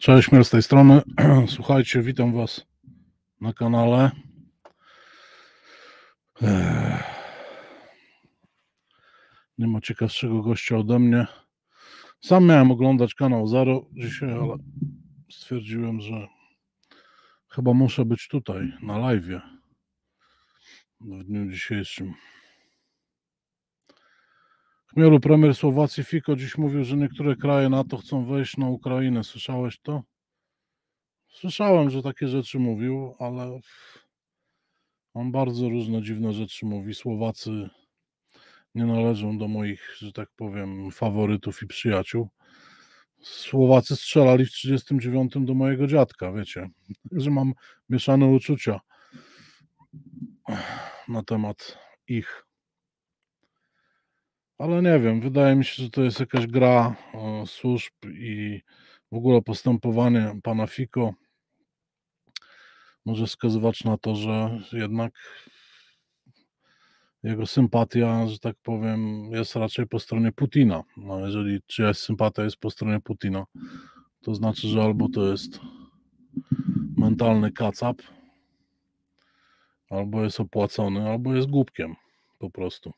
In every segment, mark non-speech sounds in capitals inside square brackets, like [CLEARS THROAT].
Cześć, Mir z tej strony. [CLEARS THROAT] Słuchajcie, witam Was na kanale. Nie ma ciekawszego gościa ode mnie. Sam miałem oglądać kanał Zaro dzisiaj, ale stwierdziłem, że chyba muszę być tutaj na live'ie. w dniu dzisiejszym. Chmielu, premier Słowacji Fico dziś mówił, że niektóre kraje NATO chcą wejść na Ukrainę. Słyszałeś to? Słyszałem, że takie rzeczy mówił, ale on bardzo różne dziwne rzeczy mówi. Słowacy nie należą do moich, że tak powiem, faworytów i przyjaciół. Słowacy strzelali w 1939 do mojego dziadka, wiecie. Także [LAUGHS] mam mieszane uczucia na temat ich ale nie wiem, wydaje mi się, że to jest jakaś gra e, służb i w ogóle postępowanie pana Fico może wskazywać na to, że jednak jego sympatia, że tak powiem, jest raczej po stronie Putina. No, jeżeli czyjaś sympatia jest po stronie Putina, to znaczy, że albo to jest mentalny kacap, albo jest opłacony, albo jest głupkiem po prostu.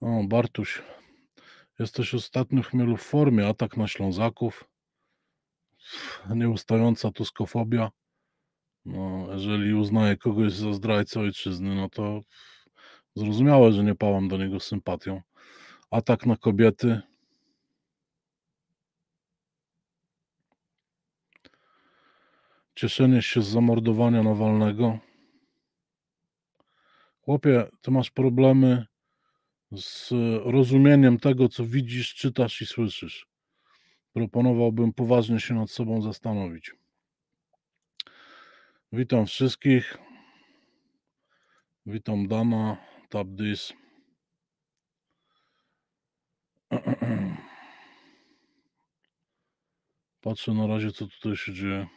O, Bartuś. Jesteś ostatnio chmielu w formie. Atak na Ślązaków. Nieustająca tuskofobia. No, jeżeli uznaję kogoś za zdrajcę ojczyzny, no to zrozumiałe, że nie pałam do niego sympatią. Atak na kobiety. Cieszenie się z zamordowania Nawalnego. Chłopie, ty masz problemy z rozumieniem tego, co widzisz, czytasz i słyszysz. Proponowałbym poważnie się nad sobą zastanowić. Witam wszystkich. Witam Dana, Tabdys. [CLEARS THROAT] Patrzę na razie, co tutaj się dzieje.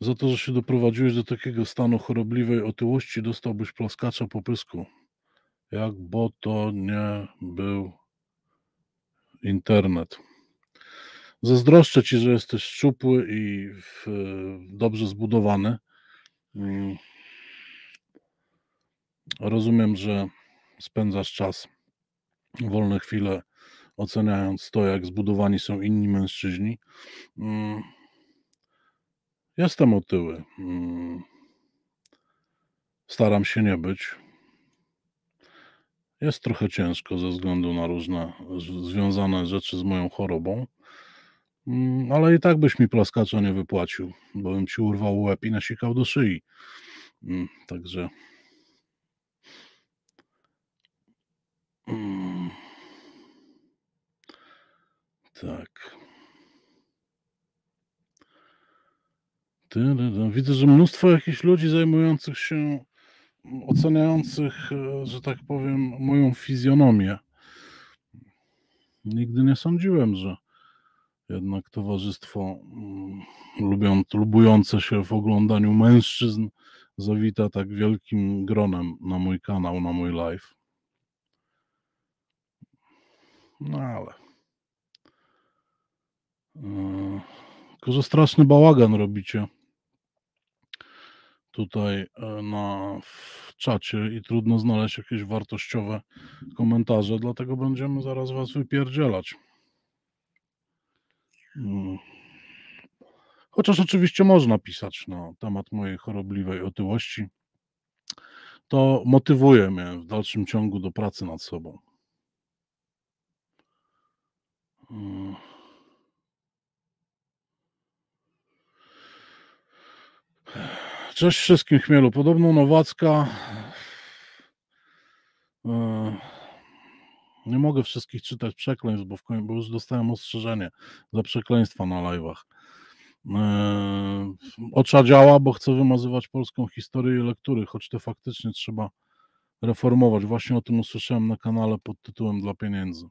Za to, że się doprowadziłeś do takiego stanu chorobliwej otyłości, dostałbyś plaskacza po pysku. Jak bo to nie był internet. Zazdroszczę ci, że jesteś szczupły i w, dobrze zbudowany. Mm. Rozumiem, że spędzasz czas, wolne chwile, oceniając to, jak zbudowani są inni mężczyźni. Mm. Jestem otyły. Mm. Staram się nie być. Jest trochę ciężko ze względu na różne związane rzeczy z moją chorobą, mm, ale i tak byś mi plaskacza nie wypłacił, bo bym ci urwał łeb i nasikał do szyi. Mm, także. Tak. Widzę, że mnóstwo jakichś ludzi zajmujących się, oceniających, że tak powiem, moją fizjonomię. Nigdy nie sądziłem, że jednak towarzystwo lubujące się w oglądaniu mężczyzn zawita tak wielkim gronem na mój kanał, na mój live. No ale. Tylko, że straszny bałagan robicie tutaj e, na, w czacie i trudno znaleźć jakieś wartościowe komentarze, dlatego będziemy zaraz was wypierdzielać. Mm. Chociaż oczywiście można pisać na temat mojej chorobliwej otyłości, to motywuje mnie w dalszym ciągu do pracy nad sobą. Hmm. Cześć wszystkim, Chmielu. Podobno Nowacka... E, nie mogę wszystkich czytać przekleństw, bo, w końcu, bo już dostałem ostrzeżenie za przekleństwa na live'ach. E, Ocza działa, bo chcę wymazywać polską historię i lektury, choć te faktycznie trzeba reformować. Właśnie o tym usłyszałem na kanale pod tytułem Dla pieniędzy.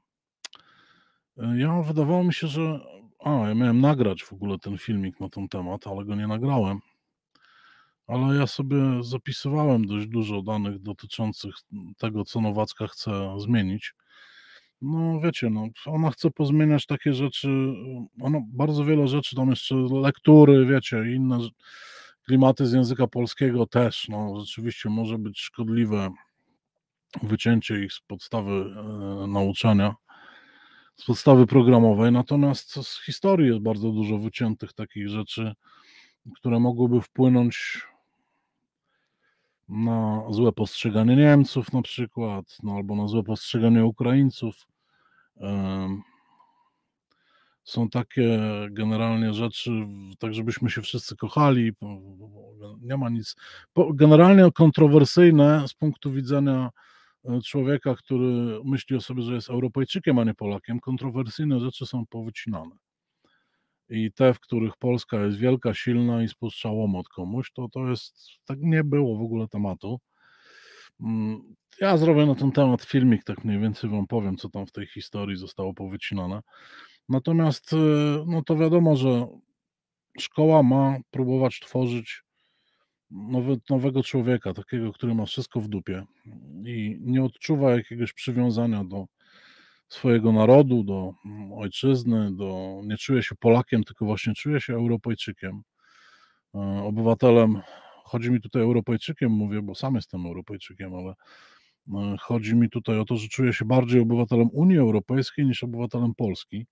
E, ja wydawało mi się, że. A, ja miałem nagrać w ogóle ten filmik na ten temat, ale go nie nagrałem ale ja sobie zapisywałem dość dużo danych dotyczących tego, co Nowacka chce zmienić. No wiecie, no, ona chce pozmieniać takie rzeczy, ona bardzo wiele rzeczy, tam jeszcze lektury, wiecie, inne klimaty z języka polskiego też, no rzeczywiście może być szkodliwe wycięcie ich z podstawy e, nauczania, z podstawy programowej, natomiast z historii jest bardzo dużo wyciętych takich rzeczy, które mogłyby wpłynąć na złe postrzeganie Niemców na przykład, no albo na złe postrzeganie Ukraińców. Są takie generalnie rzeczy, tak żebyśmy się wszyscy kochali, nie ma nic. Generalnie kontrowersyjne z punktu widzenia e, człowieka, który myśli o sobie, że jest Europejczykiem, a nie Polakiem, kontrowersyjne rzeczy są powycinane i te, w których Polska jest wielka, silna i spuszcza łomot komuś, to to jest, tak nie było w ogóle tematu. Mm, ja zrobię na ten temat filmik, tak mniej więcej wam powiem, co tam w tej historii zostało powycinane. Natomiast, y, no to wiadomo, że szkoła ma próbować tworzyć nowy, nowego człowieka, takiego, który ma wszystko w dupie i nie odczuwa jakiegoś przywiązania do swojego narodu, do mm, ojczyzny, do, nie czuję się Polakiem, tylko właśnie czuję się Europejczykiem, e, obywatelem. Chodzi mi tutaj Europejczykiem, mówię, bo sam jestem Europejczykiem, ale e, chodzi mi tutaj o to, że czuję się bardziej obywatelem Unii Europejskiej niż obywatelem Polski.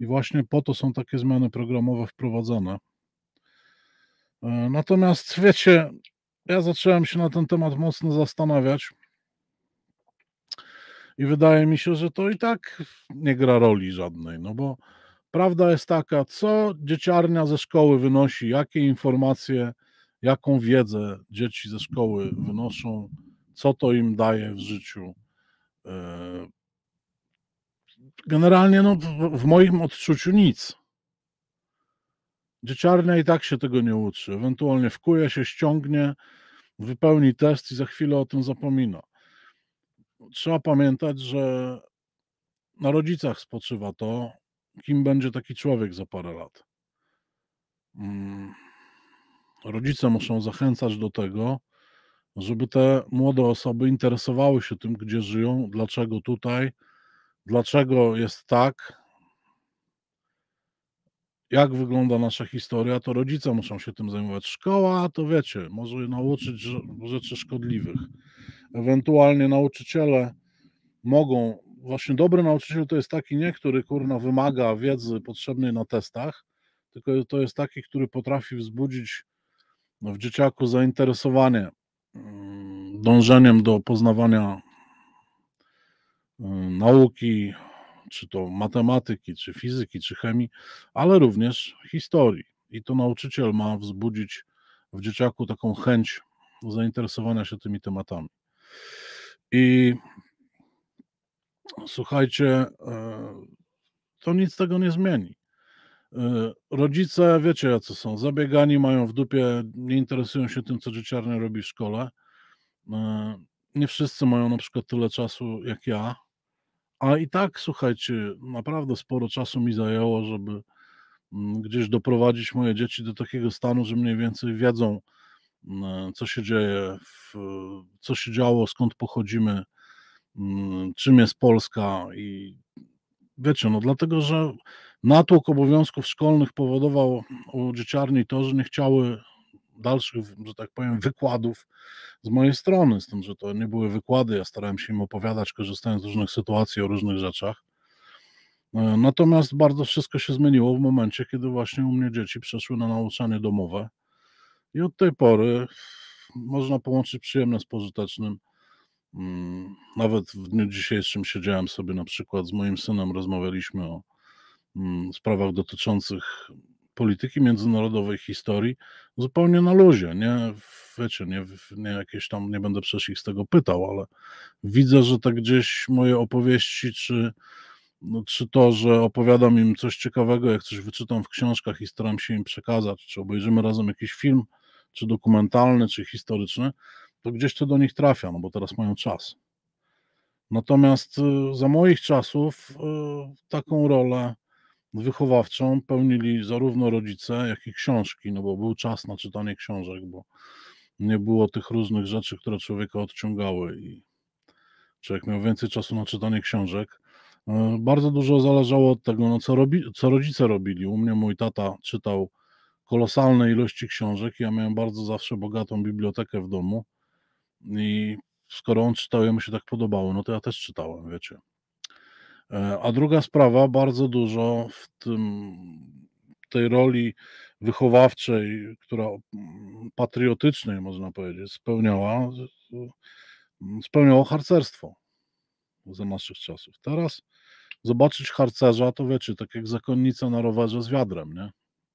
I właśnie po to są takie zmiany programowe wprowadzane. E, natomiast wiecie, ja zacząłem się na ten temat mocno zastanawiać. I wydaje mi się, że to i tak nie gra roli żadnej, no bo prawda jest taka, co dzieciarnia ze szkoły wynosi, jakie informacje, jaką wiedzę dzieci ze szkoły wynoszą, co to im daje w życiu. E, generalnie no, w moim odczuciu nic. Dzieciarnia i tak się tego nie uczy. Ewentualnie wkuje się, ściągnie, wypełni test i za chwilę o tym zapomina trzeba pamiętać, że na rodzicach spoczywa to, kim będzie taki człowiek za parę lat. Mm, rodzice muszą zachęcać do tego, żeby te młode osoby interesowały się tym, gdzie żyją, dlaczego tutaj, dlaczego jest tak, jak wygląda nasza historia, to rodzice muszą się tym zajmować. Szkoła, to wiecie, może nauczyć rzeczy szkodliwych ewentualnie nauczyciele mogą, właśnie dobry nauczyciel to jest taki nie, który kurna wymaga wiedzy potrzebnej na testach, tylko to jest taki, który potrafi wzbudzić w dzieciaku zainteresowanie mm, dążeniem do poznawania y, nauki, czy to matematyki, czy fizyki, czy chemii, ale również historii. I to nauczyciel ma wzbudzić w dzieciaku taką chęć zainteresowania się tymi tematami. I słuchajcie, e, to nic tego nie zmieni. E, rodzice, wiecie co są, zabiegani, mają w dupie, nie interesują się tym, co dzieciarnia robi w szkole. E, nie wszyscy mają na przykład tyle czasu jak ja, a i tak, słuchajcie, naprawdę sporo czasu mi zajęło, żeby mm, gdzieś doprowadzić moje dzieci do takiego stanu, że mniej więcej wiedzą, co się dzieje, w, co się działo, skąd pochodzimy, mm, czym jest Polska i wiecie, no dlatego, że natłok obowiązków szkolnych powodował u dzieciarni to, że nie chciały dalszych, że tak powiem, wykładów z mojej strony, z tym, że to nie były wykłady, ja starałem się im opowiadać, korzystając z różnych sytuacji, o różnych rzeczach. E, natomiast bardzo wszystko się zmieniło w momencie, kiedy właśnie u mnie dzieci przeszły na nauczanie domowe i od tej pory mm, można połączyć przyjemne z pożytecznym. Mm, nawet w dniu dzisiejszym siedziałem sobie na przykład z moim synem, rozmawialiśmy o mm, sprawach dotyczących polityki międzynarodowej, historii, zupełnie na luzie, nie, wiecie, nie, nie jakieś tam, nie będę przecież ich z tego pytał, ale widzę, że tak gdzieś moje opowieści, czy, no, czy to, że opowiadam im coś ciekawego, jak coś wyczytam w książkach i staram się im przekazać, czy obejrzymy razem jakiś film, czy dokumentalne, czy historyczne, to gdzieś to do nich trafia, no bo teraz mają czas. Natomiast y, za moich czasów y, taką rolę wychowawczą pełnili zarówno rodzice, jak i książki, no bo był czas na czytanie książek, bo nie było tych różnych rzeczy, które człowieka odciągały i człowiek miał więcej czasu na czytanie książek. Y, bardzo dużo zależało od tego, no co, robi, co rodzice robili. U mnie mój tata czytał kolosalnej ilości książek. Ja miałem bardzo zawsze bogatą bibliotekę w domu i skoro on czytał, mu się tak podobało, no to ja też czytałem, wiecie. E, a druga sprawa, bardzo dużo w tym, tej roli wychowawczej, która patriotycznej, można powiedzieć, spełniała, spełniało harcerstwo za naszych czasów. Teraz zobaczyć harcerza, to wiecie, tak jak zakonnica na rowerze z wiadrem, nie?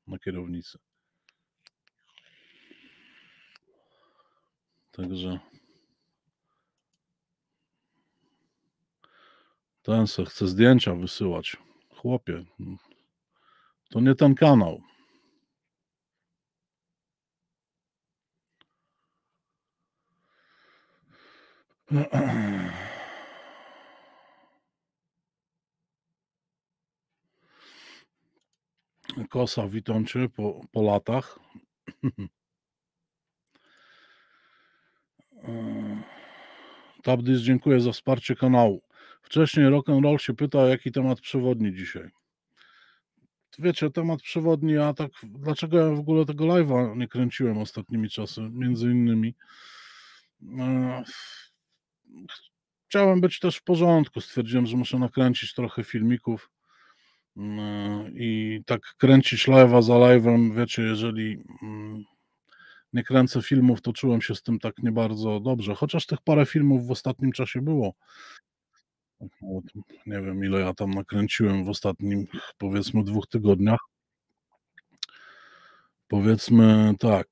na kierownicy. Także ten se chce zdjęcia wysyłać. Chłopie, to nie ten kanał. [CLEARS THROAT] Kosa, witam Cię po, po latach. E, Tabdys, dziękuję za wsparcie kanału. Wcześniej Rock'n'Roll się pytał, jaki temat przewodni dzisiaj. Wiecie, temat przewodni, a tak dlaczego ja w ogóle tego live'a nie kręciłem ostatnimi czasy, między innymi. E, chciałem być też w porządku, stwierdziłem, że muszę nakręcić trochę filmików Mm, I tak kręcić live'a za live'em, wiecie, jeżeli mm, nie kręcę filmów, to czułem się z tym tak nie bardzo dobrze. Chociaż tych parę filmów w ostatnim czasie było. No, nie wiem, ile ja tam nakręciłem w ostatnim, powiedzmy, dwóch tygodniach. Powiedzmy tak.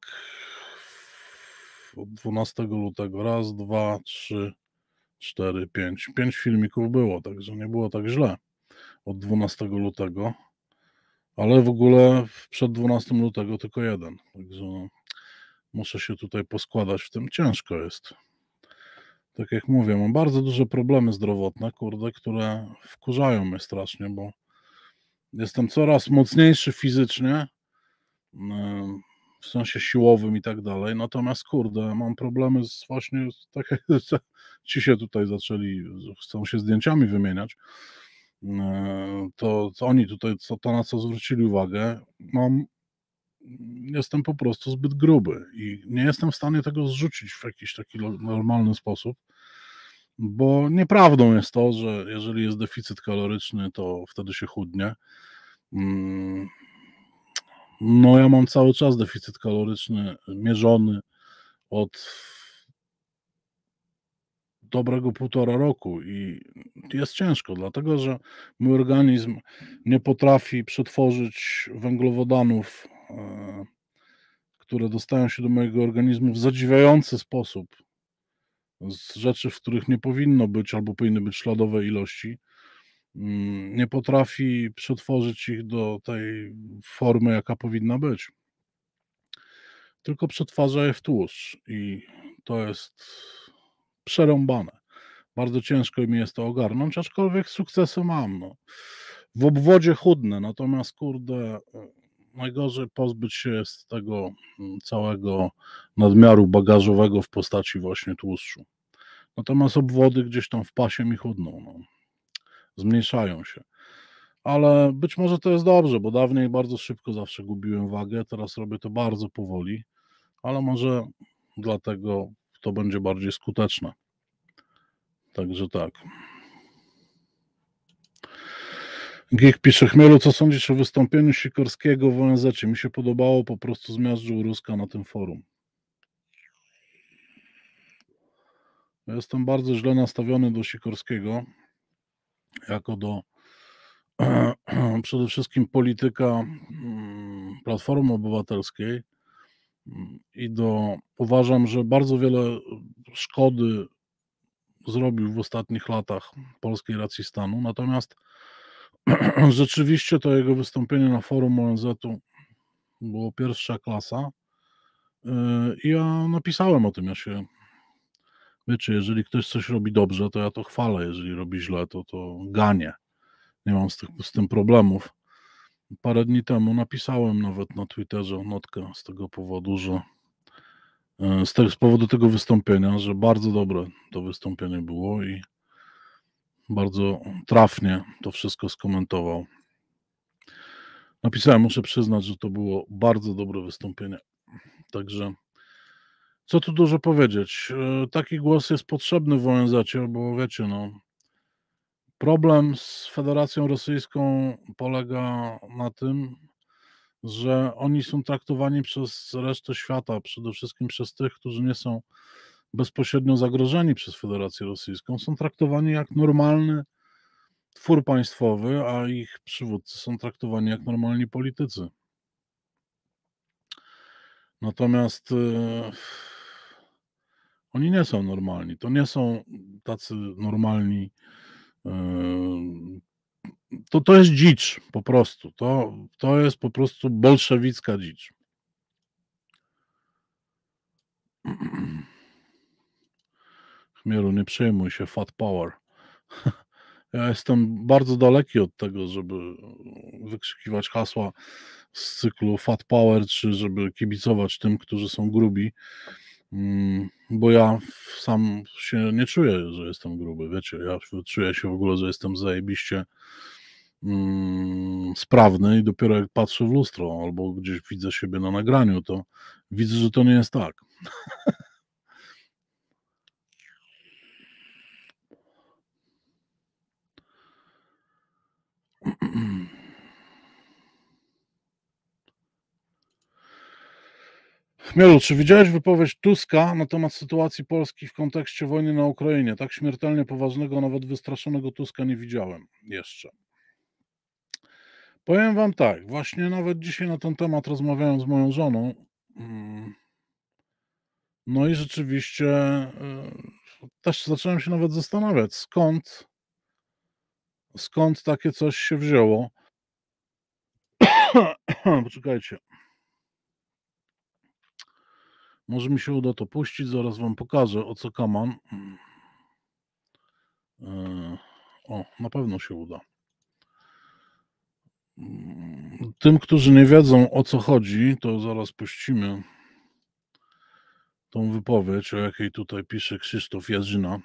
Od 12 lutego raz, dwa, trzy, cztery, pięć. Pięć filmików było, także nie było tak źle od 12 lutego, ale w ogóle przed 12 lutego tylko jeden. Także no, muszę się tutaj poskładać w tym. Ciężko jest. Tak jak mówię, mam bardzo duże problemy zdrowotne, kurde, które wkurzają mnie strasznie, bo jestem coraz mocniejszy fizycznie, e, w sensie siłowym i tak dalej. Natomiast, kurde, mam problemy z właśnie, [LAUGHS] tak jak ci się tutaj zaczęli, chcą się zdjęciami wymieniać Yy, to, to oni tutaj, to, to na co zwrócili uwagę, mam, jestem po prostu zbyt gruby i nie jestem w stanie tego zrzucić w jakiś taki normalny sposób, bo nieprawdą jest to, że jeżeli jest deficyt kaloryczny, to wtedy się chudnie. Mm, no ja mam cały czas deficyt kaloryczny mierzony od dobrego półtora roku i jest ciężko, dlatego że mój organizm nie potrafi przetworzyć węglowodanów, e, które dostają się do mojego organizmu w zadziwiający sposób z rzeczy, w których nie powinno być albo powinny być śladowe ilości. Mm, nie potrafi przetworzyć ich do tej formy, jaka powinna być. Tylko przetwarza je w tłuszcz i to jest przerąbane. Bardzo ciężko mi jest to ogarnąć, aczkolwiek sukcesu mam. No. W obwodzie chudne, natomiast kurde, e, najgorzej pozbyć się z tego mm, całego nadmiaru bagażowego w postaci właśnie tłuszczu. Natomiast obwody gdzieś tam w pasie mi chudną. No. Zmniejszają się. Ale być może to jest dobrze, bo dawniej bardzo szybko zawsze gubiłem wagę, teraz robię to bardzo powoli, ale może dlatego to będzie bardziej skuteczne. Także tak. Gig pisze Chmielu, co sądzisz o wystąpieniu Sikorskiego w ONZ? -cie? Mi się podobało, po prostu zmiażdżył Ruska na tym forum. jestem bardzo źle nastawiony do Sikorskiego, jako do [CLEARS THROAT] przede wszystkim polityka mm, Platformy Obywatelskiej, i do. Uważam, że bardzo wiele e, szkody zrobił w ostatnich latach polskiej racji stanu. Natomiast [CLEARS THROAT] rzeczywiście to jego wystąpienie na forum ONZ-u było pierwsza klasa. E, I ja napisałem o tym, ja się. Wiecie, jeżeli ktoś coś robi dobrze, to ja to chwalę, jeżeli robi źle, to to ganie. Nie mam z tym problemów parę dni temu napisałem nawet na Twitterze notkę z tego powodu, że e, z, z powodu tego wystąpienia, że bardzo dobre to wystąpienie było i bardzo trafnie to wszystko skomentował. Napisałem, muszę przyznać, że to było bardzo dobre wystąpienie. Także co tu dużo powiedzieć? E, taki głos jest potrzebny w ONZ, bo wiecie, no, Problem z Federacją Rosyjską polega na tym, że oni są traktowani przez resztę świata, przede wszystkim przez tych, którzy nie są bezpośrednio zagrożeni przez Federację Rosyjską, są traktowani jak normalny twór państwowy, a ich przywódcy są traktowani jak normalni politycy. Natomiast yy, oni nie są normalni. To nie są tacy normalni Yy, to, to jest dzicz po prostu. To, to jest po prostu bolszewicka dzicz. [CLEARS THROAT] Chmielu, nie przejmuj się, fat power. [LAUGHS] Ja jestem bardzo daleki od tego, żeby wykrzykiwać hasła z cyklu fat power, czy żeby kibicować tym, którzy są grubi. Mm, bo ja sam się nie czuję, że jestem gruby, wiecie, ja czuję się w ogóle, że jestem zajebiście mm, sprawny i dopiero jak patrzę w lustro albo gdzieś widzę siebie na nagraniu, to widzę, że to nie jest tak. [CLEARS THROAT] Mielu, czy widziałeś wypowiedź Tuska na temat sytuacji Polski w kontekście wojny na Ukrainie? Tak śmiertelnie poważnego, nawet wystraszonego Tuska nie widziałem jeszcze. Powiem wam tak, właśnie nawet dzisiaj na ten temat rozmawiałem z moją żoną. Mm. No i rzeczywiście e, też zacząłem się nawet zastanawiać, skąd, skąd takie coś się wzięło. [COUGHS] Poczekajcie. Może mi się uda to puścić, zaraz wam pokażę o co kaman. Mm. E, o, na pewno się uda. Mm, tym, którzy nie wiedzą o co chodzi, to zaraz puścimy tą wypowiedź, o jakiej tutaj pisze Krzysztof Jarzyna.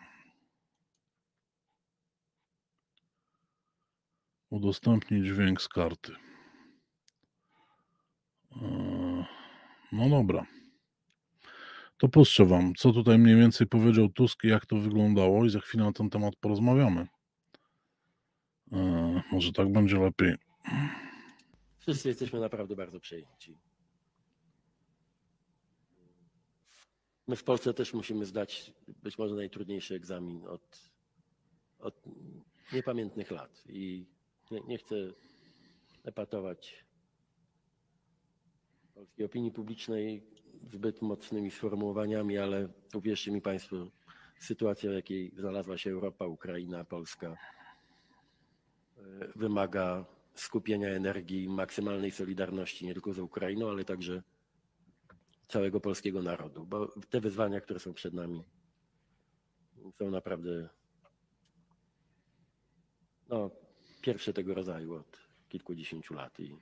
Udostępnij dźwięk z karty. E, no dobra. To puszczę Wam, co tutaj mniej więcej powiedział Tusk i jak to wyglądało i za chwilę na ten temat porozmawiamy. Eee, może tak będzie lepiej. Wszyscy jesteśmy naprawdę bardzo przejęci. My w Polsce też musimy zdać być może najtrudniejszy egzamin od, od niepamiętnych lat. I nie, nie chcę epatować polskiej opinii publicznej, zbyt mocnymi sformułowaniami, ale uwierzcie mi Państwo, sytuacja, w jakiej znalazła się Europa, Ukraina, Polska, e, wymaga skupienia energii, maksymalnej solidarności nie tylko z Ukrainą, ale także całego polskiego narodu, bo te wyzwania, które są przed nami, są naprawdę no, pierwsze tego rodzaju od kilkudziesięciu lat i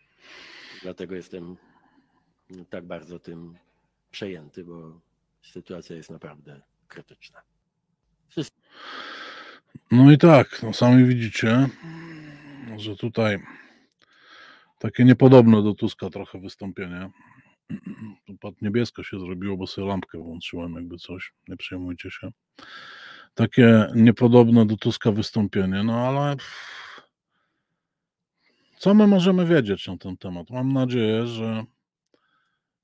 dlatego jestem tak bardzo tym przejęty, bo sytuacja jest naprawdę krytyczna. Wszystko. No i tak, no sami widzicie, że tutaj takie niepodobne do Tuska trochę wystąpienie. Tu pad niebiesko się zrobiło, bo sobie lampkę włączyłem, jakby coś, nie przejmujcie się. Takie niepodobne do Tuska wystąpienie, no ale co my możemy wiedzieć na ten temat? Mam nadzieję, że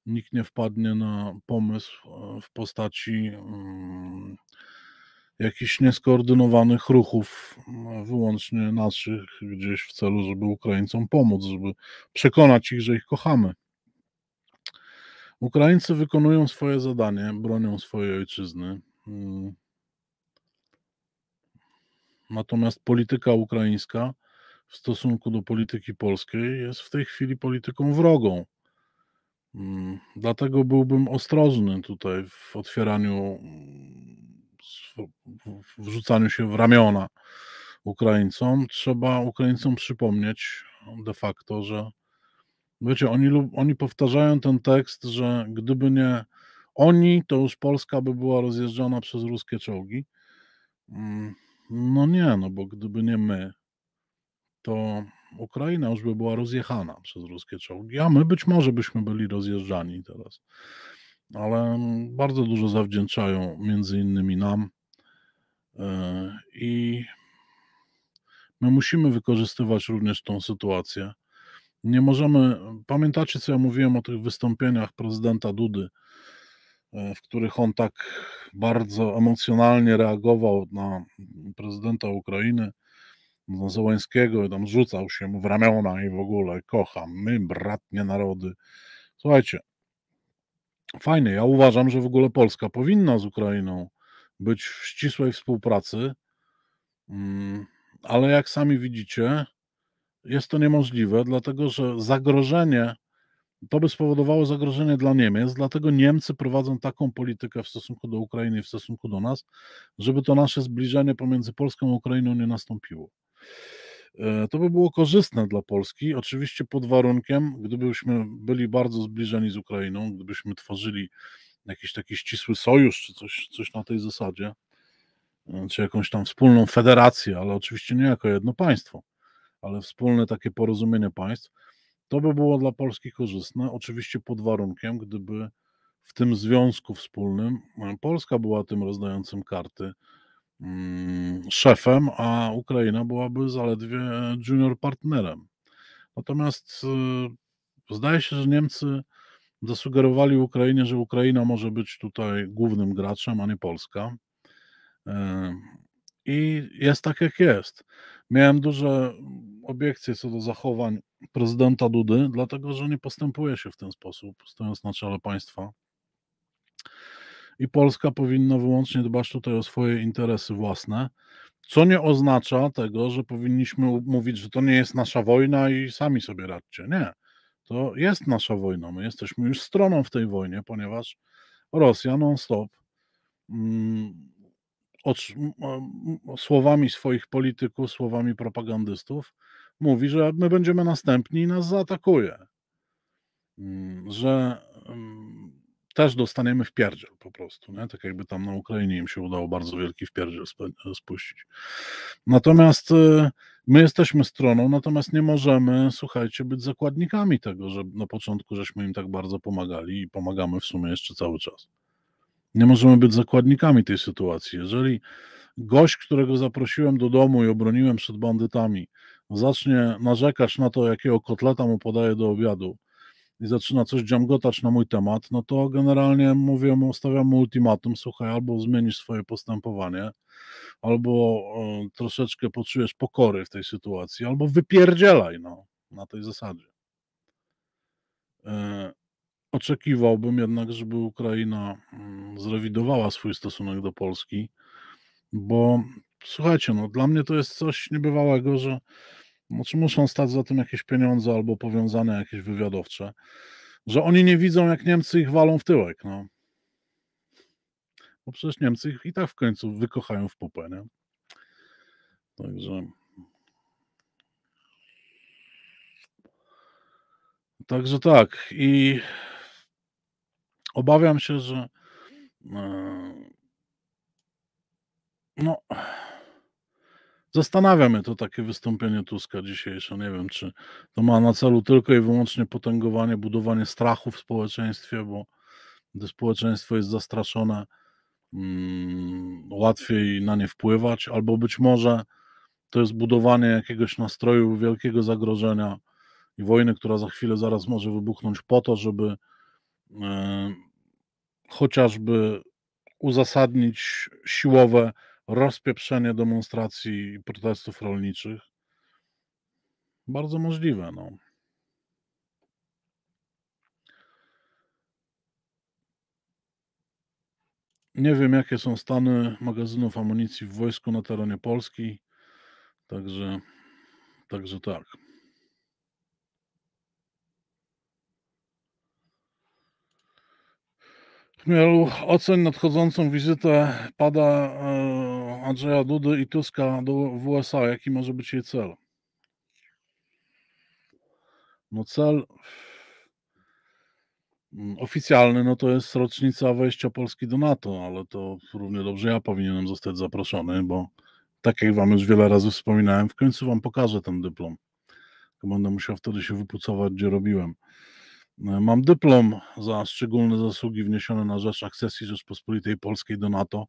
nikt nie wpadnie na pomysł e, w postaci mm, jakichś nieskoordynowanych ruchów, mm, wyłącznie naszych, gdzieś w celu, żeby Ukraińcom pomóc, żeby przekonać ich, że ich kochamy. Ukraińcy wykonują swoje zadanie, bronią swojej ojczyzny. Mm. Natomiast polityka ukraińska w stosunku do polityki polskiej jest w tej chwili polityką wrogą. Mm, dlatego byłbym ostrożny tutaj w otwieraniu, w wrzucaniu się w ramiona Ukraińcom. Trzeba Ukraińcom przypomnieć de facto, że wiecie, oni, oni powtarzają ten tekst, że gdyby nie oni, to już Polska by była rozjeżdżana przez ruskie czołgi. Mm, no nie, no bo gdyby nie my, to Ukraina już by była rozjechana przez ruskie czołgi, a my być może byśmy byli rozjeżdżani teraz. Ale mm, bardzo dużo zawdzięczają między innymi nam e, i my musimy wykorzystywać również tą sytuację. Nie możemy, pamiętacie co ja mówiłem o tych wystąpieniach prezydenta Dudy, e, w których on tak bardzo emocjonalnie reagował na prezydenta Ukrainy do no, Zołańskiego i tam rzucał się mu w ramiona i w ogóle kocham, my bratnie narody. Słuchajcie, fajnie, ja uważam, że w ogóle Polska powinna z Ukrainą być w ścisłej współpracy, mm, ale jak sami widzicie, jest to niemożliwe, dlatego że zagrożenie, to by spowodowało zagrożenie dla Niemiec, dlatego Niemcy prowadzą taką politykę w stosunku do Ukrainy w stosunku do nas, żeby to nasze zbliżenie pomiędzy Polską a Ukrainą nie nastąpiło. E, to by było korzystne dla Polski, oczywiście pod warunkiem, gdybyśmy byli bardzo zbliżeni z Ukrainą, gdybyśmy tworzyli jakiś taki ścisły sojusz czy coś, coś na tej zasadzie, e, czy jakąś tam wspólną federację, ale oczywiście nie jako jedno państwo, ale wspólne takie porozumienie państw, to by było dla Polski korzystne, oczywiście pod warunkiem, gdyby w tym związku wspólnym e, Polska była tym rozdającym karty Mm, szefem, a Ukraina byłaby zaledwie junior partnerem. Natomiast y, zdaje się, że Niemcy zasugerowali Ukrainie, że Ukraina może być tutaj głównym graczem, a nie Polska. Y, I jest tak, jak jest. Miałem duże obiekcje co do zachowań prezydenta Dudy, dlatego że nie postępuje się w ten sposób, stojąc na czele państwa i Polska powinna wyłącznie dbać tutaj o swoje interesy własne, co nie oznacza tego, że powinniśmy mówić, że to nie jest nasza wojna i sami sobie radźcie. Nie, to jest nasza wojna. My jesteśmy już stroną w tej wojnie, ponieważ Rosja non-stop mm, słowami swoich polityków, słowami propagandystów mówi, że my będziemy następni i nas zaatakuje. Mm, że mm, też dostaniemy w pierdziel po prostu, nie? tak jakby tam na Ukrainie im się udało bardzo wielki w pierdziel spuścić. Natomiast y, my jesteśmy stroną, natomiast nie możemy, słuchajcie, być zakładnikami tego, że na początku żeśmy im tak bardzo pomagali i pomagamy w sumie jeszcze cały czas. Nie możemy być zakładnikami tej sytuacji. Jeżeli gość, którego zaprosiłem do domu i obroniłem przed bandytami, zacznie narzekać na to, jakiego kotleta mu podaje do obiadu, i zaczyna coś dziamgotać na mój temat, no to generalnie mówię mu, stawiam mu ultimatum, słuchaj, albo zmienisz swoje postępowanie, albo e, troszeczkę poczujesz pokory w tej sytuacji, albo wypierdzielaj, no, na tej zasadzie. E, oczekiwałbym jednak, żeby Ukraina mm, zrewidowała swój stosunek do Polski, bo słuchajcie, no dla mnie to jest coś niebywałego, że znaczy muszą stać za tym jakieś pieniądze albo powiązane jakieś wywiadowcze, że oni nie widzą, jak Niemcy ich walą w tyłek. No. Bo przecież Niemcy ich i tak w końcu wykochają w pupę, nie? Także. Także tak. I obawiam się, że. E, no. Zastanawia mnie to takie wystąpienie Tuska dzisiejsze. Nie wiem, czy to ma na celu tylko i wyłącznie potęgowanie, budowanie strachu w społeczeństwie, bo gdy społeczeństwo jest zastraszone, mm, łatwiej na nie wpływać, albo być może to jest budowanie jakiegoś nastroju wielkiego zagrożenia i wojny, która za chwilę zaraz może wybuchnąć, po to, żeby e, chociażby uzasadnić siłowe rozpieprzenie demonstracji i protestów rolniczych. Bardzo możliwe. No. Nie wiem, jakie są stany magazynów amunicji w wojsku na terenie Polski. Także, także tak. Chmielu, oceń nadchodzącą wizytę pada e, Andrzeja Dudy i Tuska do USA, jaki może być jej cel? No cel mm, oficjalny, no to jest rocznica wejścia Polski do NATO, ale to równie dobrze ja powinienem zostać zaproszony, bo tak jak wam już wiele razy wspominałem, w końcu wam pokażę ten dyplom. Będę musiał wtedy się wypucować, gdzie robiłem. E, mam dyplom za szczególne zasługi wniesione na rzecz akcesji Rzeczpospolitej Polskiej do NATO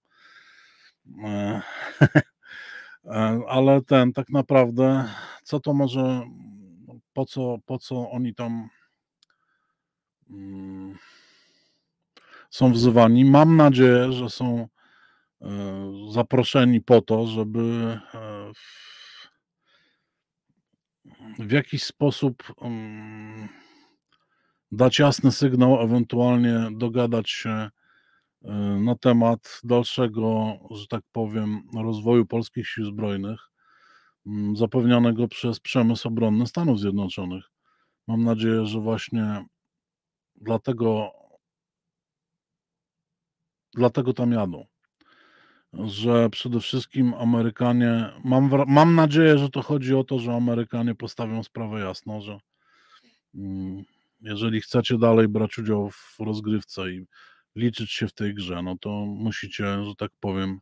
E, [LAUGHS] e, ale ten tak naprawdę, co to może, po co, po co oni tam mm, są wzywani? Mam nadzieję, że są e, zaproszeni po to, żeby w jakiś sposób mm, dać jasny sygnał, ewentualnie dogadać się Y, na temat dalszego, że tak powiem, rozwoju polskich sił zbrojnych mm, zapewnionego przez przemysł obronny Stanów Zjednoczonych. Mam nadzieję, że właśnie dlatego, dlatego tam jadą. Że przede wszystkim Amerykanie, mam, mam nadzieję, że to chodzi o to, że Amerykanie postawią sprawę jasno, że mm, jeżeli chcecie dalej brać udział w rozgrywce i liczyć się w tej grze, no to musicie, że tak powiem,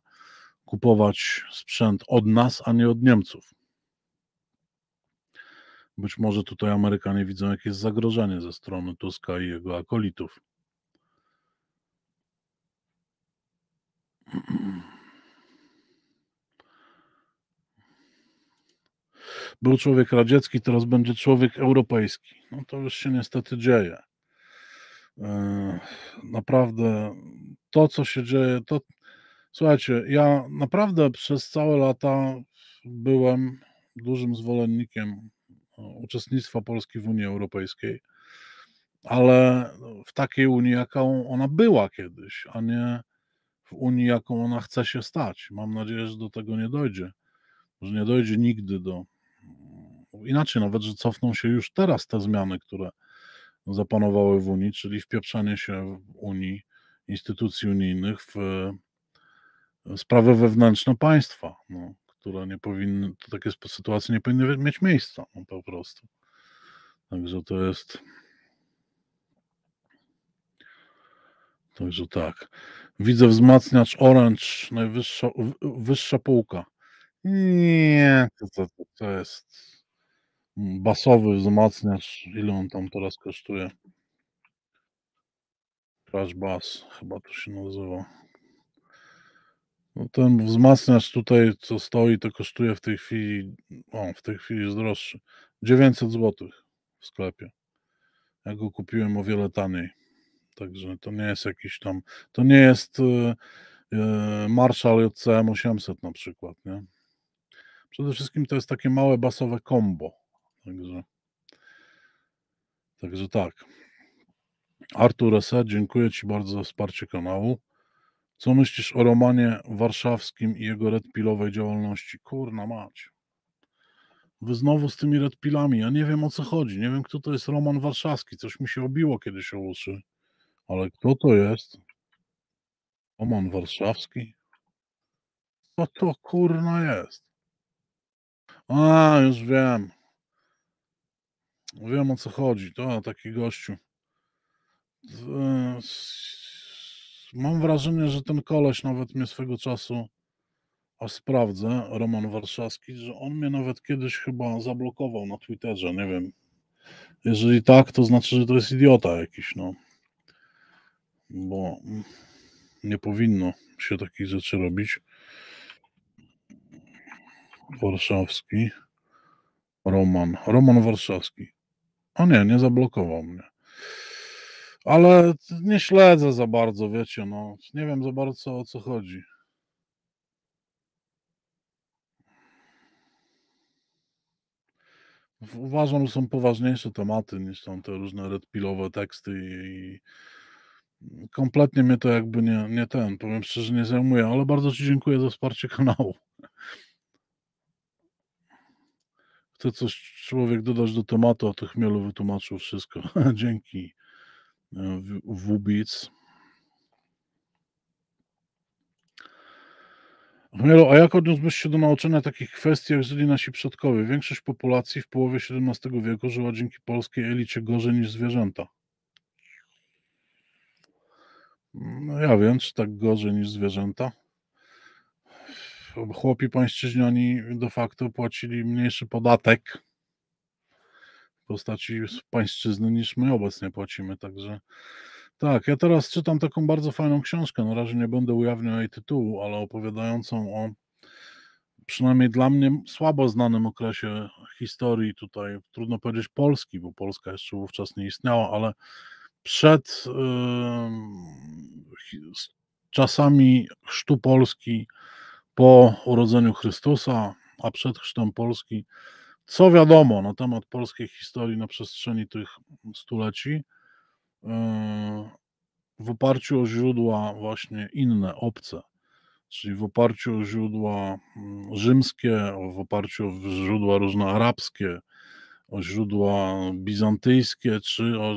kupować sprzęt od nas, a nie od Niemców. Być może tutaj Amerykanie widzą jakieś zagrożenie ze strony Tuska i jego akolitów. Był człowiek radziecki, teraz będzie człowiek europejski. No to już się niestety dzieje. Naprawdę to, co się dzieje, to słuchajcie, ja naprawdę przez całe lata byłem dużym zwolennikiem e, uczestnictwa Polski w Unii Europejskiej, ale w takiej Unii, jaką ona była kiedyś, a nie w Unii, jaką ona chce się stać. Mam nadzieję, że do tego nie dojdzie, że nie dojdzie nigdy do. Mm, inaczej, nawet, że cofną się już teraz te zmiany, które zapanowały w Unii, czyli wpieprzanie się w Unii, instytucji unijnych, w e, sprawy wewnętrzne państwa, no, które nie powinny, takie sytuacje nie powinny mieć miejsca no, po prostu. Także to jest. Także tak. Widzę wzmacniacz Orange, najwyższa wyższa półka. Nie, to, to, to jest basowy wzmacniacz, ile on tam teraz kosztuje? Crash Bass chyba to się nazywa. No ten wzmacniacz tutaj, co stoi, to kosztuje w tej chwili, o, w tej chwili jest droższy, 900 zł w sklepie. Ja go kupiłem o wiele taniej. Także to nie jest jakiś tam, to nie jest yy, Marshall JCM 800 na przykład, nie? Przede wszystkim to jest takie małe basowe combo Także, także tak. Artur S., dziękuję Ci bardzo za wsparcie kanału. Co myślisz o Romanie Warszawskim i jego redpilowej działalności? Kurna mać. Wy znowu z tymi redpilami. Ja nie wiem o co chodzi. Nie wiem, kto to jest Roman Warszawski. Coś mi się obiło, kiedy się uszy. Ale kto to jest? Roman Warszawski? Co to kurna jest? A, już wiem. Wiem o co chodzi. To taki gościu. Mam wrażenie, że ten koleś nawet mnie swego czasu, a sprawdzę, Roman Warszawski, że on mnie nawet kiedyś chyba zablokował na Twitterze, nie wiem. Jeżeli tak, to znaczy, że to jest idiota jakiś, no. Bo nie powinno się takich rzeczy robić. Warszawski. Roman. Roman Warszawski. O nie, nie zablokował mnie. Ale nie śledzę za bardzo, wiecie, no. Nie wiem za bardzo o co chodzi. Uważam, że są poważniejsze tematy niż są te różne redpilowe teksty i, i kompletnie mnie to jakby nie, nie ten, powiem szczerze, nie zajmuje, ale bardzo Ci dziękuję za wsparcie kanału. Chce coś człowiek dodać do tematu, a to Chmielu wytłumaczył wszystko. [LAUGHS] Dzięki. E, Wubic. Chmielu, a jak odniósłbyś się do nauczenia takich kwestii, jak żyli nasi przodkowie? Większość populacji w połowie XVII wieku żyła dzięki polskiej elicie gorzej niż zwierzęta. No ja wiem, czy tak gorzej niż zwierzęta chłopi pańszczyźniani de facto płacili mniejszy podatek w postaci pańszczyzny niż my obecnie płacimy, także tak, ja teraz czytam taką bardzo fajną książkę, na razie nie będę ujawniał jej tytułu, ale opowiadającą o przynajmniej dla mnie słabo znanym okresie historii tutaj, trudno powiedzieć Polski, bo Polska jeszcze wówczas nie istniała, ale przed yy, czasami chrztu Polski, po urodzeniu Chrystusa, a przed chrztem Polski, co wiadomo na temat polskiej historii na przestrzeni tych stuleci, e, w oparciu o źródła właśnie inne, obce, czyli w oparciu o źródła mm, rzymskie, w oparciu o źródła różne arabskie, o źródła bizantyjskie, czy o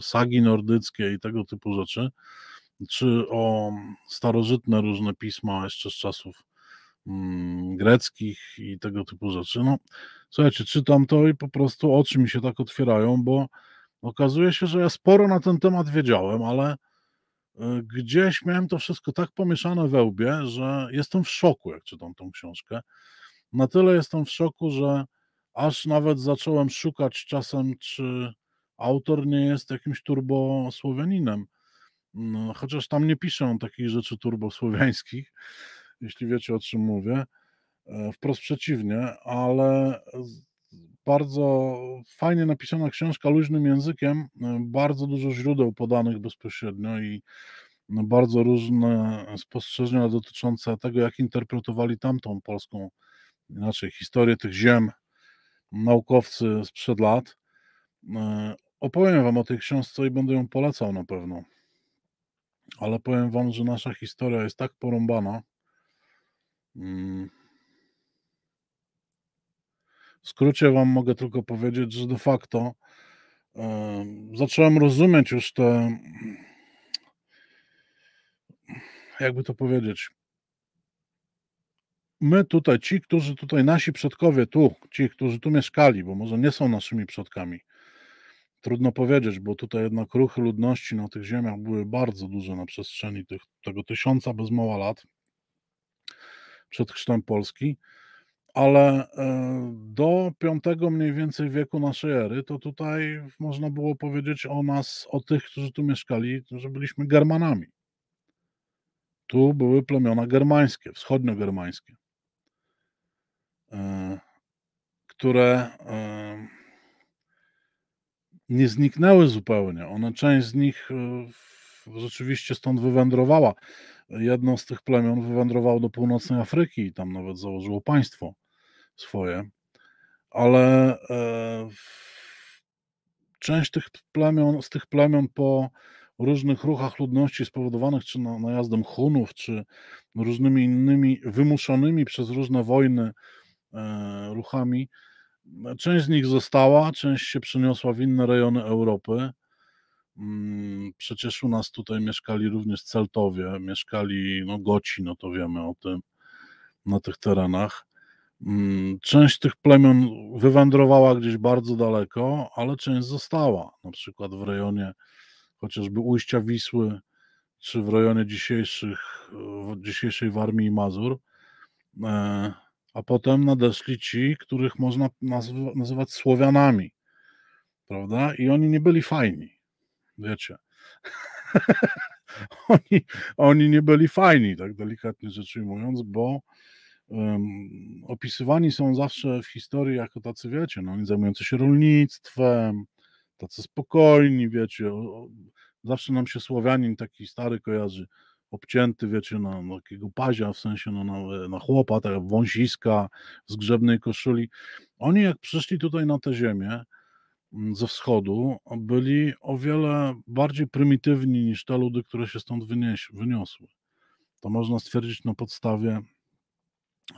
sagi nordyckie i tego typu rzeczy, czy o starożytne różne pisma jeszcze z czasów mm, greckich i tego typu rzeczy. No, słuchajcie, czytam to i po prostu oczy mi się tak otwierają, bo okazuje się, że ja sporo na ten temat wiedziałem, ale y, gdzieś miałem to wszystko tak pomieszane we łbie, że jestem w szoku, jak czytam tą książkę. Na tyle jestem w szoku, że aż nawet zacząłem szukać czasem, czy autor nie jest jakimś turbosłowianinem. No, chociaż tam nie piszą takich rzeczy turbosłowiańskich, [LAUGHS] jeśli wiecie o czym mówię. E, wprost przeciwnie, ale bardzo fajnie napisana książka, luźnym językiem, e, bardzo dużo źródeł podanych bezpośrednio i no, bardzo różne spostrzeżenia dotyczące tego, jak interpretowali tamtą polską, inaczej historię tych ziem naukowcy sprzed lat. E, opowiem Wam o tej książce i będę ją polecał na pewno ale powiem Wam, że nasza historia jest tak porąbana. Mm, w skrócie Wam mogę tylko powiedzieć, że de facto zacząłem rozumieć już te. Jakby to powiedzieć? My tutaj, ci, którzy tutaj, nasi przodkowie tu, ci, którzy tu mieszkali, bo może nie są naszymi przodkami, Trudno powiedzieć, bo tutaj jednak ruchy ludności na tych ziemiach były bardzo duże na przestrzeni tych, tego tysiąca bez mała lat przed chrztem Polski, ale e, do V mniej więcej wieku naszej ery to tutaj można było powiedzieć o nas, o tych, którzy tu mieszkali, że byliśmy Germanami. Tu były plemiona germańskie, wschodniogermańskie, e, które e, nie zniknęły zupełnie. One, część z nich e, rzeczywiście stąd wywędrowała. Jedno z tych plemion wywędrowało do północnej Afryki i tam nawet założyło państwo swoje, ale e, część tych plemion, z tych plemion po różnych ruchach ludności spowodowanych czy najazdem Hunów, czy różnymi innymi wymuszonymi przez różne wojny e, ruchami, no, część z nich została, część się przeniosła w inne rejony Europy. Mm, przecież u nas tutaj mieszkali również Celtowie, mieszkali no, Goci, no to wiemy o tym, na tych terenach. Mm, część tych plemion wywędrowała gdzieś bardzo daleko, ale część została, na przykład w rejonie chociażby ujścia Wisły, czy w rejonie dzisiejszych, dzisiejszej Warmii i Mazur. E, a potem nadeszli ci, których można nazw- nazywać Słowianami, prawda? I oni nie byli fajni, wiecie. [LAUGHS] oni, oni nie byli fajni, tak delikatnie rzecz ujmując, bo um, opisywani są zawsze w historii jako tacy, wiecie, no, oni zajmujący się rolnictwem, tacy spokojni, wiecie, o, o, zawsze nam się Słowianin taki stary kojarzy, obcięty, wiecie, na, na takiego pazia, w sensie no, na, na chłopa, tak, wąsiska z grzebnej koszuli. Oni jak przyszli tutaj na tę ziemię mm, ze wschodu, byli o wiele bardziej prymitywni niż te ludy, które się stąd wynieś, wyniosły. To można stwierdzić na podstawie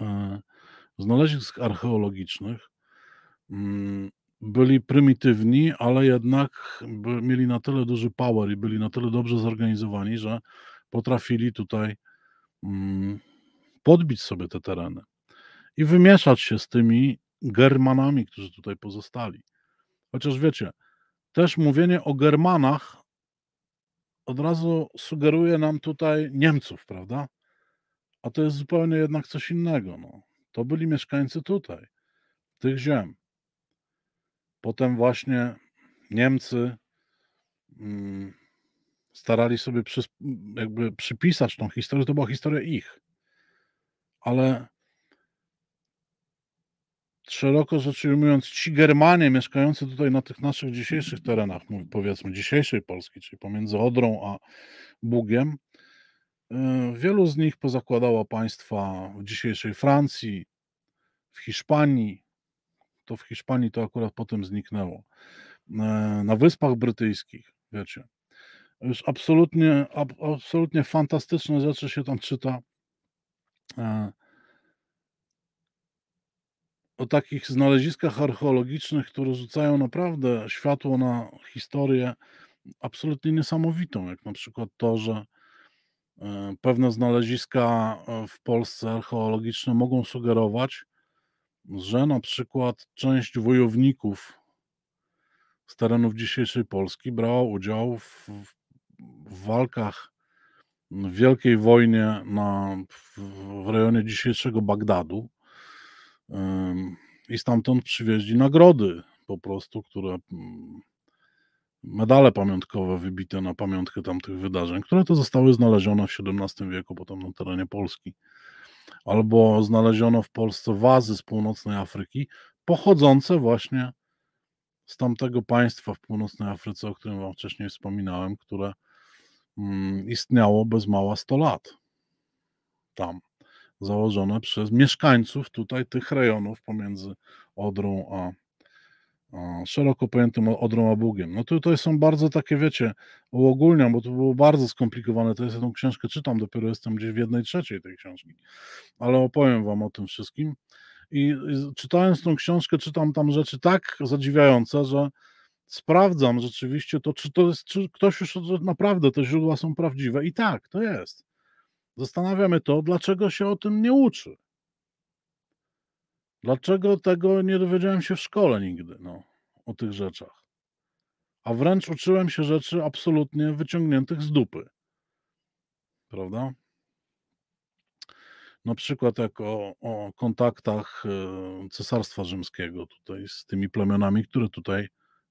e, znalezisk archeologicznych. Mm, byli prymitywni, ale jednak by, mieli na tyle duży power i byli na tyle dobrze zorganizowani, że potrafili tutaj mm, podbić sobie te tereny i wymieszać się z tymi Germanami, którzy tutaj pozostali. Chociaż wiecie, też mówienie o Germanach od razu sugeruje nam tutaj Niemców, prawda? A to jest zupełnie jednak coś innego. No. To byli mieszkańcy tutaj, tych ziem. Potem właśnie Niemcy. Mm, starali sobie przy, jakby przypisać tą historię, to była historia ich. Ale szeroko rzecz ujmując, ci Germanie mieszkający tutaj na tych naszych dzisiejszych terenach, powiedzmy dzisiejszej Polski, czyli pomiędzy Odrą a Bugiem, y, wielu z nich pozakładało państwa w dzisiejszej Francji, w Hiszpanii. To w Hiszpanii to akurat potem zniknęło. Y, na Wyspach Brytyjskich, wiecie. Już absolutnie, ab, absolutnie fantastyczne rzeczy się tam czyta. E, o takich znaleziskach archeologicznych, które rzucają naprawdę światło na historię absolutnie niesamowitą, jak na przykład to, że e, pewne znaleziska e, w Polsce archeologiczne mogą sugerować, że na przykład część wojowników z terenów dzisiejszej Polski brała udział w w walkach, w wielkiej wojnie na, w, w rejonie dzisiejszego Bagdadu. I stamtąd przywieźli nagrody, po prostu, które mm, medale pamiątkowe wybite na pamiątkę tamtych wydarzeń, które to zostały znalezione w XVII wieku potem na terenie Polski. Albo znaleziono w Polsce wazy z północnej Afryki, pochodzące właśnie z tamtego państwa w północnej Afryce, o którym Wam wcześniej wspominałem, które mm, istniało bez mała 100 lat. Tam, założone przez mieszkańców tutaj tych rejonów pomiędzy Odrą a, a szeroko pojętym Odrą a Bugiem. No tutaj są bardzo takie, wiecie, uogólniam, bo to było bardzo skomplikowane. To jest, ja tą książkę czytam, dopiero jestem gdzieś w jednej trzeciej tej książki. Ale opowiem Wam o tym wszystkim. I czytając tą książkę, czytam tam rzeczy tak zadziwiające, że sprawdzam rzeczywiście to, czy to jest, czy ktoś już naprawdę te źródła są prawdziwe. I tak, to jest. Zastanawiamy to, dlaczego się o tym nie uczy. Dlaczego tego nie dowiedziałem się w szkole nigdy, no, o tych rzeczach. A wręcz uczyłem się rzeczy absolutnie wyciągniętych z dupy. Prawda? na przykład jak o, o kontaktach e, Cesarstwa Rzymskiego tutaj z tymi plemionami, które tutaj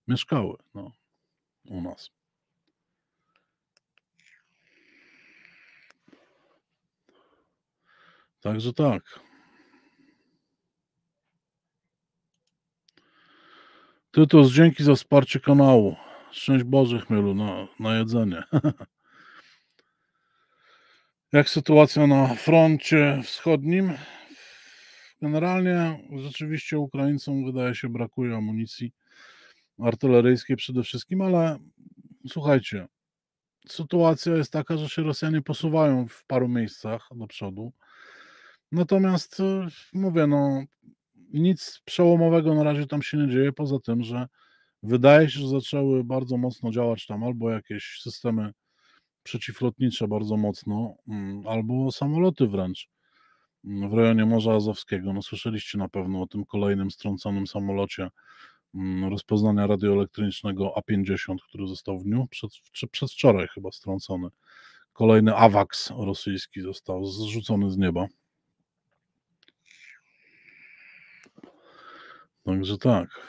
mieszkały no, u nas. Także tak. Tytus, dzięki za wsparcie kanału. Szczęść Boże, Chmielu, na, na jedzenie. [LAUGHS] jak sytuacja na froncie wschodnim. Generalnie rzeczywiście Ukraińcom wydaje się brakuje amunicji artyleryjskiej przede wszystkim, ale słuchajcie, sytuacja jest taka, że się Rosjanie posuwają w paru miejscach do przodu. Natomiast y, mówię, no nic przełomowego na razie tam się nie dzieje, poza tym, że wydaje się, że zaczęły bardzo mocno działać tam albo jakieś systemy przeciwlotnicze bardzo mocno, mm, albo samoloty wręcz mm, w rejonie Morza Azowskiego. No, słyszeliście na pewno o tym kolejnym strąconym samolocie mm, rozpoznania radioelektronicznego A50, który został w dniu, przed, czy przedwczoraj chyba strącony. Kolejny AWAX rosyjski został zrzucony z nieba. Także tak.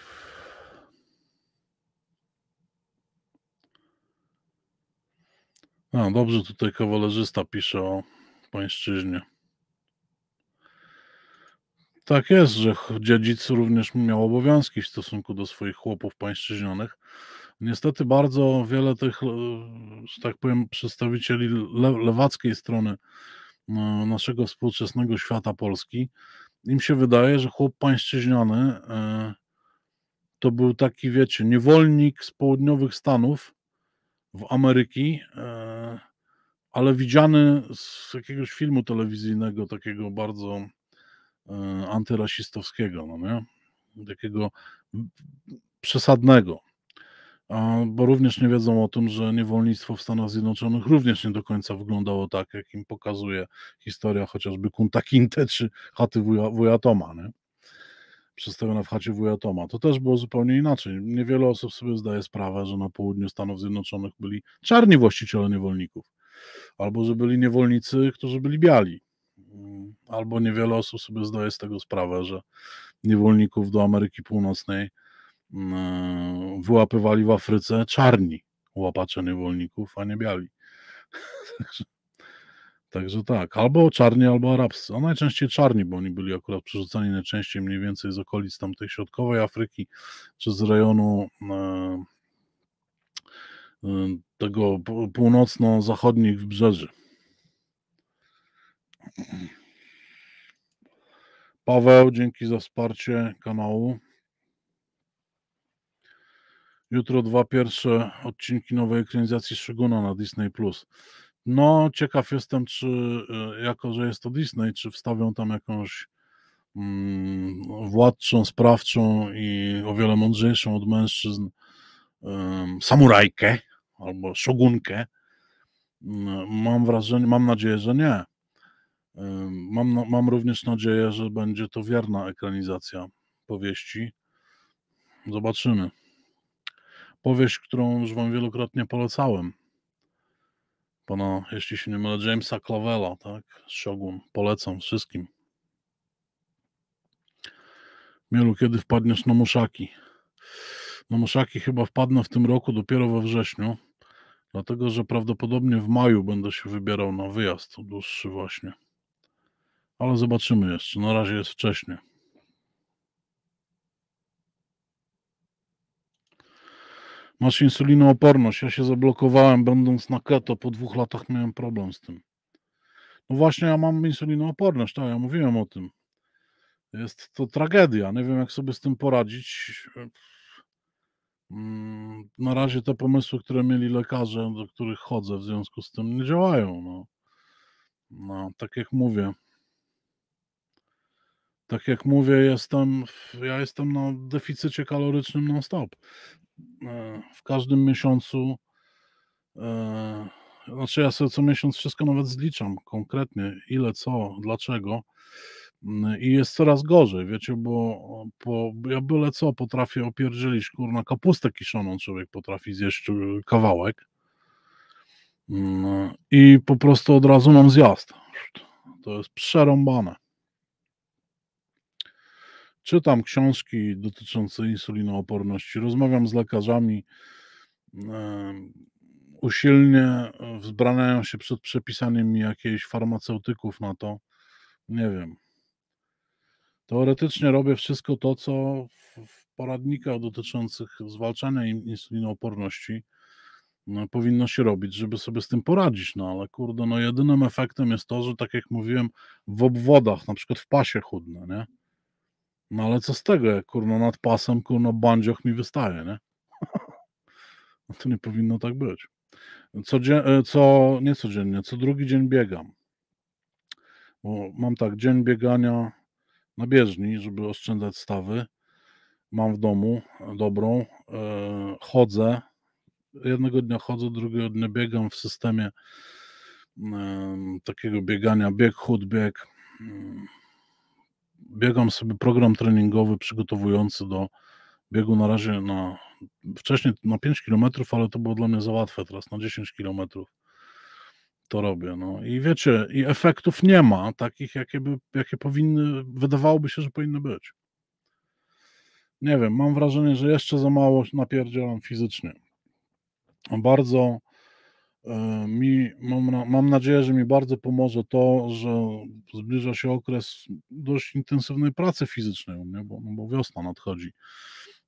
No dobrze, tutaj kawalerzysta pisze o pańszczyźnie. Tak jest, że dziedzic również miał obowiązki w stosunku do swoich chłopów pańszczyźnionych. Niestety bardzo wiele tych, e, że tak powiem, przedstawicieli lewackiej strony e, naszego współczesnego świata Polski, im się wydaje, że chłop pańszczyźniony e, to był taki, wiecie, niewolnik z południowych Stanów w Ameryki, ale widziany z jakiegoś filmu telewizyjnego, takiego bardzo e, antyrasistowskiego, no nie? takiego przesadnego. bo również nie wiedzą o tym, że niewolnictwo w Stanach Zjednoczonych również nie do końca wyglądało tak, jak im pokazuje historia chociażby Kunta Kinte czy chaty wuja, wujatoma, nie? przedstawiona w chacie wujatoma. To też było zupełnie inaczej. Niewiele osób sobie zdaje sprawę, że na południu Stanów Zjednoczonych byli czarni właściciele niewolników albo że byli niewolnicy, którzy byli biali. Mm, albo niewiele osób sobie zdaje z tego sprawę, że niewolników do Ameryki Północnej mm, wyłapywali w Afryce czarni łapacze niewolników, a nie biali. [LAUGHS] Także, tak, albo czarni, albo arabscy. A najczęściej czarni, bo oni byli akurat przerzucani najczęściej mniej więcej z okolic tamtej środkowej Afryki, czy z rejonu e, Y, tego północno-zachodnich wybrzeży. Paweł, dzięki za wsparcie kanału. Jutro dwa pierwsze odcinki nowej ekranizacji Szyguna na Disney+. No, ciekaw jestem, czy y, jako, że jest to Disney, czy wstawią tam jakąś mm, władczą, sprawczą i o wiele mądrzejszą od mężczyzn um, samurajkę, albo Szogunkę. No, mam wrażenie, mam nadzieję, że nie. Mam, mam również nadzieję, że będzie to wierna ekranizacja powieści. Zobaczymy. Powieść, którą już Wam wielokrotnie polecałem. Pana, jeśli się nie mylę, Jamesa Clavella, tak? Shogun. Polecam wszystkim. Mielu, kiedy wpadniesz na muszaki? Na muszaki chyba wpadnę w tym roku, dopiero we wrześniu. Dlatego, że prawdopodobnie w maju będę się wybierał na wyjazd dłuższy właśnie. Ale zobaczymy jeszcze. Na razie jest wcześnie. Masz insulinooporność. Ja się zablokowałem będąc na keto. Po dwóch latach miałem problem z tym. No właśnie, ja mam insulinooporność, tak, ja mówiłem o tym. Jest to tragedia. Nie wiem, jak sobie z tym poradzić. Mm, na razie te pomysły, które mieli lekarze, do których chodzę, w związku z tym nie działają. No, no tak jak mówię. Tak jak mówię, jestem, w, ja jestem na deficycie kalorycznym non-stop. E, w każdym miesiącu, e, znaczy ja sobie co miesiąc wszystko nawet zliczam konkretnie, ile, co, dlaczego i jest coraz gorzej, wiecie, bo po, ja byle co potrafię opierdzielić, kurna, kapustę kiszoną człowiek potrafi zjeść y, kawałek mm, i po prostu od razu mam zjazd. To jest przerąbane. Czytam książki dotyczące insulinooporności, rozmawiam z lekarzami, usilnie e, wzbraniają się przed przepisaniem mi jakichś farmaceutyków na to. Nie wiem, Teoretycznie robię wszystko to, co w poradnikach dotyczących zwalczania insulinooporności no, powinno się robić, żeby sobie z tym poradzić, no ale kurde, no jedynym efektem jest to, że tak jak mówiłem, w obwodach, na przykład w pasie chudne, nie? No ale co z tego, jak kurno nad pasem, kurno bandzioch mi wystaje, nie? [LAUGHS] No to nie powinno tak być. E, co, co nie codziennie, co drugi dzień biegam. Bo mam tak, dzień biegania na bieżni, żeby oszczędzać stawy. Mam w domu e, dobrą. E, chodzę. Jednego dnia chodzę, drugiego dnia biegam w systemie takiego biegania, bieg, chód, bieg. Mm, biegam sobie program treningowy przygotowujący do biegu na razie na wcześniej na 5 km, ale to było dla mnie za łatwe teraz na 10 kilometrów to robię. No. I wiecie, i efektów nie ma takich, jakie, by, jakie powinny, wydawałoby się, że powinny być. Nie wiem, mam wrażenie, że jeszcze za mało napierdzielam fizycznie. Bardzo e, mi, mam, mam nadzieję, że mi bardzo pomoże to, że zbliża się okres dość intensywnej pracy fizycznej u mnie, bo, no bo wiosna nadchodzi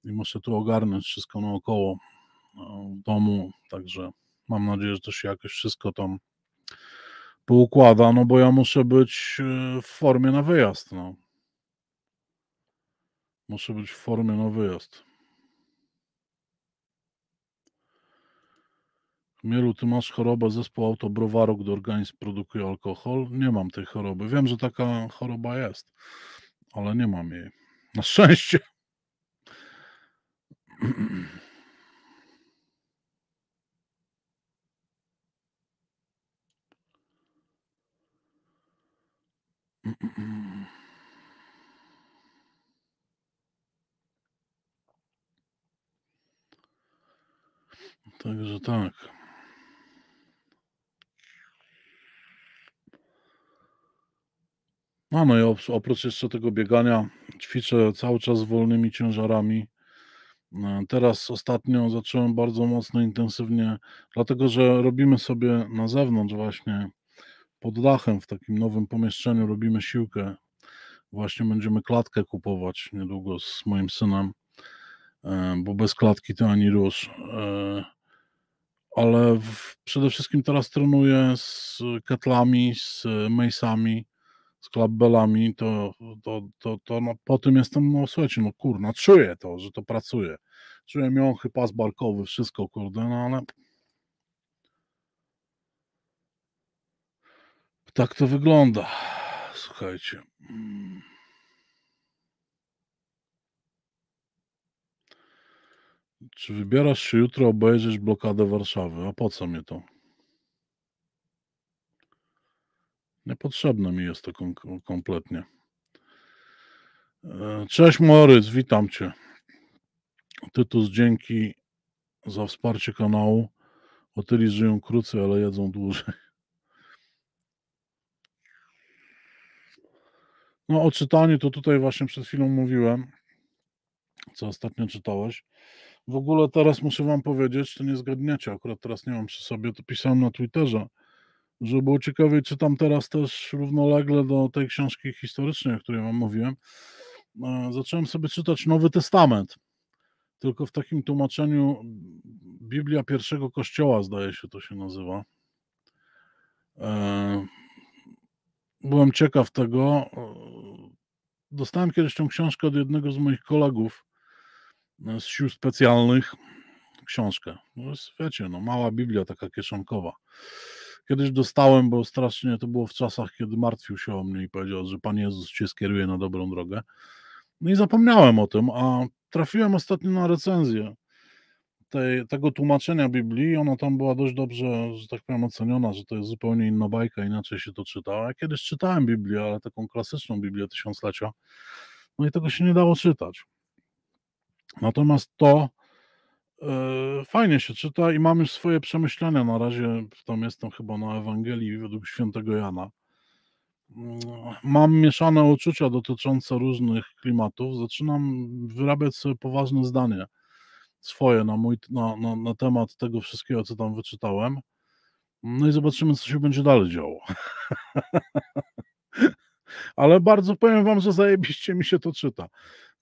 i muszę tu ogarnąć wszystko naokoło e, w domu, także mam nadzieję, że to się jakoś wszystko tam poukłada, no bo ja muszę być e, w formie na wyjazd. No. Muszę być w formie na wyjazd. Mielu, ty masz chorobę zespół autobrowaru, gdy organizm produkuje alkohol? Nie mam tej choroby. Wiem, że taka choroba jest, ale nie mam jej. Na szczęście. [CLEARS THROAT] Także tak. A no, no i oprócz jeszcze tego biegania ćwiczę cały czas wolnymi ciężarami. E, teraz ostatnio zacząłem bardzo mocno, intensywnie, dlatego że robimy sobie na zewnątrz właśnie pod dachem w takim nowym pomieszczeniu robimy siłkę. Właśnie będziemy klatkę kupować niedługo z moim synem, e, bo bez klatki to ani rusz. E, ale w, przede wszystkim teraz trenuję z ketlami, z meisami, z klabbelami. To, to, to, to no, po tym jestem, no słuchajcie, no kurna, czuję to, że to pracuje. Czuję miąchy, pas barkowy, wszystko kurde, no ale Tak to wygląda. Słuchajcie. Czy wybierasz się jutro obejrzeć blokadę Warszawy? A po co mnie to? Niepotrzebne mi jest to kompletnie. E, cześć Moryc, witam Cię. Tytus, dzięki za wsparcie kanału. Otyli żyją krócej, ale jedzą dłużej. No o czytaniu to tutaj właśnie przed chwilą mówiłem, co ostatnio czytałeś. W ogóle teraz muszę wam powiedzieć, to nie zgadniecie, akurat teraz nie mam przy sobie, to pisałem na Twitterze, że było ciekawie, czytam teraz też równolegle do tej książki historycznej, o której wam mówiłem, e, zacząłem sobie czytać Nowy Testament, tylko w takim tłumaczeniu Biblia pierwszego kościoła, zdaje się to się nazywa. E byłem ciekaw tego. E, dostałem kiedyś tą książkę od jednego z moich kolegów e, z sił specjalnych. Książkę. No jest, wiecie, no, mała Biblia taka kieszonkowa. Kiedyś dostałem, bo strasznie to było w czasach, kiedy martwił się o mnie i powiedział, że Pan Jezus cię skieruje na dobrą drogę. No i zapomniałem o tym, a trafiłem ostatnio na recenzję tego tłumaczenia Biblii, ona tam była dość dobrze, że tak powiem, oceniona, że to jest zupełnie inna bajka, inaczej się to czyta. Ja kiedyś czytałem Biblię, ale taką klasyczną Biblię tysiąclecia, no i tego się nie dało czytać. Natomiast to yy, fajnie się czyta i mam już swoje przemyślenia. Na razie tam jestem chyba na Ewangelii według świętego Jana. Mm, mam mieszane uczucia dotyczące różnych klimatów. Zaczynam wyrabiać sobie poważne zdanie swoje na, mój, na, na, na temat tego wszystkiego, co tam wyczytałem. No i zobaczymy, co się będzie dalej działo. [LAUGHS] Ale bardzo powiem wam, że zajebiście mi się to czyta.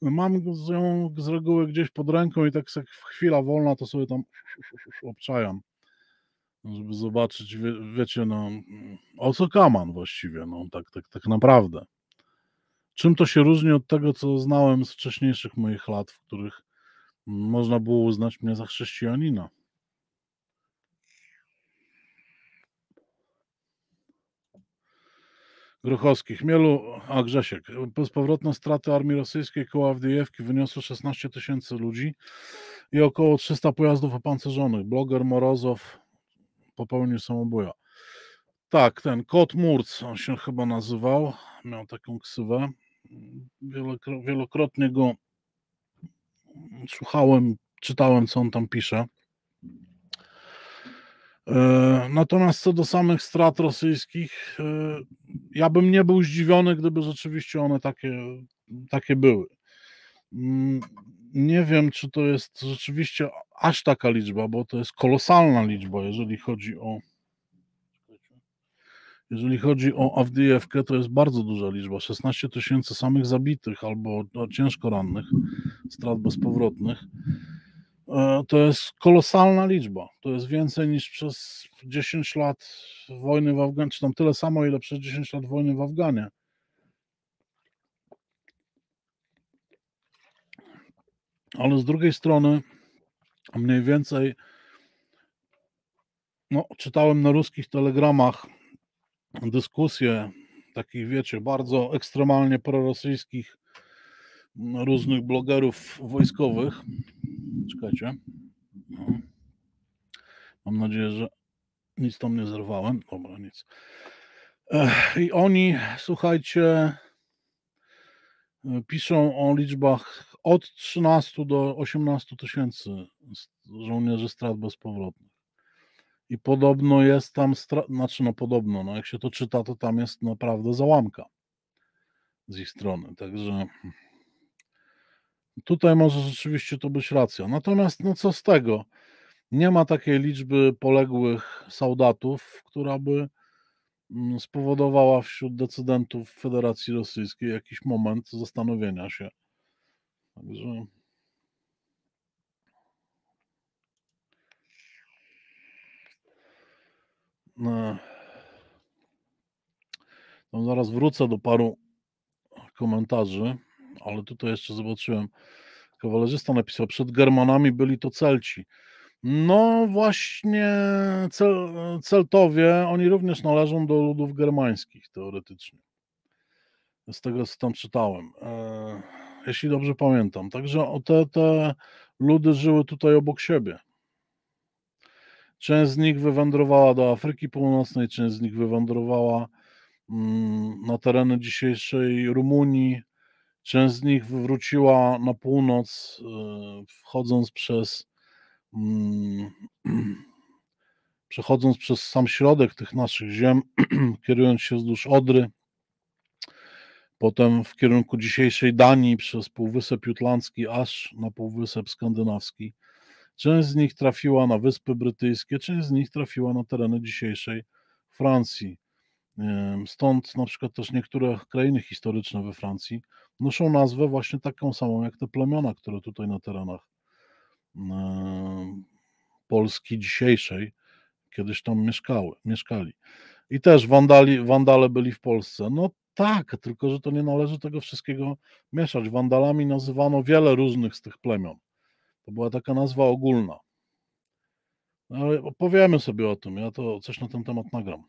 Mam ją z reguły gdzieś pod ręką i tak jak chwila wolna, to sobie tam obczajam, żeby zobaczyć, wie, wiecie, no, o co kaman właściwie, no, tak, tak, tak naprawdę. Czym to się różni od tego, co znałem z wcześniejszych moich lat, w których można było uznać mnie za chrześcijanina. Gruchowski, Chmielu, a Grzesiek. Bezpowrotne straty armii rosyjskiej koło Awdyjewki wyniosły 16 tysięcy ludzi i około 300 pojazdów opancerzonych. Bloger Morozow popełnił samobója. Tak, ten Kot Murc, on się chyba nazywał, miał taką ksywę. Wielokrotnie go słuchałem, czytałem, co on tam pisze. E, natomiast co do samych strat rosyjskich, e, ja bym nie był zdziwiony, gdyby rzeczywiście one takie, takie były. Mm, nie wiem, czy to jest rzeczywiście aż taka liczba, bo to jest kolosalna liczba, jeżeli chodzi o jeżeli chodzi o Avdijewkę, to jest bardzo duża liczba, 16 tysięcy samych zabitych albo no, ciężko rannych, strat bezpowrotnych. E, to jest kolosalna liczba. To jest więcej niż przez 10 lat wojny w Afganie, czy tam tyle samo, ile przez 10 lat wojny w Afganie. Ale z drugiej strony, mniej więcej, no, czytałem na ruskich telegramach dyskusję takich, wiecie, bardzo ekstremalnie prorosyjskich mm, różnych blogerów wojskowych. Czekajcie. No. Mam nadzieję, że nic tam nie zerwałem. Dobra, nic. I oni, słuchajcie, e, piszą o liczbach od 13 do 18 tysięcy żołnierzy strat bezpowrotnych i podobno jest tam, stra- znaczy no podobno, no jak się to czyta, to tam jest naprawdę załamka z ich strony, także tutaj może rzeczywiście to być racja. Natomiast no co z tego? Nie ma takiej liczby poległych soldatów, która by mm, spowodowała wśród decydentów Federacji Rosyjskiej jakiś moment zastanowienia się. Także No. no, zaraz wrócę do paru komentarzy, ale tutaj jeszcze zobaczyłem. Kawalerzysta napisał, przed Germanami byli to Celci. No właśnie, cel, Celtowie, oni również należą do ludów germańskich teoretycznie. Z tego, co tam czytałem, e, jeśli dobrze pamiętam. Także te, te ludy żyły tutaj obok siebie. Część z nich wywędrowała do Afryki Północnej, część z nich wywędrowała mm, na tereny dzisiejszej Rumunii. Część z nich wróciła na północ, y, wchodząc przez mm, [CLEARS THROAT] przechodząc przez sam środek tych naszych ziem, [CLEARS THROAT] kierując się wzdłuż Odry, potem w kierunku dzisiejszej Danii przez Półwysep Jutlandzki aż na Półwysep Skandynawski. Część z nich trafiła na Wyspy Brytyjskie, część z nich trafiła na tereny dzisiejszej Francji. Stąd na przykład też niektóre krainy historyczne we Francji noszą nazwę właśnie taką samą jak te plemiona, które tutaj na terenach Polski dzisiejszej kiedyś tam mieszkały, mieszkali. I też wandali, wandale byli w Polsce. No tak, tylko że to nie należy tego wszystkiego mieszać. Wandalami nazywano wiele różnych z tych plemion. To była taka nazwa ogólna. No, ale opowiemy sobie o tym, ja to coś na ten temat nagram.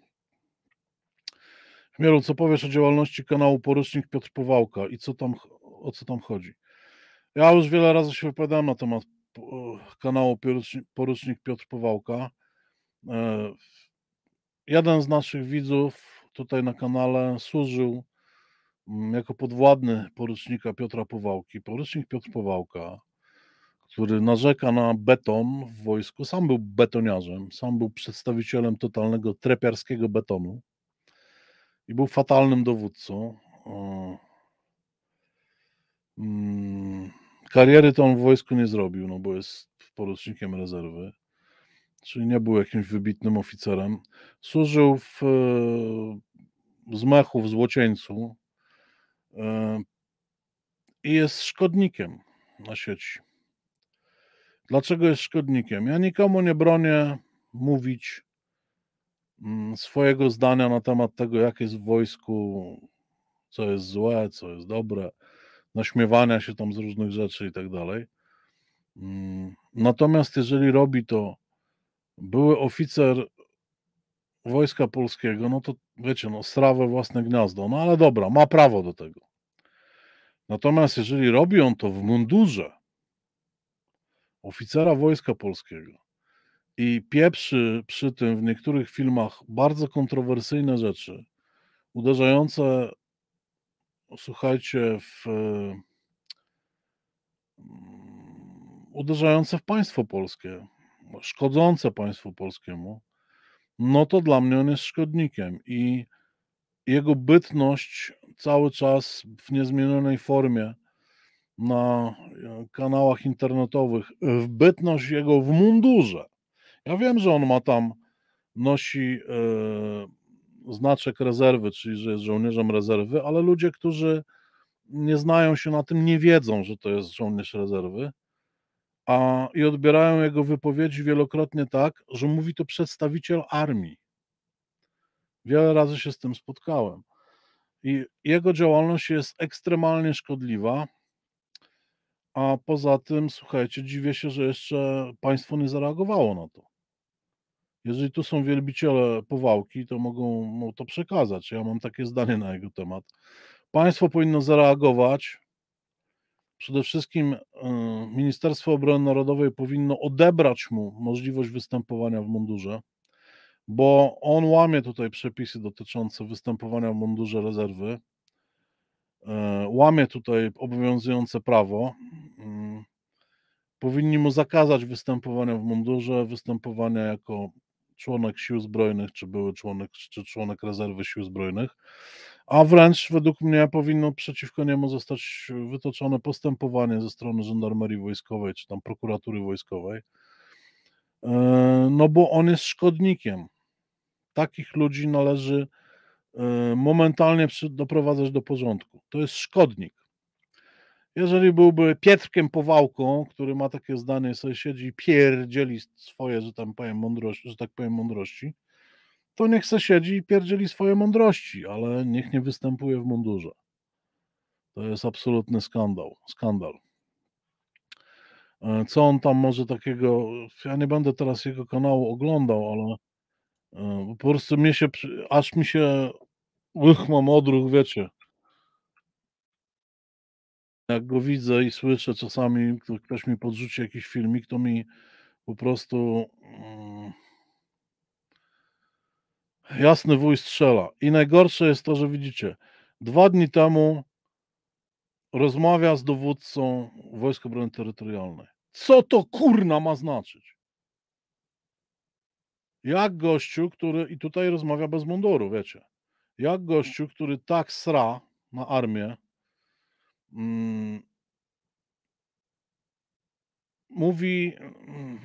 Chmielu, co powiesz o działalności kanału Porucznik Piotr Powałka i co tam, o co tam chodzi? Ja już wiele razy się wypowiadałem na temat e, kanału Porucznik Piotr Powałka. E, jeden z naszych widzów tutaj na kanale służył mm, jako podwładny porucznika Piotra Powałki. Porucznik Piotr Powałka który narzeka na beton w wojsku. Sam był betoniarzem, sam był przedstawicielem totalnego trepiarskiego betonu i był fatalnym dowódcą. E, mm, kariery to on w wojsku nie zrobił, no bo jest porucznikiem rezerwy, czyli nie był jakimś wybitnym oficerem. Służył w e, zmachu, w złocieńcu e, i jest szkodnikiem na sieci. Dlaczego jest szkodnikiem? Ja nikomu nie bronię mówić mm, swojego zdania na temat tego, jak jest w wojsku, co jest złe, co jest dobre, naśmiewania się tam z różnych rzeczy i tak dalej. Mm, natomiast jeżeli robi to były oficer Wojska Polskiego, no to wiecie, no strawę własne gniazdo, no ale dobra, ma prawo do tego. Natomiast jeżeli robi on to w mundurze, oficera Wojska Polskiego i pieprzy przy tym w niektórych filmach bardzo kontrowersyjne rzeczy, uderzające, słuchajcie, w, mm, uderzające w państwo polskie, szkodzące państwu polskiemu, no to dla mnie on jest szkodnikiem i jego bytność cały czas w niezmienionej formie na e, kanałach internetowych e, w bytność jego w mundurze. Ja wiem, że on ma tam, nosi e, znaczek rezerwy, czyli że jest żołnierzem rezerwy, ale ludzie, którzy nie znają się na tym, nie wiedzą, że to jest żołnierz rezerwy a, i odbierają jego wypowiedzi wielokrotnie tak, że mówi to przedstawiciel armii. Wiele razy się z tym spotkałem. I jego działalność jest ekstremalnie szkodliwa a poza tym, słuchajcie, dziwię się, że jeszcze państwo nie zareagowało na to. Jeżeli tu są wielbiciele powałki, to mogą mu to przekazać. Ja mam takie zdanie na jego temat. Państwo powinno zareagować. Przede wszystkim y, Ministerstwo Obrony Narodowej powinno odebrać mu możliwość występowania w mundurze, bo on łamie tutaj przepisy dotyczące występowania w mundurze rezerwy. E, łamie tutaj obowiązujące prawo. Mm, powinni mu zakazać występowania w mundurze, występowania jako członek sił zbrojnych, czy były członek, czy członek rezerwy sił zbrojnych, a wręcz według mnie powinno przeciwko niemu zostać wytoczone postępowanie ze strony żandarmerii wojskowej, czy tam prokuratury wojskowej, e, no bo on jest szkodnikiem. Takich ludzi należy Y, momentalnie doprowadzasz do porządku. To jest szkodnik. Jeżeli byłby Pietrkiem Powałką, który ma takie zdanie, sobie siedzi i pierdzieli swoje, że, tam powiem mądrości, że tak powiem mądrości, to niech se siedzi i pierdzieli swoje mądrości, ale niech nie występuje w mundurze. To jest absolutny skandal. skandal. E, co on tam może takiego. Ja nie będę teraz jego kanału oglądał, ale e, po prostu mnie się, aż mi się Uch, mam odruch, wiecie. Jak go widzę i słyszę czasami, ktoś mi podrzuci jakiś filmik, to mi po prostu mm, jasny wuj strzela. I najgorsze jest to, że widzicie, dwa dni temu rozmawia z dowódcą Wojsk Obrony Terytorialnej. Co to kurna ma znaczyć? Jak gościu, który i tutaj rozmawia bez munduru, wiecie jak gościu, który tak sra na armię, mm, mówi. Mm,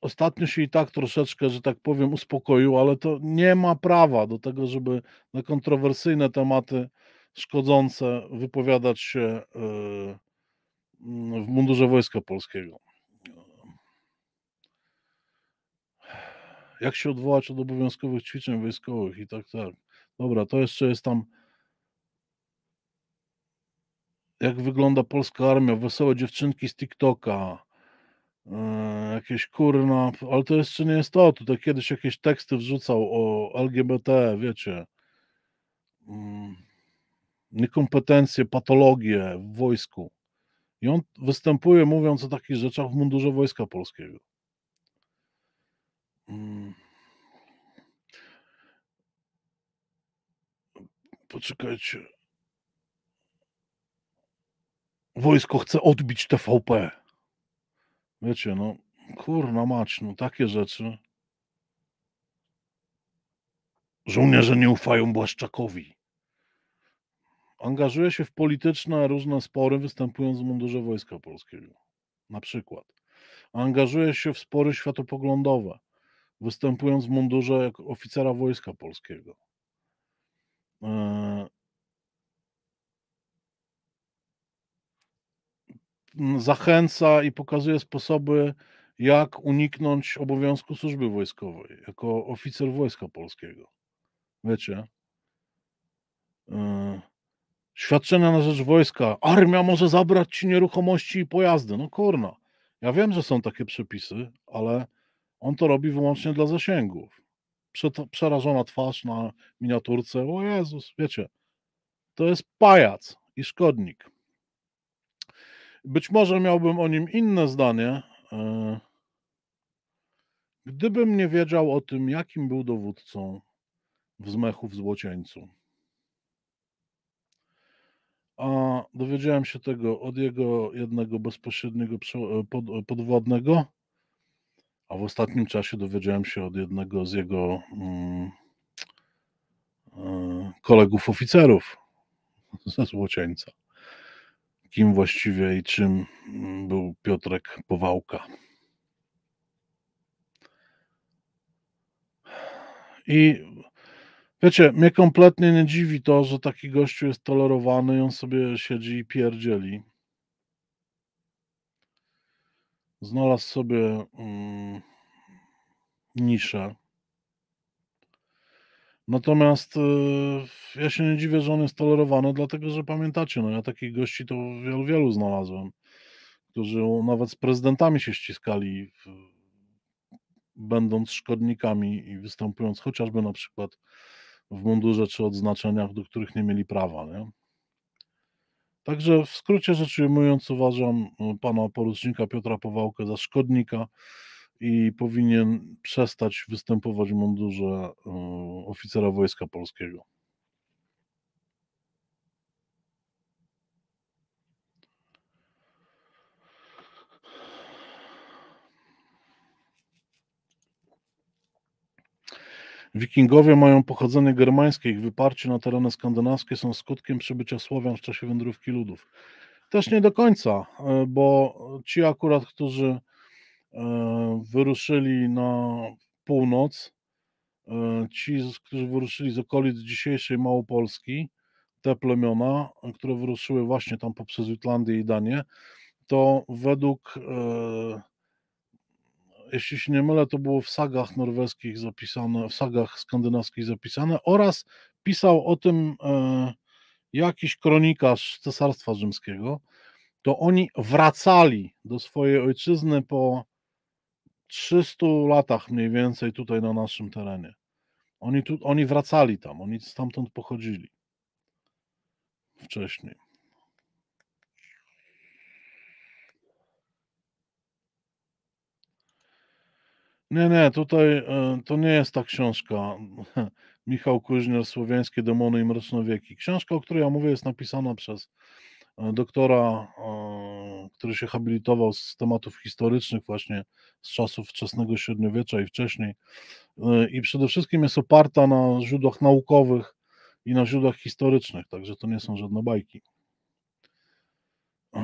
ostatnio się i tak troszeczkę, że tak powiem, uspokoił, ale to nie ma prawa do tego, żeby na kontrowersyjne tematy szkodzące wypowiadać się e, mm, w mundurze Wojska Polskiego. Jak się odwołać od obowiązkowych ćwiczeń wojskowych i tak, tak. Dobra, to jeszcze jest tam jak wygląda polska armia, wesołe dziewczynki z TikToka, yy, jakieś kurna, ale to jeszcze nie jest to, tutaj kiedyś jakieś teksty wrzucał o LGBT, wiecie, yy, niekompetencje, patologie w wojsku. I on występuje mówiąc o takich rzeczach w mundurze Wojska Polskiego. Mm. Poczekajcie. Wojsko chce odbić TVP. Wiecie, no kurna mać, no takie rzeczy. Żołnierze nie ufają Błaszczakowi. Angażuje się w polityczne różne spory, występując w mundurze Wojska Polskiego. Na przykład. Angażuje się w spory światopoglądowe występując w mundurze oficera Wojska Polskiego. E, zachęca i pokazuje sposoby, jak uniknąć obowiązku służby wojskowej jako oficer Wojska Polskiego. Wiecie? E, świadczenia na rzecz wojska. Armia może zabrać ci nieruchomości i pojazdy. No kurna. Ja wiem, że są takie przepisy, ale on to robi wyłącznie dla zasięgów. Przerażona twarz na miniaturce. O Jezus, wiecie, to jest pajac i szkodnik. Być może miałbym o nim inne zdanie, e, gdybym nie wiedział o tym, jakim był dowódcą w Zmechu w Złocieńcu. A dowiedziałem się tego od jego jednego bezpośredniego podwładnego, a w ostatnim czasie dowiedziałem się od jednego z jego mm, e, kolegów oficerów [LAUGHS] ze Złocieńca, kim właściwie i czym mm, był Piotrek Powałka. I wiecie, mnie kompletnie nie dziwi to, że taki gościu jest tolerowany i on sobie siedzi i pierdzieli znalazł sobie mm, niszę. Natomiast y, ja się nie dziwię, że on jest tolerowany, dlatego że pamiętacie, no ja takich gości to wielu, wielu znalazłem, którzy nawet z prezydentami się ściskali, w, będąc szkodnikami i występując chociażby na przykład w mundurze czy odznaczeniach, do których nie mieli prawa. Nie? Także w skrócie rzecz ujmując, uważam y, pana porucznika Piotra Powałkę za szkodnika i powinien przestać występować w mundurze y, oficera Wojska Polskiego. Wikingowie mają pochodzenie germańskie, ich wyparcie na tereny skandynawskie są skutkiem przybycia Słowian w czasie wędrówki ludów. Też nie do końca, e, bo ci akurat, którzy e, wyruszyli na północ, e, ci, którzy wyruszyli z okolic dzisiejszej Małopolski, te plemiona, które wyruszyły właśnie tam poprzez Jutlandię i Danię, to według jeśli się nie mylę, to było w sagach norweskich zapisane, w sagach skandynawskich zapisane oraz pisał o tym e, jakiś kronikarz Cesarstwa Rzymskiego, to oni wracali do swojej ojczyzny po 300 latach mniej więcej tutaj na naszym terenie. Oni, tu, oni wracali tam, oni stamtąd pochodzili wcześniej. Nie, nie, tutaj e, to nie jest ta książka. [LAUGHS] Michał Kuźnier, Słowiańskie Demony i Mroczne Wieki. Książka, o której ja mówię, jest napisana przez e, doktora, e, który się habilitował z tematów historycznych właśnie z czasów wczesnego średniowiecza i wcześniej. I przede wszystkim jest oparta na źródłach naukowych i na źródłach historycznych, także to nie są żadne bajki. [CLEARS THROAT]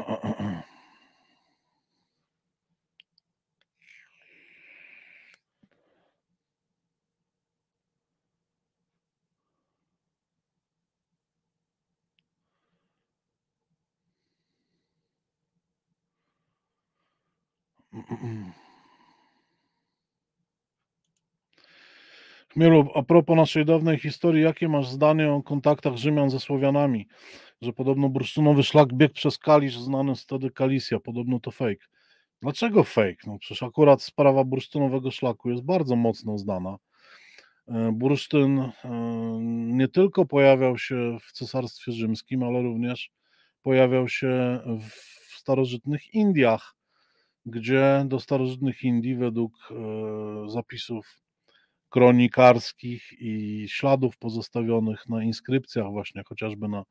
Mielu, a propos naszej dawnej historii, jakie masz zdanie o kontaktach Rzymian ze Słowianami? Że podobno bursztynowy szlak biegł przez Kalisz, znany z wtedy Kalisja, podobno to fake. Dlaczego fake? No przecież akurat sprawa bursztynowego szlaku jest bardzo mocno znana. E, bursztyn e, nie tylko pojawiał się w Cesarstwie Rzymskim, ale również pojawiał się w starożytnych Indiach, gdzie do starożytnych Indii według e, zapisów kronikarskich i śladów pozostawionych na inskrypcjach, właśnie chociażby na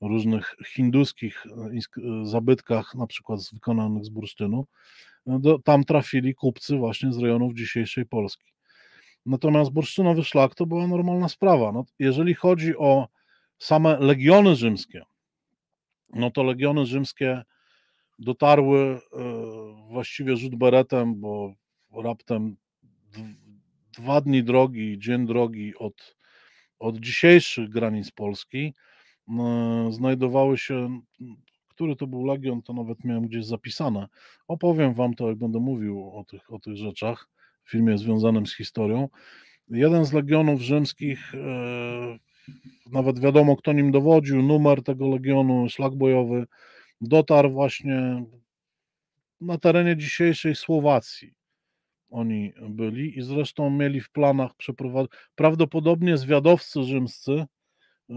różnych hinduskich e, e, zabytkach, na przykład wykonanych z bursztynu, e, do, tam trafili kupcy właśnie z rejonów dzisiejszej Polski. Natomiast bursztynowy szlak to była normalna sprawa. No, jeżeli chodzi o same legiony rzymskie, no to legiony rzymskie dotarły właściwie rzut beretem, bo raptem dwa dni drogi, dzień drogi od, od dzisiejszych granic Polski e, znajdowały się, który to był legion, to nawet miałem gdzieś zapisane. Opowiem wam to, jak będę mówił o tych, o tych rzeczach w filmie związanym z historią. Jeden z legionów rzymskich, e, nawet wiadomo kto nim dowodził, numer tego legionu, szlak bojowy, dotarł właśnie na terenie dzisiejszej Słowacji oni byli i zresztą mieli w planach przeprowadzić. Prawdopodobnie zwiadowcy rzymscy e,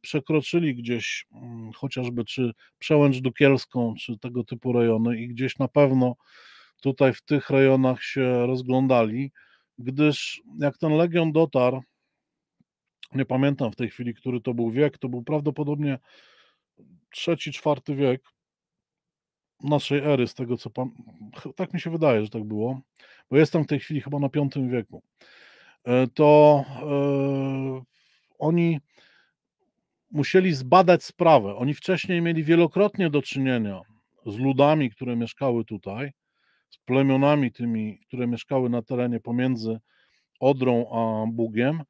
przekroczyli gdzieś mm, chociażby czy przełęcz dukielską, czy tego typu rejony i gdzieś na pewno tutaj w tych rejonach się rozglądali, gdyż jak ten legion dotarł, nie pamiętam w tej chwili, który to był wiek, to był prawdopodobnie trzeci, czwarty wiek, naszej ery, z tego co pan... tak mi się wydaje, że tak było, bo jestem w tej chwili chyba na V wieku, e, to yy, oni musieli zbadać sprawę. Oni wcześniej mieli wielokrotnie do czynienia z ludami, które mieszkały tutaj, z plemionami tymi, które mieszkały na terenie pomiędzy Odrą a Bugiem,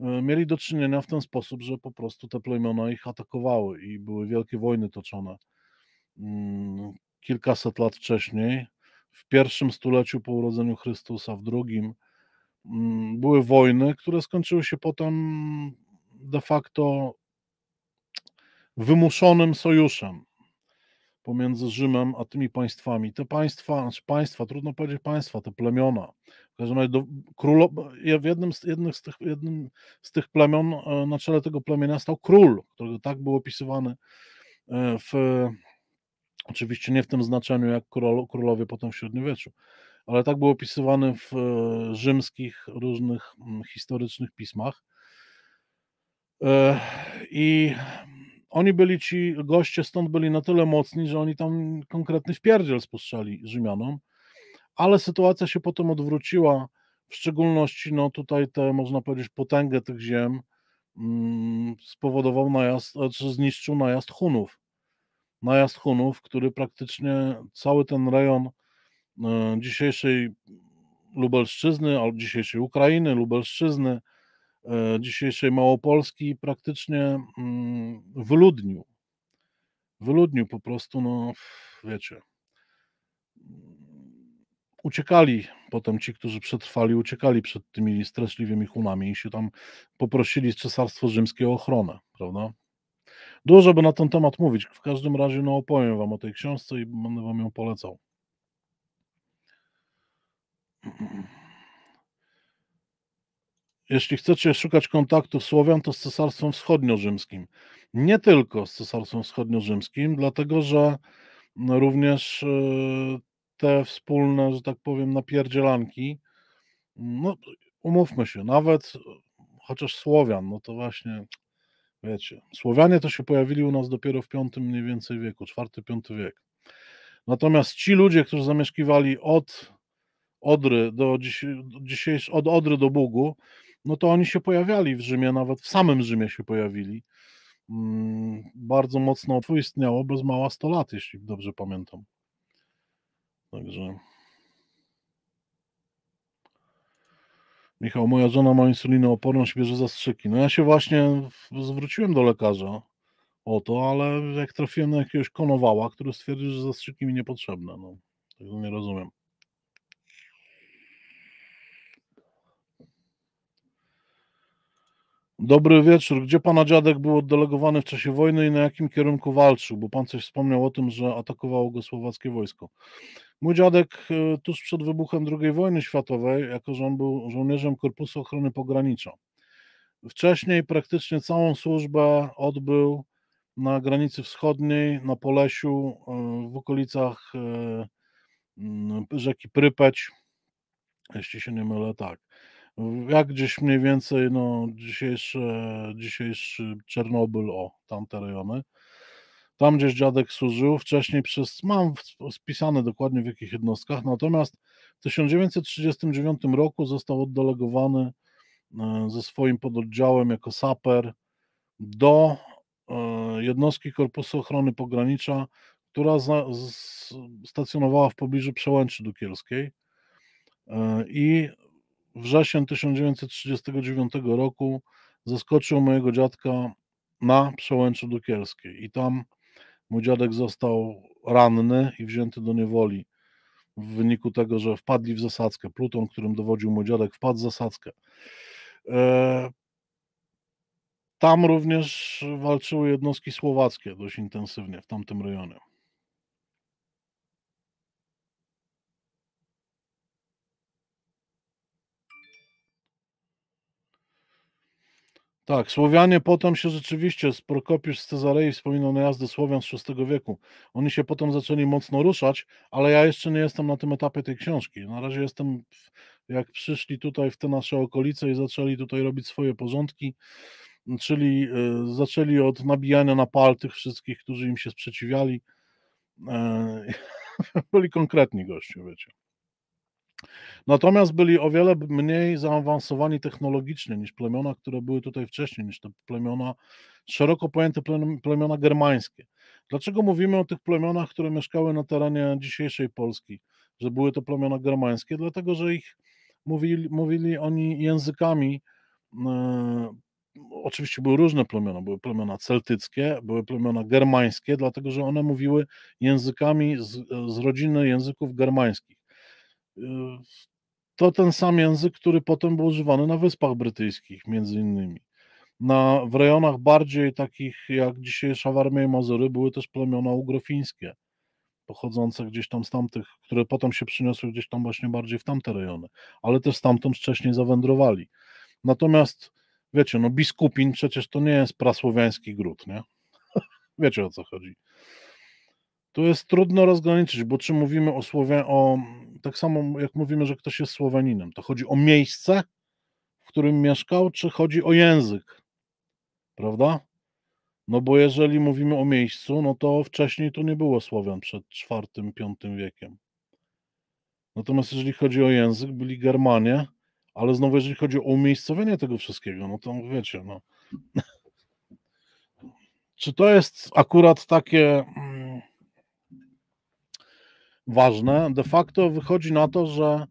e, mieli do czynienia w ten sposób, że po prostu te plemiona ich atakowały i były wielkie wojny toczone mm, kilkaset lat wcześniej, w pierwszym stuleciu po urodzeniu Chrystusa, w drugim, mm, były wojny, które skończyły się potem de facto wymuszonym sojuszem pomiędzy Rzymem a tymi państwami. Te państwa, znaczy państwa, trudno powiedzieć państwa, te plemiona. W każdym razie do, królo, w jednym z, z, tych, jednym z tych plemion, e, na czele tego plemienia stał król, którego tak był opisywany e, w Oczywiście nie w tym znaczeniu jak król, królowie potem w średniowieczu, ale tak było opisywane w e, rzymskich różnych historycznych pismach. E, I oni byli ci goście, stąd byli na tyle mocni, że oni tam konkretny wpierdziel spuszczali Rzymianom, ale sytuacja się potem odwróciła, w szczególności no tutaj te, można powiedzieć, potęgę tych ziem mm, spowodował najazd, czy znaczy zniszczył najazd Hunów najazd Hunów, który praktycznie cały ten rejon e, dzisiejszej Lubelszczyzny, albo dzisiejszej Ukrainy, Lubelszczyzny, e, dzisiejszej Małopolski praktycznie mm, wyludnił. Wyludnił po prostu, no wiecie. Uciekali potem ci, którzy przetrwali, uciekali przed tymi straszliwymi Hunami i się tam poprosili z Cesarstwo Rzymskie o ochronę, prawda? Dużo by na ten temat mówić. W każdym razie no, opowiem Wam o tej książce i będę Wam ją polecał. Jeśli chcecie szukać kontaktów Słowian, to z Cesarstwem Wschodnio-Rzymskim. Nie tylko z Cesarstwem Wschodnio-Rzymskim, dlatego że no, również e, te wspólne, że tak powiem, napierdzielanki, no, umówmy się, nawet e, chociaż Słowian, no to właśnie Wiecie, Słowianie to się pojawili u nas dopiero w V mniej więcej wieku, IV-V wiek. Natomiast ci ludzie, którzy zamieszkiwali od Odry do dziś, od Odry do Bugu, no to oni się pojawiali w Rzymie, nawet w samym Rzymie się pojawili. Mm, bardzo mocno to istniało bez mała 100 lat, jeśli dobrze pamiętam. Także Michał, moja żona ma insulinooporność, bierze zastrzyki. No ja się właśnie zwróciłem do lekarza o to, ale jak trafiłem na jakiegoś konowała, który stwierdził, że zastrzyki mi niepotrzebne. No, tego nie rozumiem. Dobry wieczór. Gdzie pana dziadek był oddelegowany w czasie wojny i na jakim kierunku walczył? Bo pan coś wspomniał o tym, że atakowało go słowackie wojsko. Mój dziadek e, tuż przed wybuchem II wojny światowej, jako że on był żołnierzem Korpusu Ochrony Pogranicza. Wcześniej praktycznie całą służbę odbył na granicy wschodniej, na Polesiu, e, w okolicach e, rzeki Prypeć, jeśli się nie mylę, tak. Jak gdzieś mniej więcej no, dzisiejszy, dzisiejszy Czernobyl, o tamte rejony tam gdzieś dziadek służył, wcześniej przez, mam spisane dokładnie w jakich jednostkach, natomiast w 1939 roku został oddelegowany e, ze swoim pododdziałem jako saper do e, jednostki Korpusu Ochrony Pogranicza, która stacjonowała w pobliżu Przełęczy Dukielskiej e, i wrzesień 1939 roku zaskoczył mojego dziadka na Przełęczy Dukielskiej i tam Mój dziadek został ranny i wzięty do niewoli w wyniku tego, że wpadli w zasadzkę. Pluton, którym dowodził mój dziadek, wpadł w zasadzkę. E, tam również walczyły jednostki słowackie dość intensywnie w tamtym rejonie. Tak, Słowianie potem się rzeczywiście, Prokopiusz z Cezarei wspominał najazdy Słowian z VI wieku. Oni się potem zaczęli mocno ruszać, ale ja jeszcze nie jestem na tym etapie tej książki. Na razie jestem, jak przyszli tutaj w te nasze okolice i zaczęli tutaj robić swoje porządki, czyli e, zaczęli od nabijania na pal tych wszystkich, którzy im się sprzeciwiali. E, [LAUGHS] byli konkretni goście, wiecie. Natomiast byli o wiele mniej zaawansowani technologicznie niż plemiona, które były tutaj wcześniej, niż te plemiona, szeroko pojęte plemiona germańskie. Dlaczego mówimy o tych plemionach, które mieszkały na terenie dzisiejszej Polski, że były to plemiona germańskie? Dlatego, że ich mówili, mówili oni językami. E, oczywiście były różne plemiona, były plemiona celtyckie, były plemiona germańskie, dlatego że one mówiły językami z, z rodziny języków germańskich. Y, to ten sam język, który potem był używany na Wyspach Brytyjskich, między innymi. Na, w rejonach bardziej takich jak dzisiejsza Warmia i Mazury były też plemiona ugrofińskie, pochodzące gdzieś tam z tamtych, które potem się przyniosły gdzieś tam właśnie bardziej w tamte rejony, ale też stamtąd wcześniej zawędrowali. Natomiast, wiecie, no biskupin przecież to nie jest prasłowiański gród, nie? [LAUGHS] wiecie o co chodzi. Tu jest trudno rozgraniczyć, bo czy mówimy o, Słowia- o tak samo jak mówimy, że ktoś jest Słoweninem, to chodzi o miejsce, w którym mieszkał, czy chodzi o język? Prawda? No bo jeżeli mówimy o miejscu, no to wcześniej tu nie było Słowian przed IV-V wiekiem. Natomiast jeżeli chodzi o język, byli Germanie, ale znowu jeżeli chodzi o umiejscowienie tego wszystkiego, no to wiecie, no. [LAUGHS] Czy to jest akurat takie mm, ważne, de facto wychodzi na to, że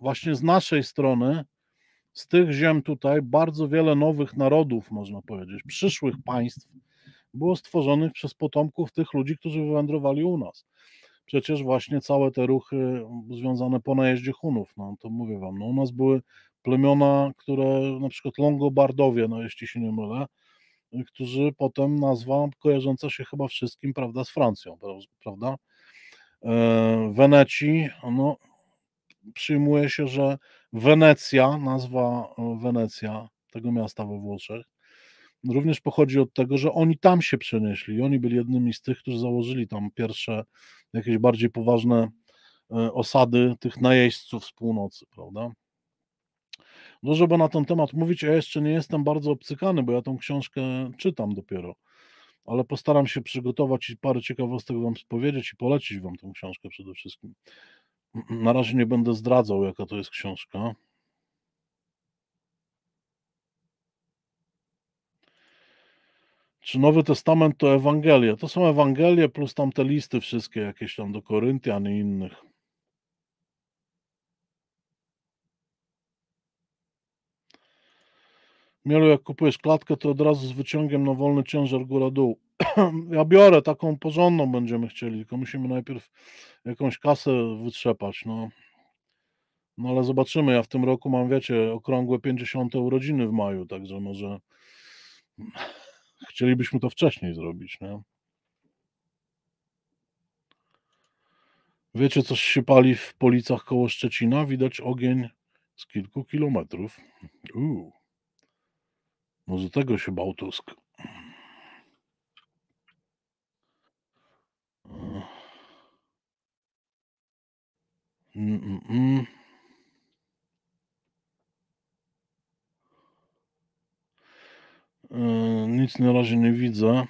właśnie z naszej strony, z tych ziem tutaj, bardzo wiele nowych narodów, można powiedzieć, przyszłych państw było stworzonych przez potomków tych ludzi, którzy wywędrowali u nas. Przecież właśnie całe te ruchy związane po najeździe Hunów, no to mówię wam, no u nas były plemiona, które na przykład Longobardowie, no jeśli się nie mylę, którzy potem nazwa kojarząca się chyba wszystkim, prawda, z Francją, prawda? E, Weneci, no przyjmuje się, że Wenecja, nazwa e, Wenecja, tego miasta we Włoszech, również pochodzi od tego, że oni tam się przenieśli. Oni byli jednymi z tych, którzy założyli tam pierwsze jakieś bardziej poważne e, osady tych najeźdźców z północy, prawda? Dużo by na ten temat mówić, ja jeszcze nie jestem bardzo obcykany, bo ja tą książkę czytam dopiero, ale postaram się przygotować i parę ciekawostek wam powiedzieć i polecić wam tą książkę przede wszystkim. Na razie nie będę zdradzał, jaka to jest książka. Czy Nowy Testament to ewangelia? To są Ewangelie plus tam te listy wszystkie jakieś tam do Koryntian i innych. Mielu, jak kupujesz klatkę, to od razu z wyciągiem na wolny ciężar góra-dół. [CLEARS THROAT] ja biorę, taką porządną będziemy chcieli, tylko musimy najpierw jakąś kasę wytrzepać, no. No ale zobaczymy, ja w tym roku mam, wiecie, okrągłe 50 urodziny w maju, także może chcielibyśmy to wcześniej zrobić, nie? Wiecie, coś się pali w Policach koło Szczecina? Widać ogień z kilku kilometrów. Uuu. Może no tego się bał Tusk. Mm, mm, Nic na razie nie widzę.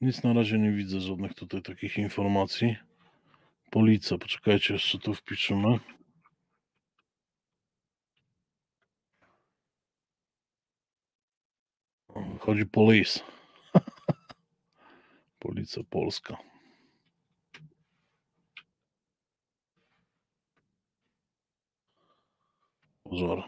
Nic na razie nie widzę żadnych tutaj takich informacji. Policja, poczekajcie, jeszcze tu wpiszemy. Chodzi polis. [LAUGHS] Policja polska. Pożar.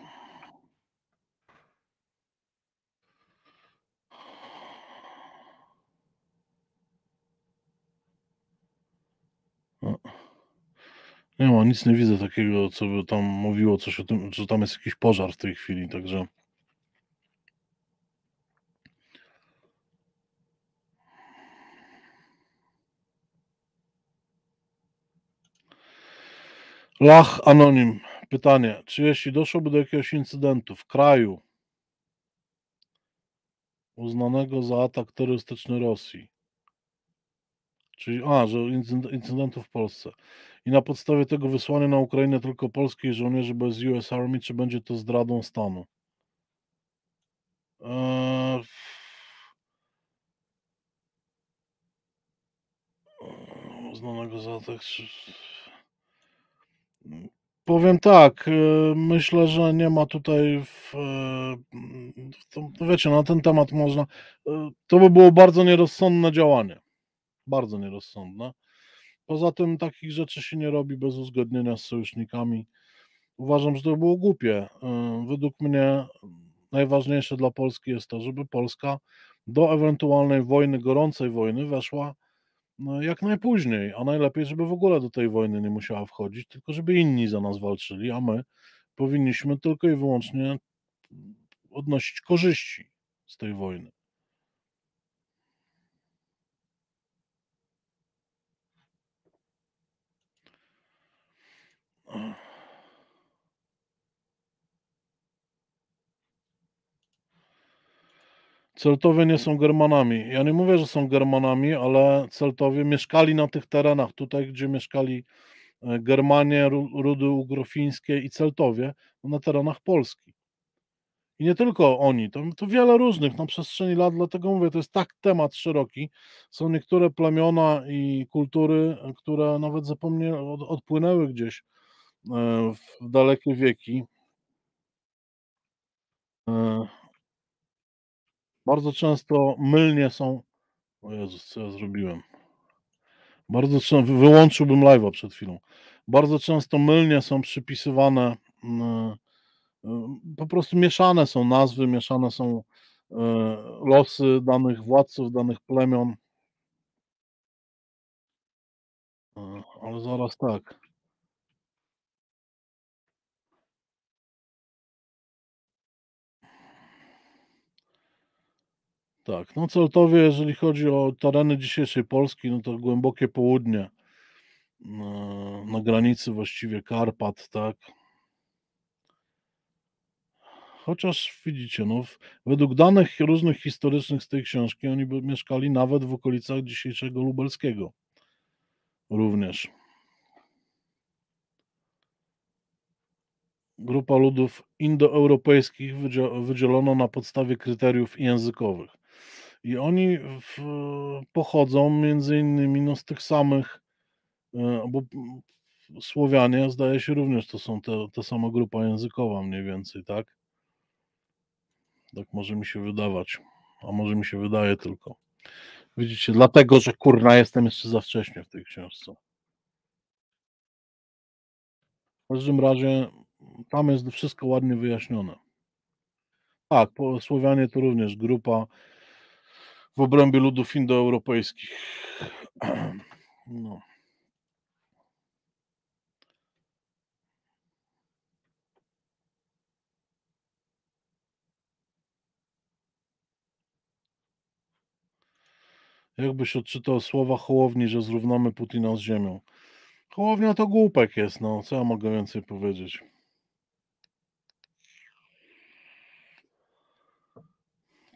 Nie ma, nic nie widzę takiego, co by tam mówiło, coś o tym, że tam jest jakiś pożar w tej chwili, także Lach Anonim. Pytanie. Czy jeśli doszłoby do jakiegoś incydentu w kraju uznanego za atak terrorystyczny Rosji, czyli a, że incydentów w Polsce i na podstawie tego wysłanie na Ukrainę tylko polskich żołnierzy bez US Army, czy będzie to zdradą stanu? Eee... Uznanego za atak... Czy... Powiem tak, y, myślę, że nie ma tutaj w, w, e, wiecie, na ten temat można, y, to by było bardzo nierozsądne działanie, bardzo nierozsądne. Poza tym takich rzeczy się nie robi bez uzgodnienia z sojusznikami. Uważam, że to było głupie. Y, według mnie najważniejsze dla Polski jest to, żeby Polska do ewentualnej wojny, gorącej wojny weszła no, jak najpóźniej, a najlepiej, żeby w ogóle do tej wojny nie musiała wchodzić, tylko żeby inni za nas walczyli, a my powinniśmy tylko i wyłącznie odnosić korzyści z tej wojny. Oh. Celtowie nie są Germanami. Ja nie mówię, że są Germanami, ale Celtowie mieszkali na tych terenach, tutaj gdzie mieszkali e, Germanie, Rudy Ugrofińskie i Celtowie, na terenach Polski. I nie tylko oni, to, to wiele różnych na przestrzeni lat, dlatego mówię, to jest tak temat szeroki. Są niektóre plemiona i kultury, e, które nawet zapomnieli, od, odpłynęły gdzieś e, w dalekie wieki bardzo często mylnie są. O Jezus, co ja zrobiłem? Bardzo często wyłączyłbym live'a przed chwilą. Bardzo często mylnie są przypisywane, mm, e, po prostu mieszane są nazwy, mieszane są e, losy danych władców, danych plemion. E, ale zaraz tak. Tak, no Celtowie, jeżeli chodzi o tereny dzisiejszej Polski, no to głębokie południe, na, na granicy właściwie Karpat, tak. Chociaż widzicie, no, według danych różnych historycznych z tej książki, oni by mieszkali nawet w okolicach dzisiejszego Lubelskiego również. Grupa ludów indoeuropejskich wydzielono na podstawie kryteriów językowych. I oni w, pochodzą między innymi no, z tych samych, e, bo Słowianie zdaje się również to są te, ta sama grupa językowa mniej więcej, tak? Tak może mi się wydawać, a może mi się wydaje tylko. Widzicie, dlatego, że kurna jestem jeszcze za wcześnie w tej książce. W każdym razie tam jest wszystko ładnie wyjaśnione. Tak, Słowianie to również grupa w obrębie ludów indoeuropejskich. [CLEARS THROAT] No. Jakbyś odczytał słowa Hołowni, że zrównamy Putina z ziemią. Hołownia to głupek jest, no co ja mogę więcej powiedzieć.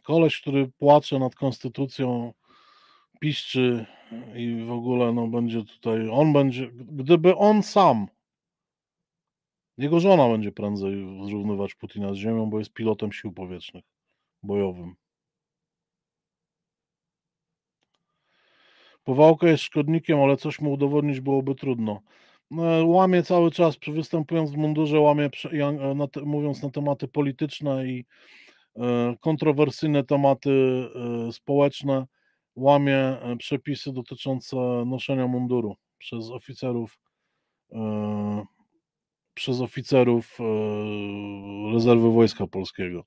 koleś, który płacze nad konstytucją, piszczy i w ogóle no będzie tutaj, on będzie, gdyby on sam, jego żona będzie prędzej zrównywać Putina z ziemią, bo jest pilotem sił powietrznych, bojowym. Powałka jest szkodnikiem, ale coś mu udowodnić byłoby trudno. No, łamie cały czas, występując w mundurze, łamie, mówiąc na tematy polityczne i E, kontrowersyjne tematy e, społeczne, łamie e, przepisy dotyczące noszenia munduru przez oficerów przez oficerów rezerwy Wojska Polskiego.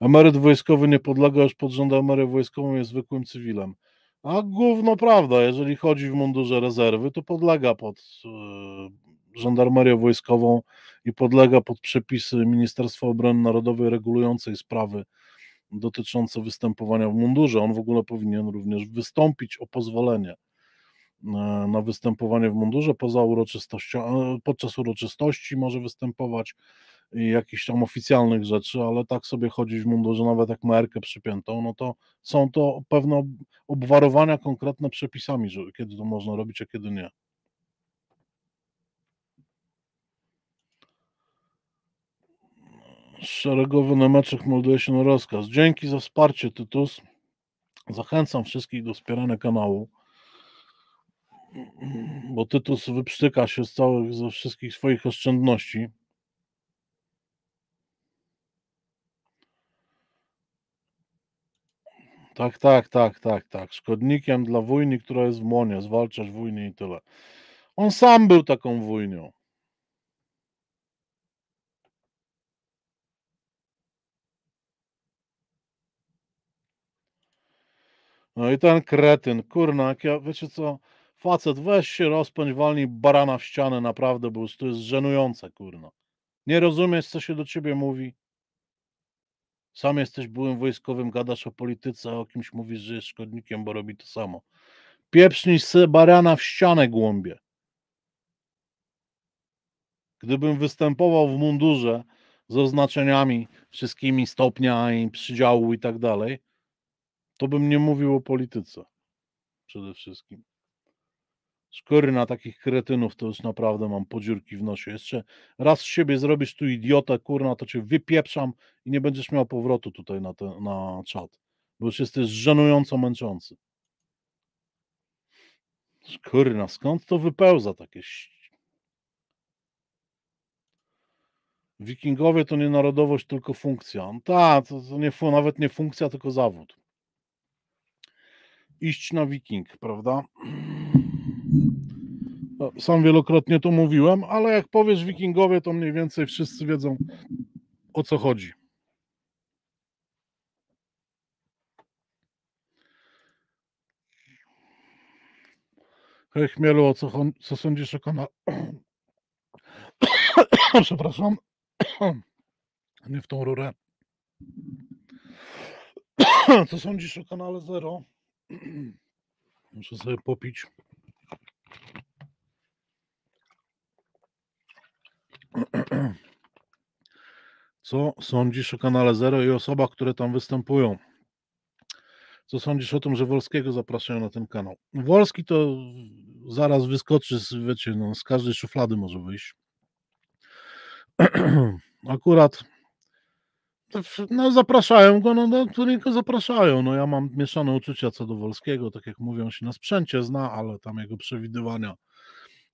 Emeryt wojskowy nie podlega już pod żandarmerię wojskową, jest zwykłym cywilem. A główno prawda, jeżeli chodzi w mundurze rezerwy, to podlega pod żandarmerię wojskową i podlega pod przepisy Ministerstwa Obrony Narodowej regulującej sprawy dotyczące występowania w mundurze. On w ogóle powinien również wystąpić o pozwolenie e, na występowanie w mundurze poza uroczystością, e, podczas uroczystości może występować i jakichś tam oficjalnych rzeczy, ale tak sobie chodzić w mundurze, nawet jak merkę przypiętą, no to są to pewne obwarowania konkretne przepisami, że kiedy to można robić, a kiedy nie. szeregowy na meczach melduje się na rozkaz. Dzięki za wsparcie, Tytus. Zachęcam wszystkich do wspierania kanału, bo Tytus wyprztyka się z całych, ze wszystkich swoich oszczędności. Tak, tak, tak, tak, tak. Szkodnikiem dla wójni, która jest w Monie, Zwalczasz wójnię i tyle. On sam był taką wójnią. No i ten kretyn, kurna, jak ja, wiecie co, facet, weź się rozpędź, walnij barana w ścianę, naprawdę, bo to jest żenujące, kurna. Nie rozumiesz, co się do ciebie mówi? Sam jesteś byłym wojskowym, gadasz o polityce, a o kimś mówisz, że jest szkodnikiem, bo robi to samo. Pieprznij se barana w ścianę głąbie. Gdybym występował w mundurze z oznaczeniami wszystkimi stopnia i przydziału i tak dalej, to bym nie mówił o polityce przede wszystkim. Skory na takich kretynów to już naprawdę mam podziurki w nosie. Jeszcze raz z siebie zrobisz tu idiotę, kurna, to cię wypieprzam i nie będziesz miał powrotu tutaj na, te, na czat, bo już jesteś żenująco męczący. na skąd to wypełza takie Wikingowie to nie narodowość, tylko funkcja. No ta, to, to nie, nawet nie funkcja, tylko zawód iść na wiking, prawda? No, sam wielokrotnie to mówiłem, ale jak powiesz wikingowie, to mniej więcej wszyscy wiedzą o co chodzi. Hej Chmielu, o co, co sądzisz o kanale? [COUGHS] Przepraszam. [COUGHS] Nie w tą rurę. [COUGHS] co sądzisz o kanale Zero? [CLEARS THROAT] Muszę sobie popić. [CLEARS THROAT] Co sądzisz o kanale Zero i osobach, które tam występują? Co sądzisz o tym, że Wolskiego zapraszają na ten kanał? Wolski to zaraz wyskoczy, z, wiecie, no, z każdej szuflady może wyjść. [CLEARS THROAT] Akurat no zapraszają go, no, no tylko zapraszają. No ja mam mieszane uczucia co do Wolskiego, tak jak mówią, się na sprzęcie zna, ale tam jego przewidywania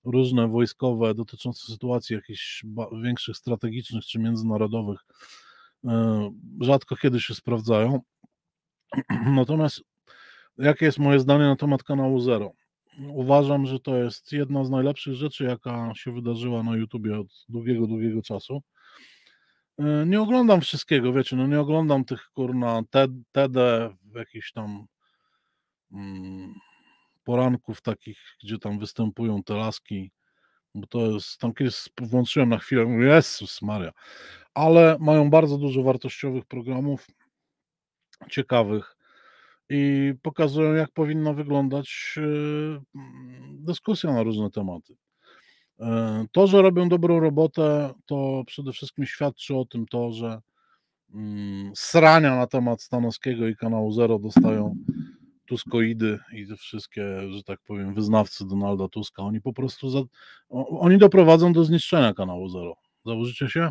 różne wojskowe dotyczące sytuacji jakichś większych, strategicznych czy międzynarodowych e, rzadko kiedy się sprawdzają. [CLEARS THROAT] Natomiast jakie jest moje zdanie na temat kanału Zero? Uważam, że to jest jedna z najlepszych rzeczy, jaka się wydarzyła na YouTubie od długiego, długiego czasu E, nie oglądam wszystkiego, wiecie, no nie oglądam tych kurna TD, jakichś tam mm, poranków takich, gdzie tam występują te laski, bo to jest, tam kiedyś włączyłem na chwilę, mówię, Jezus Maria, ale mają bardzo dużo wartościowych programów, ciekawych i pokazują, jak powinna wyglądać e, dyskusja na różne tematy. E, to, że robią dobrą robotę, to przede wszystkim świadczy o tym to, że mm, srania na temat Stanowskiego i kanału Zero dostają Tuskoidy i te wszystkie, że tak powiem, wyznawcy Donalda Tuska. Oni po prostu za... oni doprowadzą do zniszczenia kanału Zero. Założycie się?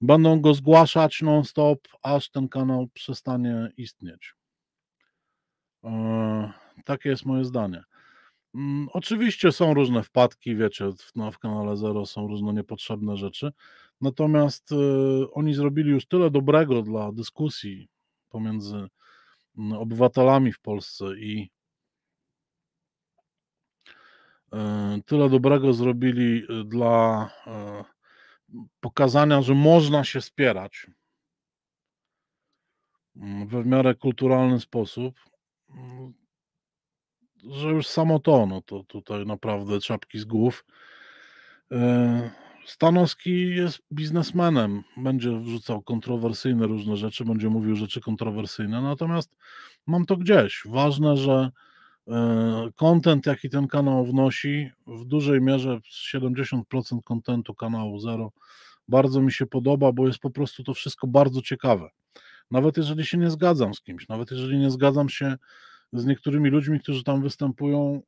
Będą go zgłaszać non-stop, aż ten kanał przestanie istnieć. E, takie jest moje zdanie. Mm, oczywiście są różne wpadki, wiecie, w, no, w kanale Zero są różne niepotrzebne rzeczy. Natomiast y, oni zrobili już tyle dobrego dla dyskusji pomiędzy mm, obywatelami w Polsce i y, tyle dobrego zrobili y, dla e, pokazania, że można się spierać we mm, w miarę kulturalny sposób że już samo to, no to tutaj naprawdę czapki z głów. E, Stanowski jest biznesmenem, będzie wrzucał kontrowersyjne różne rzeczy, będzie mówił rzeczy kontrowersyjne, natomiast mam to gdzieś. Ważne, że kontent, e, jaki ten kanał wnosi, w dużej mierze 70% kontentu kanału Zero bardzo mi się podoba, bo jest po prostu to wszystko bardzo ciekawe. Nawet jeżeli się nie zgadzam z kimś, nawet jeżeli nie zgadzam się z niektórymi ludźmi, którzy tam występują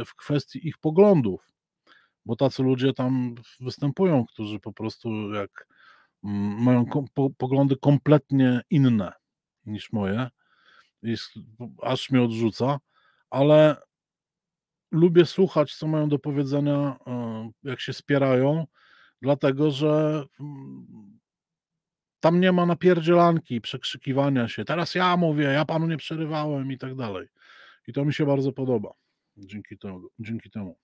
e, w kwestii ich poglądów, bo tacy ludzie tam występują, którzy po prostu jak mm, mają poglądy kompletnie inne niż moje, aż mnie odrzuca, ale lubię słuchać, co mają do powiedzenia, e, jak się spierają, dlatego że mm, tam nie ma napierdzielanki, przekrzykiwania się. Teraz ja mówię, ja panu nie przerywałem i tak dalej. I to mi się bardzo podoba dzięki, to, dzięki temu.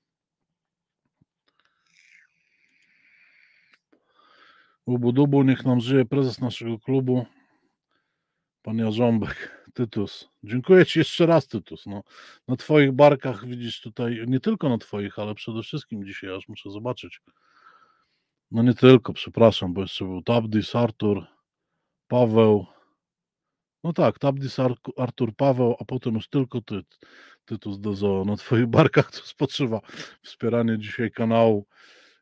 Ubudubu, niech nam żyje prezes naszego klubu, pan Jarząbek, Tytus. Dziękuję Ci jeszcze raz, Tytus. No, na Twoich barkach widzisz tutaj, nie tylko na Twoich, ale przede wszystkim dzisiaj, aż muszę zobaczyć no nie tylko, przepraszam, bo jeszcze był Tabdis, Artur, Paweł, no tak, Tabdis, Artur, Paweł, a potem już tylko ty, Tytus zdozo na twoich [LAUGHS] barkach to spoczywa wspieranie dzisiaj kanału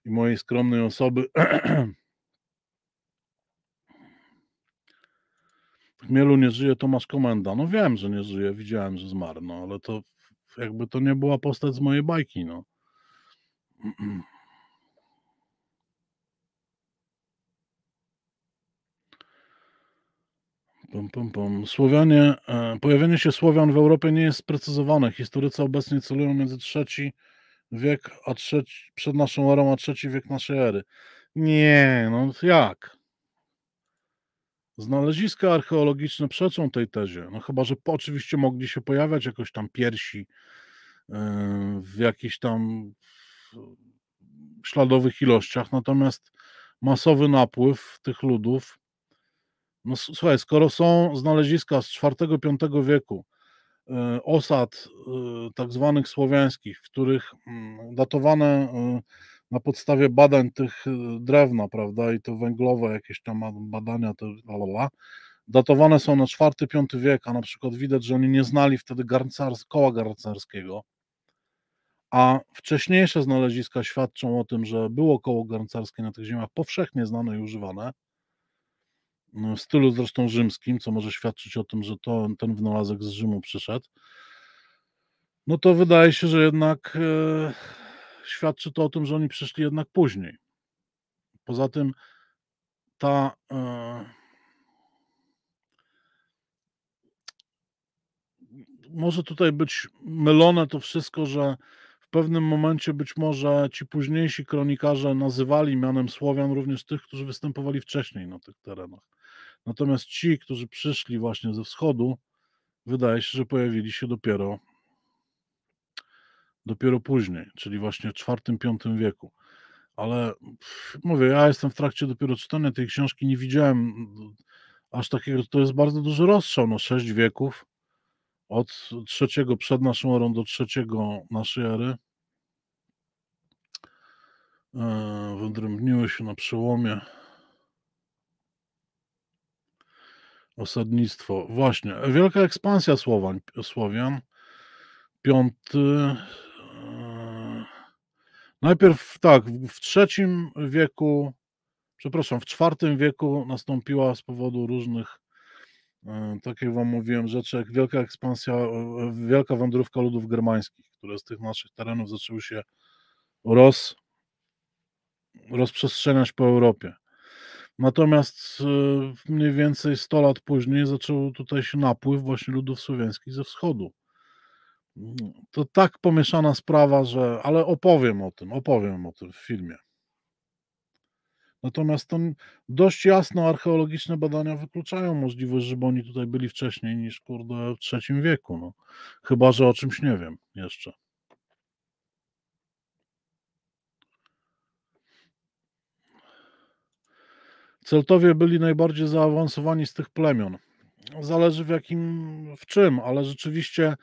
i mojej skromnej osoby. [CLEARS THROAT] Mielu nie żyje Tomasz Komenda. No wiem, że nie żyje, widziałem, że zmarł, no ale to jakby to nie była postać z mojej bajki, no. [CLEARS THROAT] Pum, pum, pum. Słowianie, e, pojawienie się Słowian w Europie nie jest sprecyzowane. Historycy obecnie celują między trzeci wiek a trzeci, przed naszą erą, a trzeci wiek naszej ery. Nie, no jak? Znaleziska archeologiczne przeczą tej tezie. No chyba, że po, oczywiście mogli się pojawiać jakoś tam piersi e, w jakichś tam śladowych ilościach, natomiast masowy napływ tych ludów no słuchaj, skoro są znaleziska z IV-V wieku, y, osad y, tak zwanych słowiańskich, w których mm, datowane y, na podstawie badań tych drewna, prawda, i to węglowe jakieś tam badania, to lalala, datowane są na IV-V wiek, a na przykład widać, że oni nie znali wtedy garncars, koła garncarskiego, a wcześniejsze znaleziska świadczą o tym, że było koło garncarskie na tych ziemiach powszechnie znane i używane, w no, stylu zresztą rzymskim, co może świadczyć o tym, że to, ten wynalazek z Rzymu przyszedł, no to wydaje się, że jednak e, świadczy to o tym, że oni przyszli jednak później. Poza tym ta e, może tutaj być mylone to wszystko, że w pewnym momencie być może ci późniejsi kronikarze nazywali mianem Słowian również tych, którzy występowali wcześniej na tych terenach. Natomiast ci, którzy przyszli właśnie ze wschodu, wydaje się, że pojawili się dopiero dopiero później, czyli właśnie w IV-V wieku. Ale mówię, ja jestem w trakcie dopiero czytania tej książki, nie widziałem mm, aż takiego, to jest bardzo duży rozstrzał, no sześć wieków, od trzeciego przed naszą erą do trzeciego naszej ery. E, Wydrębniły się na przełomie Osadnictwo. Właśnie. Wielka ekspansja Słowań, Słowian. Piąty. E, najpierw tak, w trzecim wieku, przepraszam, w czwartym wieku nastąpiła z powodu różnych, e, tak jak wam mówiłem, rzeczy, jak wielka ekspansja, e, wielka wędrówka ludów germańskich, które z tych naszych terenów zaczęły się roz, rozprzestrzeniać po Europie. Natomiast e, mniej więcej 100 lat później zaczął tutaj się napływ właśnie ludów słowiańskich ze wschodu. To tak pomieszana sprawa, że. Ale opowiem o tym, opowiem o tym w filmie. Natomiast tam dość jasno archeologiczne badania wykluczają możliwość, żeby oni tutaj byli wcześniej niż kurde w III wieku. No. Chyba, że o czymś nie wiem jeszcze. Celtowie byli najbardziej zaawansowani z tych plemion. Zależy w jakim, w czym, ale rzeczywiście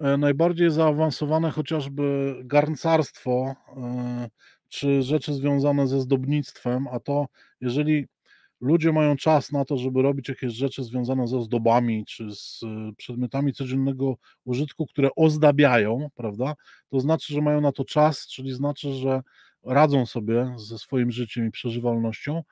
e, najbardziej zaawansowane chociażby garncarstwo e, czy rzeczy związane ze zdobnictwem, a to jeżeli ludzie mają czas na to, żeby robić jakieś rzeczy związane ze zdobami, czy z e, przedmiotami codziennego użytku, które ozdabiają, prawda? To znaczy, że mają na to czas, czyli znaczy, że radzą sobie ze swoim życiem i przeżywalnością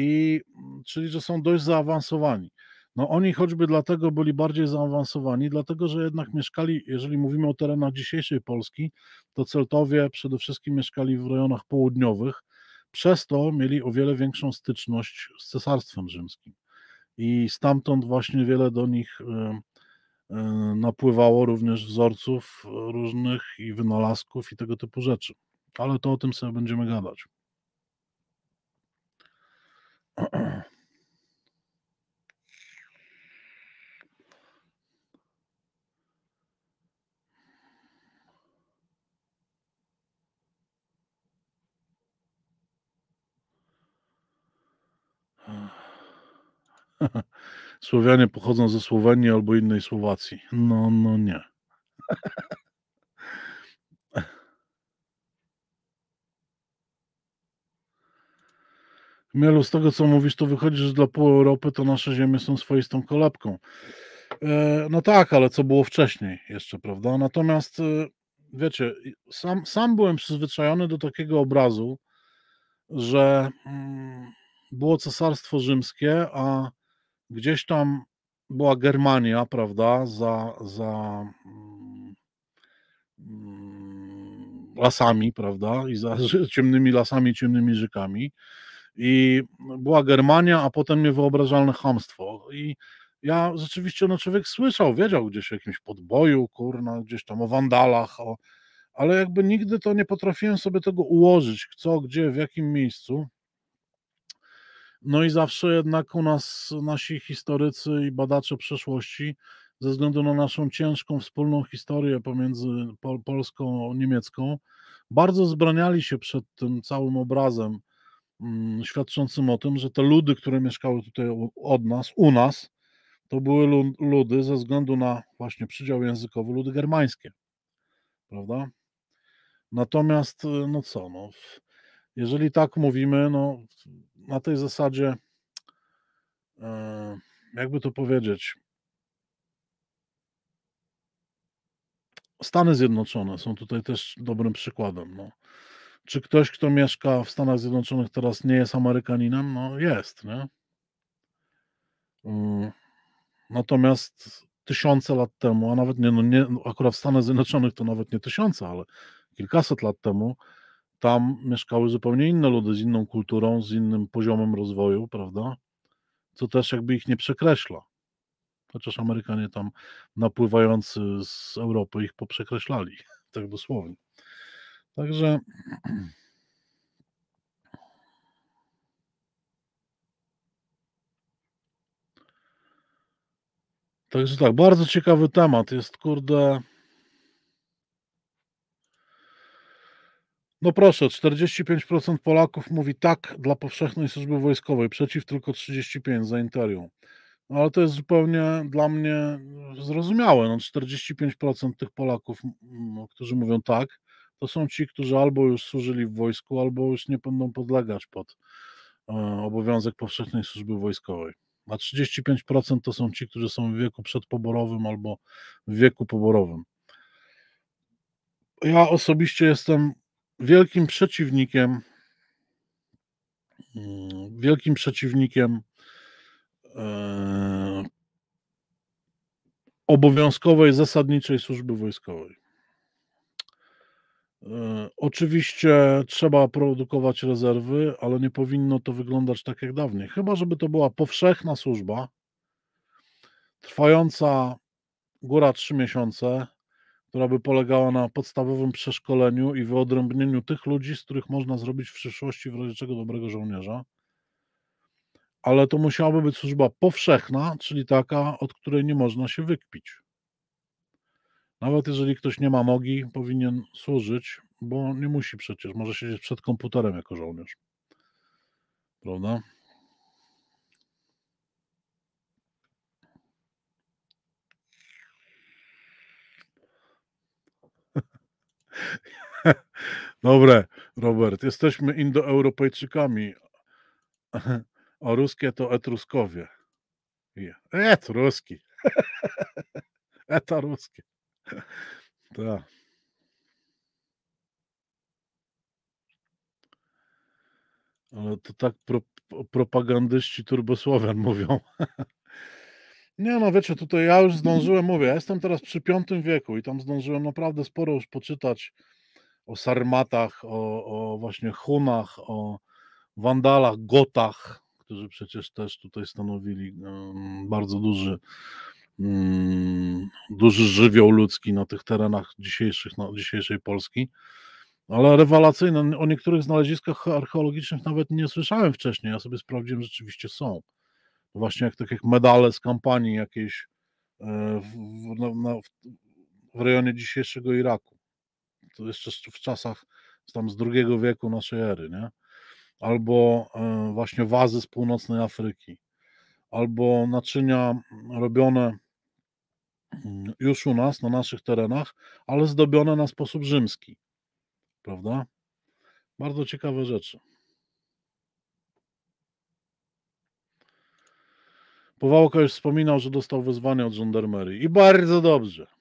i mm, czyli, że są dość zaawansowani. No oni choćby dlatego byli bardziej zaawansowani, dlatego że jednak mieszkali, jeżeli mówimy o terenach dzisiejszej Polski, to Celtowie przede wszystkim mieszkali w rejonach południowych, przez to mieli o wiele większą styczność z Cesarstwem Rzymskim. I stamtąd właśnie wiele do nich y, y, napływało również wzorców różnych i wynalazków i tego typu rzeczy. Ale to o tym sobie będziemy gadać. [CLEARS THROAT] Słowianie pochodzą ze Słowenii albo innej Słowacji. No, no nie. Mielu, z tego co mówisz, to wychodzi, że dla pół Europy to nasze ziemie są swoistą kolebką. E, no tak, ale co było wcześniej jeszcze, prawda? Natomiast e, wiecie, sam, sam byłem przyzwyczajony do takiego obrazu, że mm, było cesarstwo rzymskie, a gdzieś tam była Germania, prawda, za, za mm, mm, lasami, prawda, i za [LAUGHS] ciemnymi lasami, ciemnymi rzekami. I była Germania, a potem niewyobrażalne hamstwo. I ja rzeczywiście, no człowiek słyszał, wiedział gdzieś o jakimś podboju, kurna, gdzieś tam o wandalach, o, ale jakby nigdy to nie potrafiłem sobie tego ułożyć, co, gdzie, w jakim miejscu. No i zawsze jednak u nas nasi historycy i badacze przeszłości, ze względu na naszą ciężką wspólną historię pomiędzy Pol Polską a niemiecką, bardzo zbraniali się przed tym całym obrazem Mm, świadczącym o tym, że te ludy, które mieszkały tutaj od nas, u nas, to były ludy ze względu na właśnie przydział językowy, ludy germańskie. Prawda? Natomiast, y, no co, no, jeżeli tak mówimy, no na tej zasadzie, e, jakby to powiedzieć, Stany Zjednoczone są tutaj też dobrym przykładem. No czy ktoś, kto mieszka w Stanach Zjednoczonych teraz nie jest Amerykaninem? No jest, nie? Y, natomiast tysiące lat temu, a nawet nie, no nie, akurat w Stanach Zjednoczonych to nawet nie tysiące, ale kilkaset lat temu, tam mieszkały zupełnie inne ludy z inną kulturą, z innym poziomem rozwoju, prawda? Co też jakby ich nie przekreśla. Chociaż Amerykanie tam napływający z Europy ich poprzekreślali, [LAUGHS] tak dosłownie. Także. Także tak, bardzo ciekawy temat. Jest kurde. No proszę, 45% Polaków mówi tak dla powszechnej służby wojskowej, przeciw tylko 35% za interium. No ale to jest zupełnie dla mnie zrozumiałe. No 45% tych Polaków, no, którzy mówią tak, to są ci, którzy albo już służyli w wojsku, albo już nie będą podlegać pod e, obowiązek powszechnej służby wojskowej. A 35% to są ci, którzy są w wieku przedpoborowym albo w wieku poborowym. Ja osobiście jestem wielkim przeciwnikiem, mm, wielkim przeciwnikiem e, obowiązkowej, zasadniczej służby wojskowej. E, oczywiście trzeba produkować rezerwy, ale nie powinno to wyglądać tak jak dawniej. Chyba, żeby to była powszechna służba, trwająca góra 3 miesiące, która by polegała na podstawowym przeszkoleniu i wyodrębnieniu tych ludzi, z których można zrobić w przyszłości w razie czego dobrego żołnierza. Ale to musiałaby być służba powszechna, czyli taka, od której nie można się wykpić. Nawet jeżeli ktoś nie ma nogi, powinien służyć, bo nie musi przecież, może siedzieć przed komputerem jako żołnierz. Prawda? [LAUGHS] Dobre, Robert, jesteśmy Indoeuropejczykami, [LAUGHS] a ruskie to Etruskowie. Etruski. [LAUGHS] Eta tak. [LAUGHS] Ale to tak pro, propagandyści turbosłowian [LAUGHS] mówią. Nie no, wiecie, tutaj ja już zdążyłem, mówię, ja jestem teraz przy V wieku i tam zdążyłem naprawdę sporo już poczytać o sarmatach, o, o właśnie hunach, o wandalach, gotach, którzy przecież też tutaj stanowili um, bardzo duży Mm, duży żywioł ludzki na tych terenach dzisiejszych, no, dzisiejszej Polski, ale rewelacyjne. O niektórych znaleziskach archeologicznych nawet nie słyszałem wcześniej. Ja sobie sprawdziłem, rzeczywiście są. Właśnie jak takie medale z kampanii jakiejś e, w, w, na, w rejonie dzisiejszego Iraku. To jeszcze w czasach tam z drugiego wieku naszej ery, nie? Albo e, właśnie wazy z północnej Afryki, albo naczynia robione Mm, już u nas, na naszych terenach, ale zdobione na sposób rzymski. Prawda? Bardzo ciekawe rzeczy. Powałka już wspominał, że dostał wezwanie od żandarmerii. I bardzo dobrze.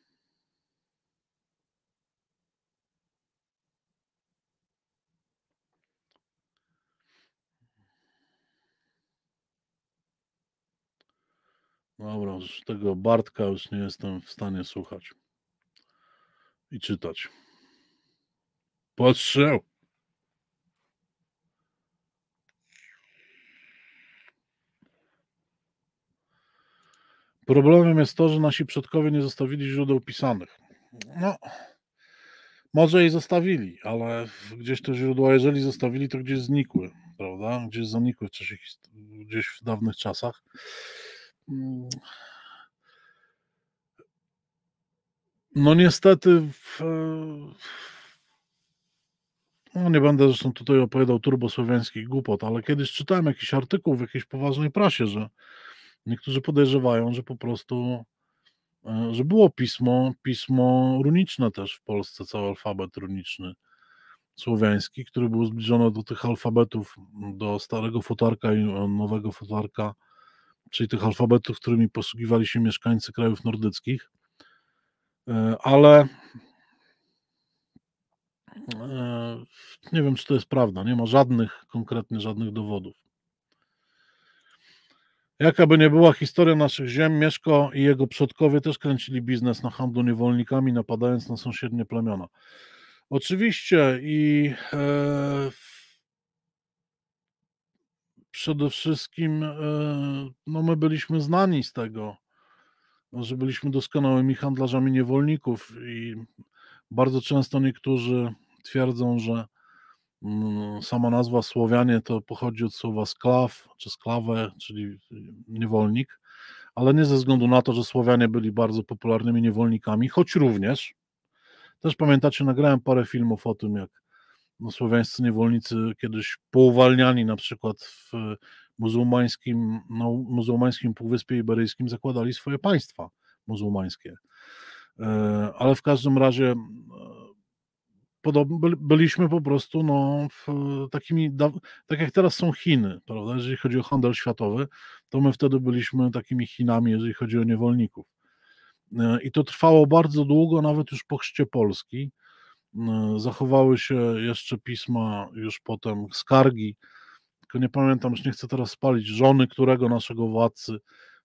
Dobra, już tego Bartka już nie jestem w stanie słuchać i czytać. Patrzę. Problemem jest to, że nasi przodkowie nie zostawili źródeł pisanych. No, może i zostawili, ale gdzieś te źródła, jeżeli zostawili, to gdzieś znikły, prawda? Gdzieś zanikły w czasie, gdzieś w dawnych czasach. Mm. No niestety w, e, no nie będę zresztą tutaj opowiadał turbosłowiańskich głupot, ale kiedyś czytałem jakiś artykuł w jakiejś poważnej prasie, że niektórzy podejrzewają, że po prostu e, że było pismo, pismo runiczne też w Polsce, cały alfabet runiczny słowiański, który był zbliżony do tych alfabetów, do starego futarka i nowego futarka czyli tych alfabetów, którymi posługiwali się mieszkańcy krajów nordyckich, e, ale e, nie wiem, czy to jest prawda. Nie ma żadnych, konkretnie żadnych dowodów. Jaka by nie była historia naszych ziem, Mieszko i jego przodkowie też kręcili biznes na handlu niewolnikami, napadając na sąsiednie plemiona. Oczywiście i e, przede wszystkim e, no my byliśmy znani z tego, no, że byliśmy doskonałymi handlarzami niewolników i bardzo często niektórzy twierdzą, że mm, sama nazwa Słowianie to pochodzi od słowa sklaw czy sklawę, czyli niewolnik, ale nie ze względu na to, że Słowianie byli bardzo popularnymi niewolnikami, choć również. Też pamiętacie, nagrałem parę filmów o tym, jak no, słowiańscy niewolnicy kiedyś pouwalniani na przykład w muzułmańskim, no, muzułmańskim Półwyspie Iberyjskim zakładali swoje państwa muzułmańskie. E, ale w każdym razie e, byliśmy po prostu no, takimi, tak jak teraz są Chiny, prawda? jeżeli chodzi o handel światowy, to my wtedy byliśmy takimi Chinami, jeżeli chodzi o niewolników. E, I to trwało bardzo długo, nawet już po chrzcie Polski. Y, zachowały się jeszcze pisma, już potem skargi, tylko nie pamiętam, już nie chcę teraz spalić, żony którego naszego władcy,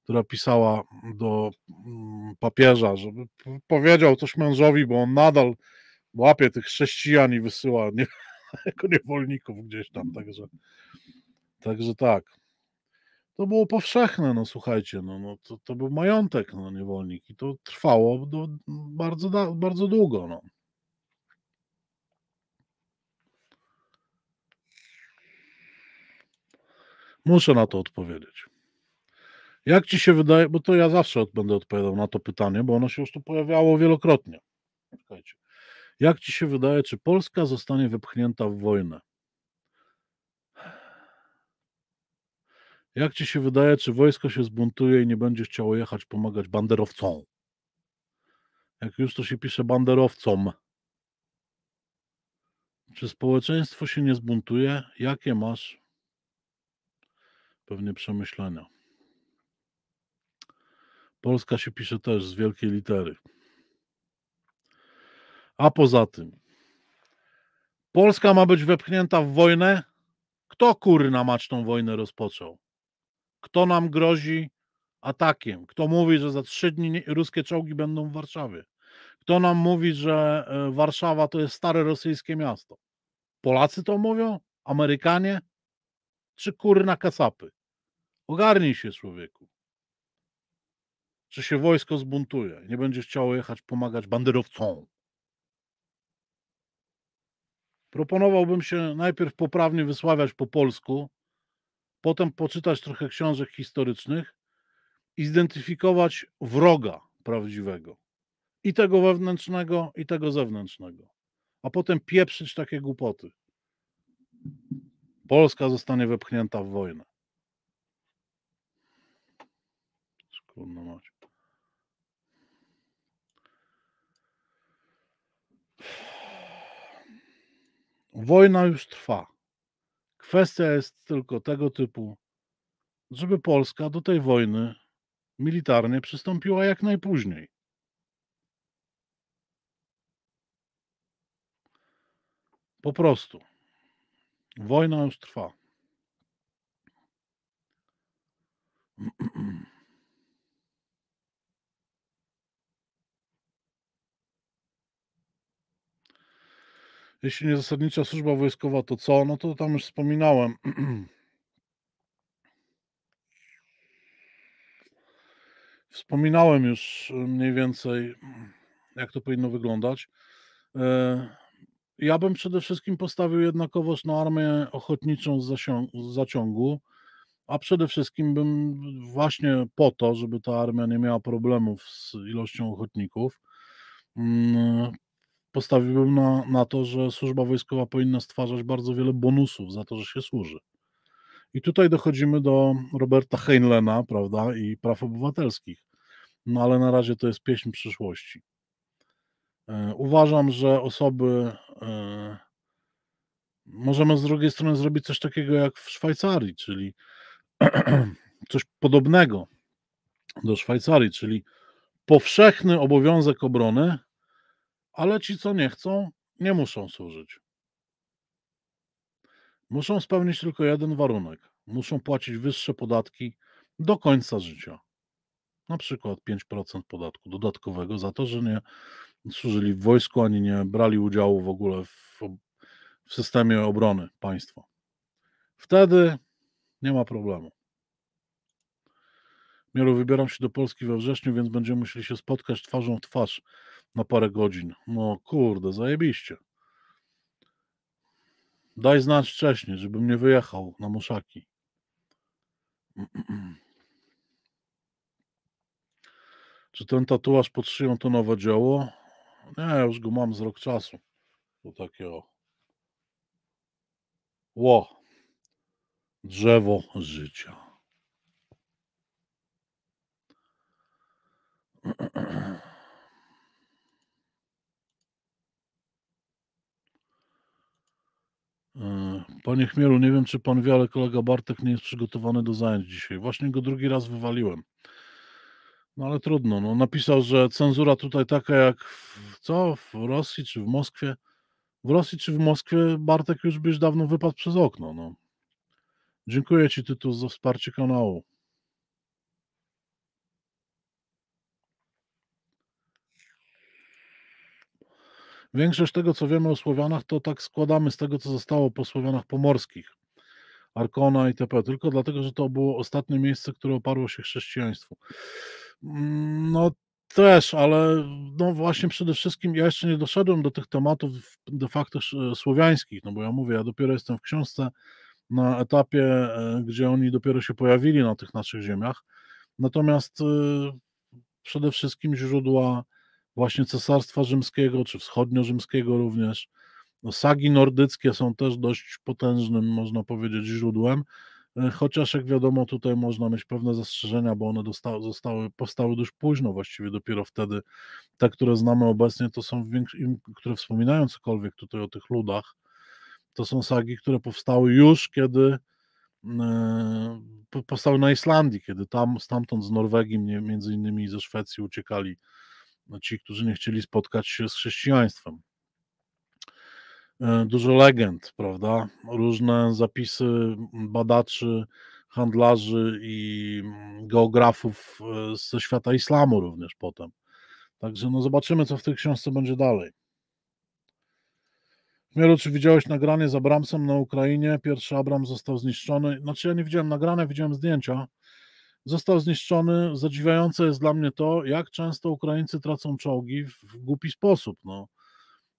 która pisała do mm, papieża, żeby powiedział coś mężowi, bo on nadal łapie tych chrześcijan i wysyła [LAUGHS] nie, jako niewolników gdzieś tam, także, także tak. To było powszechne, no słuchajcie, no, no to, to był majątek no, niewolnik i to trwało do, bardzo, bardzo długo, no. Muszę na to odpowiedzieć. Jak ci się wydaje, bo to ja zawsze będę odpowiadał na to pytanie, bo ono się już tu pojawiało wielokrotnie. Słuchajcie. Jak ci się wydaje, czy Polska zostanie wypchnięta w wojnę? Jak ci się wydaje, czy wojsko się zbuntuje i nie będzie chciało jechać pomagać banderowcom? Jak już to się pisze banderowcom. Czy społeczeństwo się nie zbuntuje? Jakie masz pewnie przemyślenia. Polska się pisze też z wielkiej litery. A poza tym, Polska ma być wepchnięta w wojnę? Kto na mać tą wojnę rozpoczął? Kto nam grozi atakiem? Kto mówi, że za trzy dni ruskie czołgi będą w Warszawie? Kto nam mówi, że e, Warszawa to jest stare rosyjskie miasto? Polacy to mówią? Amerykanie? Czy na kasapy? Ogarnij się, człowieku. Czy się wojsko zbuntuje? Nie będzie chciało jechać pomagać banderowcom. Proponowałbym się najpierw poprawnie wysławiać po polsku, potem poczytać trochę książek historycznych i zidentyfikować wroga prawdziwego. I tego wewnętrznego, i tego zewnętrznego. A potem pieprzyć takie głupoty. Polska zostanie wepchnięta w wojnę. mać. Wojna już trwa. Kwestia jest tylko tego typu, żeby Polska do tej wojny militarnie przystąpiła jak najpóźniej. Po prostu. Wojna już trwa. [CLEARS THROAT] Jeśli nie zasadnicza służba wojskowa, to co? No to tam już wspominałem. [CLEARS THROAT] Wspominałem już e, mniej więcej, jak to powinno wyglądać. E, ja bym przede wszystkim postawił jednakowoż na armię ochotniczą z, z zaciągu, a przede wszystkim bym właśnie po to, żeby ta armia nie miała problemów z ilością ochotników, mm, postawiłbym na, na to, że służba wojskowa powinna stwarzać bardzo wiele bonusów za to, że się służy. I tutaj dochodzimy do Roberta Heinlena, prawda, i praw obywatelskich. No ale na razie to jest pieśń przyszłości. E, uważam, że osoby. E, możemy z drugiej strony zrobić coś takiego jak w Szwajcarii, czyli [CLEARS THROAT] coś podobnego do Szwajcarii, czyli powszechny obowiązek obrony ale ci, co nie chcą, nie muszą służyć. Muszą spełnić tylko jeden warunek: muszą płacić wyższe podatki do końca życia. Na przykład 5% podatku dodatkowego za to, że nie służyli w wojsku ani nie brali udziału w ogóle w, w systemie obrony państwa. Wtedy nie ma problemu. Mielu, wybieram się do Polski we wrześniu, więc będziemy musieli się spotkać twarzą w twarz na parę godzin. No kurde, zajebiście. Daj znać wcześniej, żebym nie wyjechał na muszaki. [CLEARS THROAT] Czy ten tatuaż pod szyją to nowe dzieło? Nie, już go mam z rok czasu. To takie o. Ło. Drzewo życia. [CLEARS THROAT] Panie Chmielu, nie wiem czy pan wie, ale kolega Bartek nie jest przygotowany do zajęć dzisiaj. Właśnie go drugi raz wywaliłem. No ale trudno. No, napisał, że cenzura tutaj taka jak w, co? W Rosji czy w Moskwie? W Rosji czy w Moskwie Bartek już byś dawno wypadł przez okno. No. Dziękuję Ci, Tytuł, za wsparcie kanału. Większość tego, co wiemy o Słowianach, to tak składamy z tego, co zostało po Słowianach pomorskich, Arkona itp., tylko dlatego, że to było ostatnie miejsce, które oparło się chrześcijaństwu. Mm, no też, ale no właśnie przede wszystkim ja jeszcze nie doszedłem do tych tematów de facto e, słowiańskich, no bo ja mówię, ja dopiero jestem w książce na etapie, e, gdzie oni dopiero się pojawili na tych naszych ziemiach. Natomiast e, przede wszystkim źródła właśnie Cesarstwa Rzymskiego, czy Wschodnio-Rzymskiego również. No, sagi nordyckie są też dość potężnym, można powiedzieć, źródłem, e, chociaż jak wiadomo, tutaj można mieć pewne zastrzeżenia, bo one dostały, zostały, powstały dość późno, właściwie dopiero wtedy. Te, które znamy obecnie, to są, które wspominają cokolwiek tutaj o tych ludach, to są sagi, które powstały już kiedy mm, e, powstały na Islandii, kiedy tam stamtąd z Norwegii między innymi ze Szwecji uciekali no ci, którzy nie chcieli spotkać się z chrześcijaństwem. E, dużo legend, prawda? Różne zapisy badaczy, handlarzy i mm, geografów e, ze świata islamu również potem. Także no zobaczymy, co w tej książce będzie dalej. Chmielu, czy widziałeś nagranie z Abramsem na Ukrainie? Pierwszy Abram został zniszczony. Znaczy ja nie widziałem nagrania, widziałem zdjęcia został zniszczony. Zadziwiające jest dla mnie to, jak często Ukraińcy tracą czołgi w, w głupi sposób. No.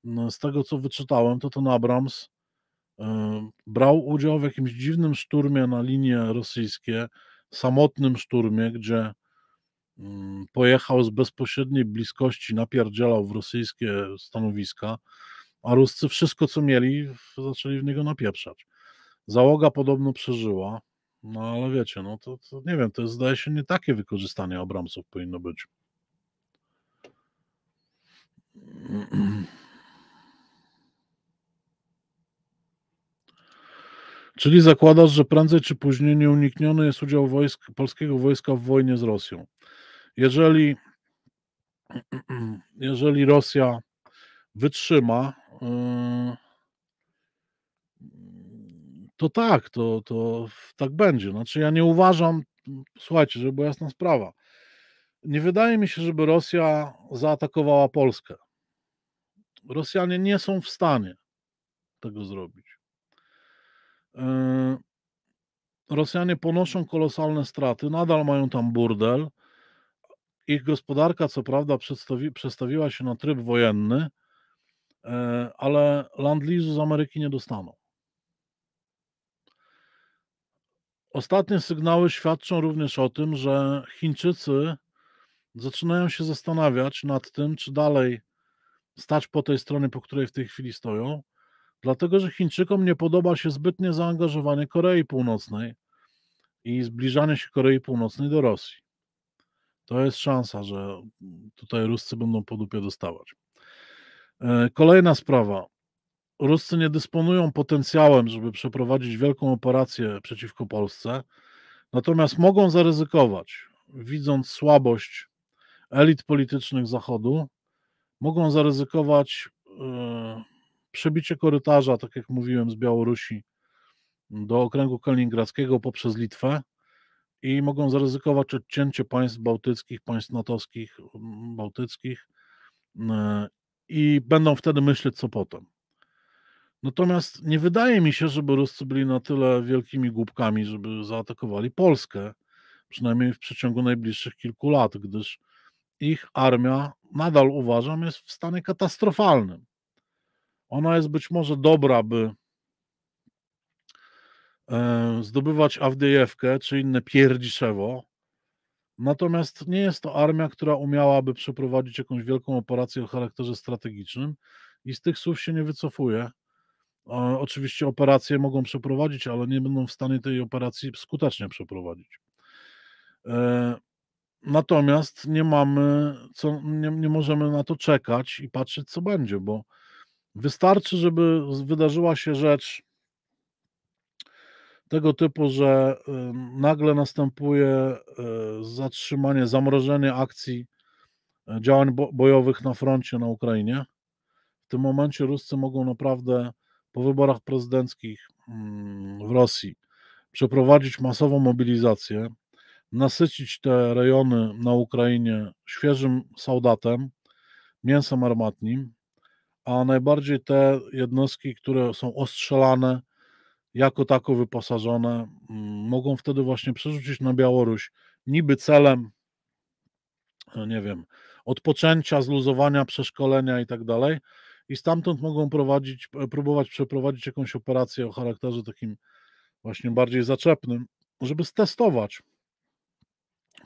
no z tego, co wyczytałem, to ten Abrams y, brał udział w jakimś dziwnym szturmie na linie rosyjskie, samotnym szturmie, gdzie y, pojechał z bezpośredniej bliskości, napierdzielał w rosyjskie stanowiska, a Ruscy wszystko, co mieli, zaczęli w niego napieprzać. Załoga podobno przeżyła, no ale wiecie, no to, to nie wiem, to jest, zdaje się nie takie wykorzystanie Abramsów powinno być. [CLEARS THROAT] Czyli zakładasz, że prędzej czy później nieunikniony jest udział wojsk, polskiego wojska w wojnie z Rosją. Jeżeli, [CLEARS THROAT] jeżeli Rosja wytrzyma, yy, to tak, to, to tak będzie. Znaczy ja nie uważam, słuchajcie, żeby była jasna sprawa, nie wydaje mi się, żeby Rosja zaatakowała Polskę. Rosjanie nie są w stanie tego zrobić. E, Rosjanie ponoszą kolosalne straty, nadal mają tam burdel. Ich gospodarka, co prawda, przestawiła się na tryb wojenny, e, ale landlizu z Ameryki nie dostaną. Ostatnie sygnały świadczą również o tym, że Chińczycy zaczynają się zastanawiać nad tym, czy dalej stać po tej stronie, po której w tej chwili stoją, dlatego że Chińczykom nie podoba się zbytnie zaangażowanie Korei Północnej i zbliżanie się Korei Północnej do Rosji. To jest szansa, że tutaj Ruscy będą po dupie dostawać. E, kolejna sprawa. Ruscy nie dysponują potencjałem, żeby przeprowadzić wielką operację przeciwko Polsce, natomiast mogą zaryzykować, widząc słabość elit politycznych Zachodu, mogą zaryzykować e, przebicie korytarza, tak jak mówiłem, z Białorusi do okręgu kaliningradzkiego poprzez Litwę i mogą zaryzykować odcięcie państw bałtyckich, państw natowskich, bałtyckich e, i będą wtedy myśleć, co potem. Natomiast nie wydaje mi się, żeby Ruscy byli na tyle wielkimi głupkami, żeby zaatakowali Polskę, przynajmniej w przeciągu najbliższych kilku lat, gdyż ich armia, nadal uważam, jest w stanie katastrofalnym. Ona jest być może dobra, by e, zdobywać Awdejewkę czy inne pierdziszewo, natomiast nie jest to armia, która umiałaby przeprowadzić jakąś wielką operację o charakterze strategicznym i z tych słów się nie wycofuje oczywiście operacje mogą przeprowadzić, ale nie będą w stanie tej operacji skutecznie przeprowadzić. E, natomiast nie mamy, co, nie, nie możemy na to czekać i patrzeć, co będzie, bo wystarczy, żeby wydarzyła się rzecz tego typu, że nagle następuje e, zatrzymanie, zamrożenie akcji e, działań bojowych na froncie na Ukrainie. W tym momencie Ruscy mogą naprawdę po wyborach prezydenckich mm, w Rosji przeprowadzić masową mobilizację, nasycić te rejony na Ukrainie świeżym soldatem, mięsem armatnim, a najbardziej te jednostki, które są ostrzelane, jako tako wyposażone, mm, mogą wtedy właśnie przerzucić na Białoruś, niby celem, e, nie wiem, odpoczęcia, zluzowania, przeszkolenia i tak dalej, i stamtąd mogą prowadzić, próbować przeprowadzić jakąś operację o charakterze takim właśnie bardziej zaczepnym, żeby stestować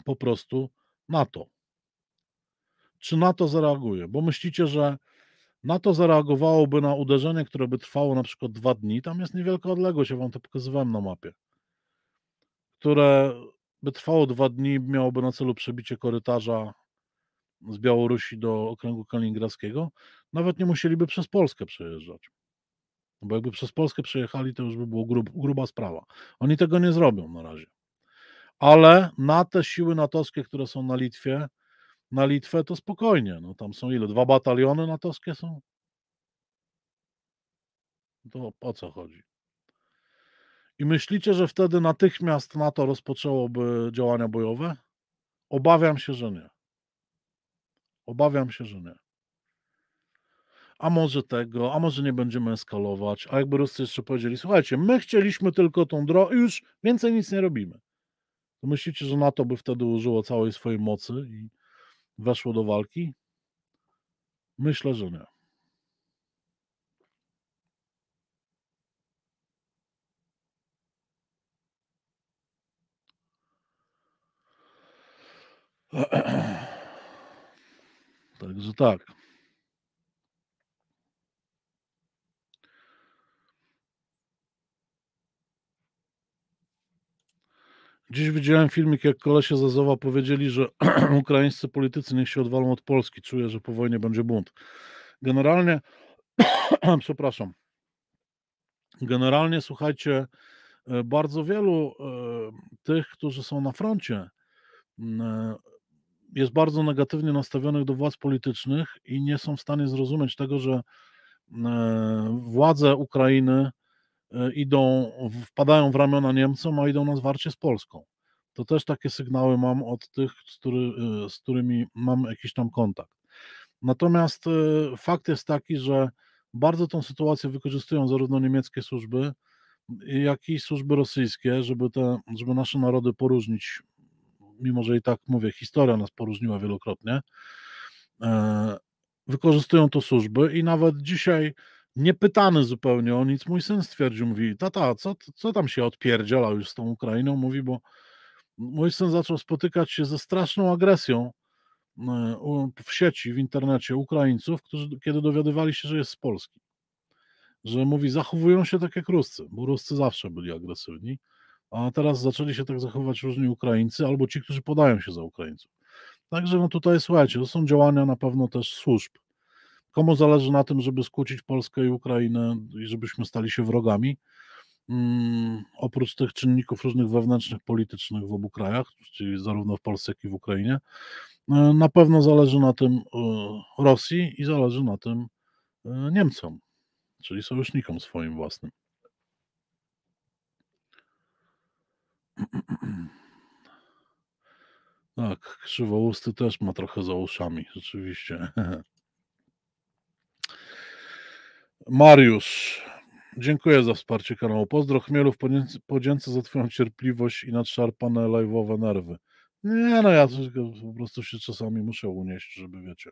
po prostu NATO. Czy NATO zareaguje? Bo myślicie, że NATO zareagowałoby na uderzenie, które by trwało na przykład dwa dni, tam jest niewielka odległość, ja wam to pokazywałem na mapie, które by trwało dwa dni, miałoby na celu przebicie korytarza z Białorusi do okręgu kaliningradzkiego, nawet nie musieliby przez Polskę przejeżdżać. No bo jakby przez Polskę przejechali, to już by była grub, gruba sprawa. Oni tego nie zrobią na razie. Ale na te siły natowskie, które są na Litwie, na Litwę to spokojnie. No tam są ile? Dwa bataliony natowskie są? No to o co chodzi? I myślicie, że wtedy natychmiast NATO rozpoczęłoby działania bojowe? Obawiam się, że nie. Obawiam się, że nie a może tego, a może nie będziemy eskalować, a jakby Ruscy jeszcze powiedzieli, słuchajcie, my chcieliśmy tylko tą drogę, już więcej nic nie robimy. To myślicie, że NATO by wtedy użyło całej swojej mocy i weszło do walki? Myślę, że nie. [CLEARS THROAT] Także tak. Dziś widziałem filmik, jak kolesie ze Zowa powiedzieli, że [CLEARS THROAT] ukraińscy politycy niech się odwalą od Polski. Czuję, że po wojnie będzie bunt. Generalnie, [CLEARS THROAT] przepraszam, generalnie słuchajcie, e, bardzo wielu e, tych, którzy są na froncie, e, jest bardzo negatywnie nastawionych do władz politycznych i nie są w stanie zrozumieć tego, że władze Ukrainy Y, idą, wpadają w ramiona Niemcom, a idą na zwarcie z Polską. To też takie sygnały mam od tych, z, który, y, z którymi mam jakiś tam kontakt. Natomiast y, fakt jest taki, że bardzo tą sytuację wykorzystują zarówno niemieckie służby, jak i służby rosyjskie, żeby, te, żeby nasze narody poróżnić, mimo że i tak mówię, historia nas poróżniła wielokrotnie. E, wykorzystują to służby i nawet dzisiaj niepytany zupełnie o nic, mój syn stwierdził, mówi, tata, co, co tam się odpierdziała już z tą Ukrainą? Mówi, bo mój syn zaczął spotykać się ze straszną agresją e, w sieci, w internecie Ukraińców, którzy kiedy dowiadywali się, że jest z Polski. Że mówi, zachowują się tak jak Ruscy, bo Ruscy zawsze byli agresywni, a teraz zaczęli się tak zachowywać różni Ukraińcy albo ci, którzy podają się za Ukraińców. Także no tutaj słuchajcie, to są działania na pewno też służb komu zależy na tym, żeby skłócić Polskę i Ukrainę i żebyśmy stali się wrogami, mm, oprócz tych czynników różnych wewnętrznych, politycznych w obu krajach, czyli zarówno w Polsce, jak i w Ukrainie, e, na pewno zależy na tym e, Rosji i zależy na tym e, Niemcom, czyli sojusznikom swoim własnym. Tak, krzywousty też ma trochę za uszami, rzeczywiście. [LAUGHS] Mariusz, dziękuję za wsparcie kanału. Pozdro Chmielów, podzięce za twoją cierpliwość i nadszarpane live'owe nerwy. Nie no, ja po prostu się czasami muszę unieść, żeby wiecie.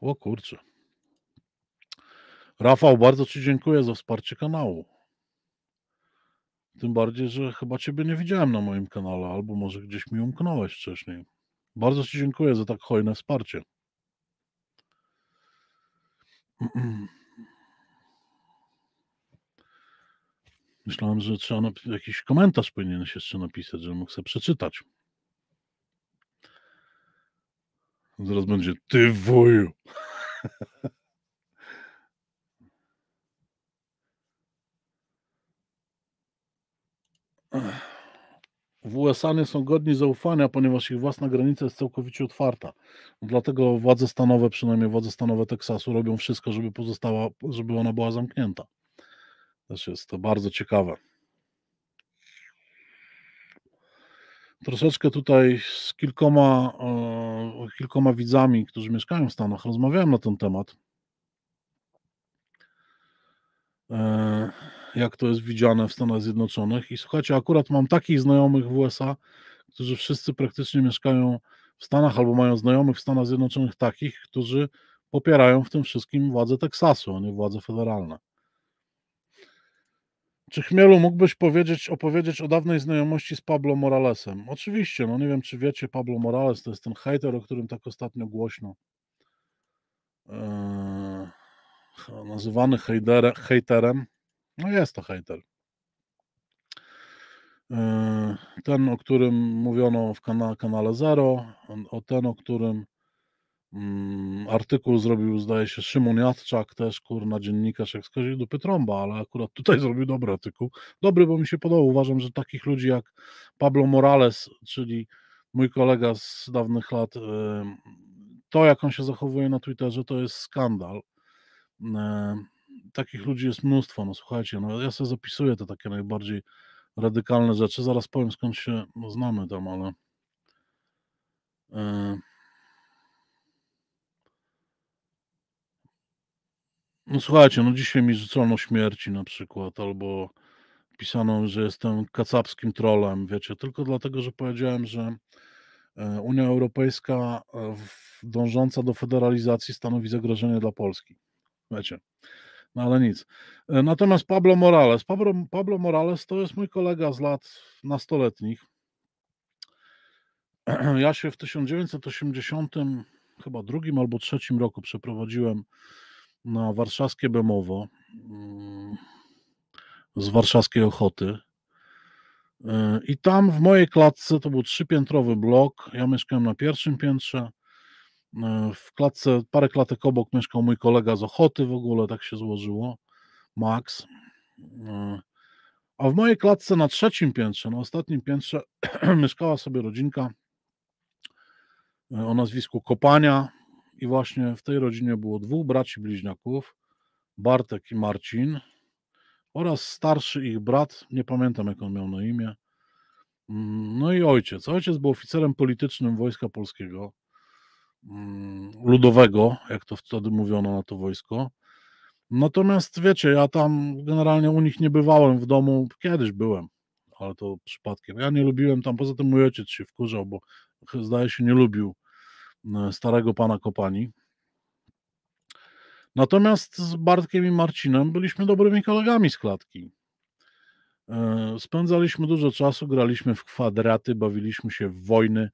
O kurczę. Rafał, bardzo Ci dziękuję za wsparcie kanału. Tym bardziej, że chyba Ciebie nie widziałem na moim kanale, albo może gdzieś mi umknąłeś wcześniej. Bardzo Ci dziękuję za tak hojne wsparcie. [CLEARS THROAT] Myślałem, że trzeba nap- jakiś komentarz powinien się jeszcze napisać, że mógł sobie przeczytać. Zaraz będzie ty wuju. Ugh. [LAUGHS] nie są godni zaufania, ponieważ ich własna granica jest całkowicie otwarta. Dlatego władze stanowe, przynajmniej władze stanowe Teksasu, robią wszystko, żeby pozostała, żeby ona była zamknięta. Też jest to bardzo ciekawe. Troszeczkę tutaj z kilkoma, e, kilkoma widzami, którzy mieszkają w Stanach, rozmawiałem na ten temat. E, jak to jest widziane w Stanach Zjednoczonych. I słuchajcie, akurat mam takich znajomych w USA, którzy wszyscy praktycznie mieszkają w Stanach albo mają znajomych w Stanach Zjednoczonych takich, którzy popierają w tym wszystkim władze Teksasu, a nie władze federalne. Czy Chmielu mógłbyś powiedzieć, opowiedzieć o dawnej znajomości z Pablo Moralesem? Oczywiście, no nie wiem, czy wiecie, Pablo Morales to jest ten hater, o którym tak ostatnio głośno. E, nazywany hejderem, hejterem. No jest to hejter. E, ten, o którym mówiono w kana kanale Zero, o ten, o którym mm, artykuł zrobił, zdaje się, Szymon Jadczak, też kurna dziennikarz, jak skozi dupy trąba, ale akurat tutaj [LAUGHS] zrobił dobry artykuł. Dobry, bo mi się podobał. Uważam, że takich ludzi jak Pablo Morales, czyli mój kolega z dawnych lat, e, to jak on się zachowuje na Twitterze, to jest skandal e, takich ludzi jest mnóstwo. No słuchajcie, no ja sobie zapisuję te takie najbardziej radykalne rzeczy. Zaraz powiem skąd się no, znamy tam, ale. E, no słuchajcie, no dzisiaj mi rzucono śmierci na przykład, albo pisano, że jestem kacapskim trolem, wiecie, tylko dlatego, że powiedziałem, że e, Unia Europejska e, dążąca do federalizacji stanowi zagrożenie dla Polski. Wiecie, no ale nic. E, natomiast Pablo Morales. Pablo, Pablo Morales to jest mój kolega z lat nastoletnich. [CLEARS THROAT] Ja się w 1980 chyba drugim albo trzecim roku przeprowadziłem na warszawskie Bemowo mm, z warszawskiej Ochoty. E, I tam w mojej klatce to był trzypiętrowy blok. Ja mieszkałem na pierwszym piętrze. E, w klatce, parę klatek obok mieszkał mój kolega z Ochoty w ogóle, tak się złożyło, Max. E, a w mojej klatce na trzecim piętrze, na ostatnim piętrze [CLEARS THROAT] mieszkała sobie rodzinka e, o nazwisku Kopania i właśnie w tej rodzinie było dwóch braci bliźniaków, Bartek i Marcin oraz starszy ich brat, nie pamiętam jak on miał na imię, mm, no i ojciec. Ojciec był oficerem politycznym Wojska Polskiego, Mm, ludowego, jak to wtedy mówiono na to wojsko. Natomiast wiecie, ja tam generalnie u nich nie bywałem w domu, kiedyś byłem, ale to przypadkiem. Ja nie lubiłem tam, poza tym mój ojciec się wkurzał, bo zdaje się nie lubił e, starego pana Kopani. Natomiast z Bartkiem i Marcinem byliśmy dobrymi kolegami z klatki. E, spędzaliśmy dużo czasu, graliśmy w kwadraty, bawiliśmy się w wojny,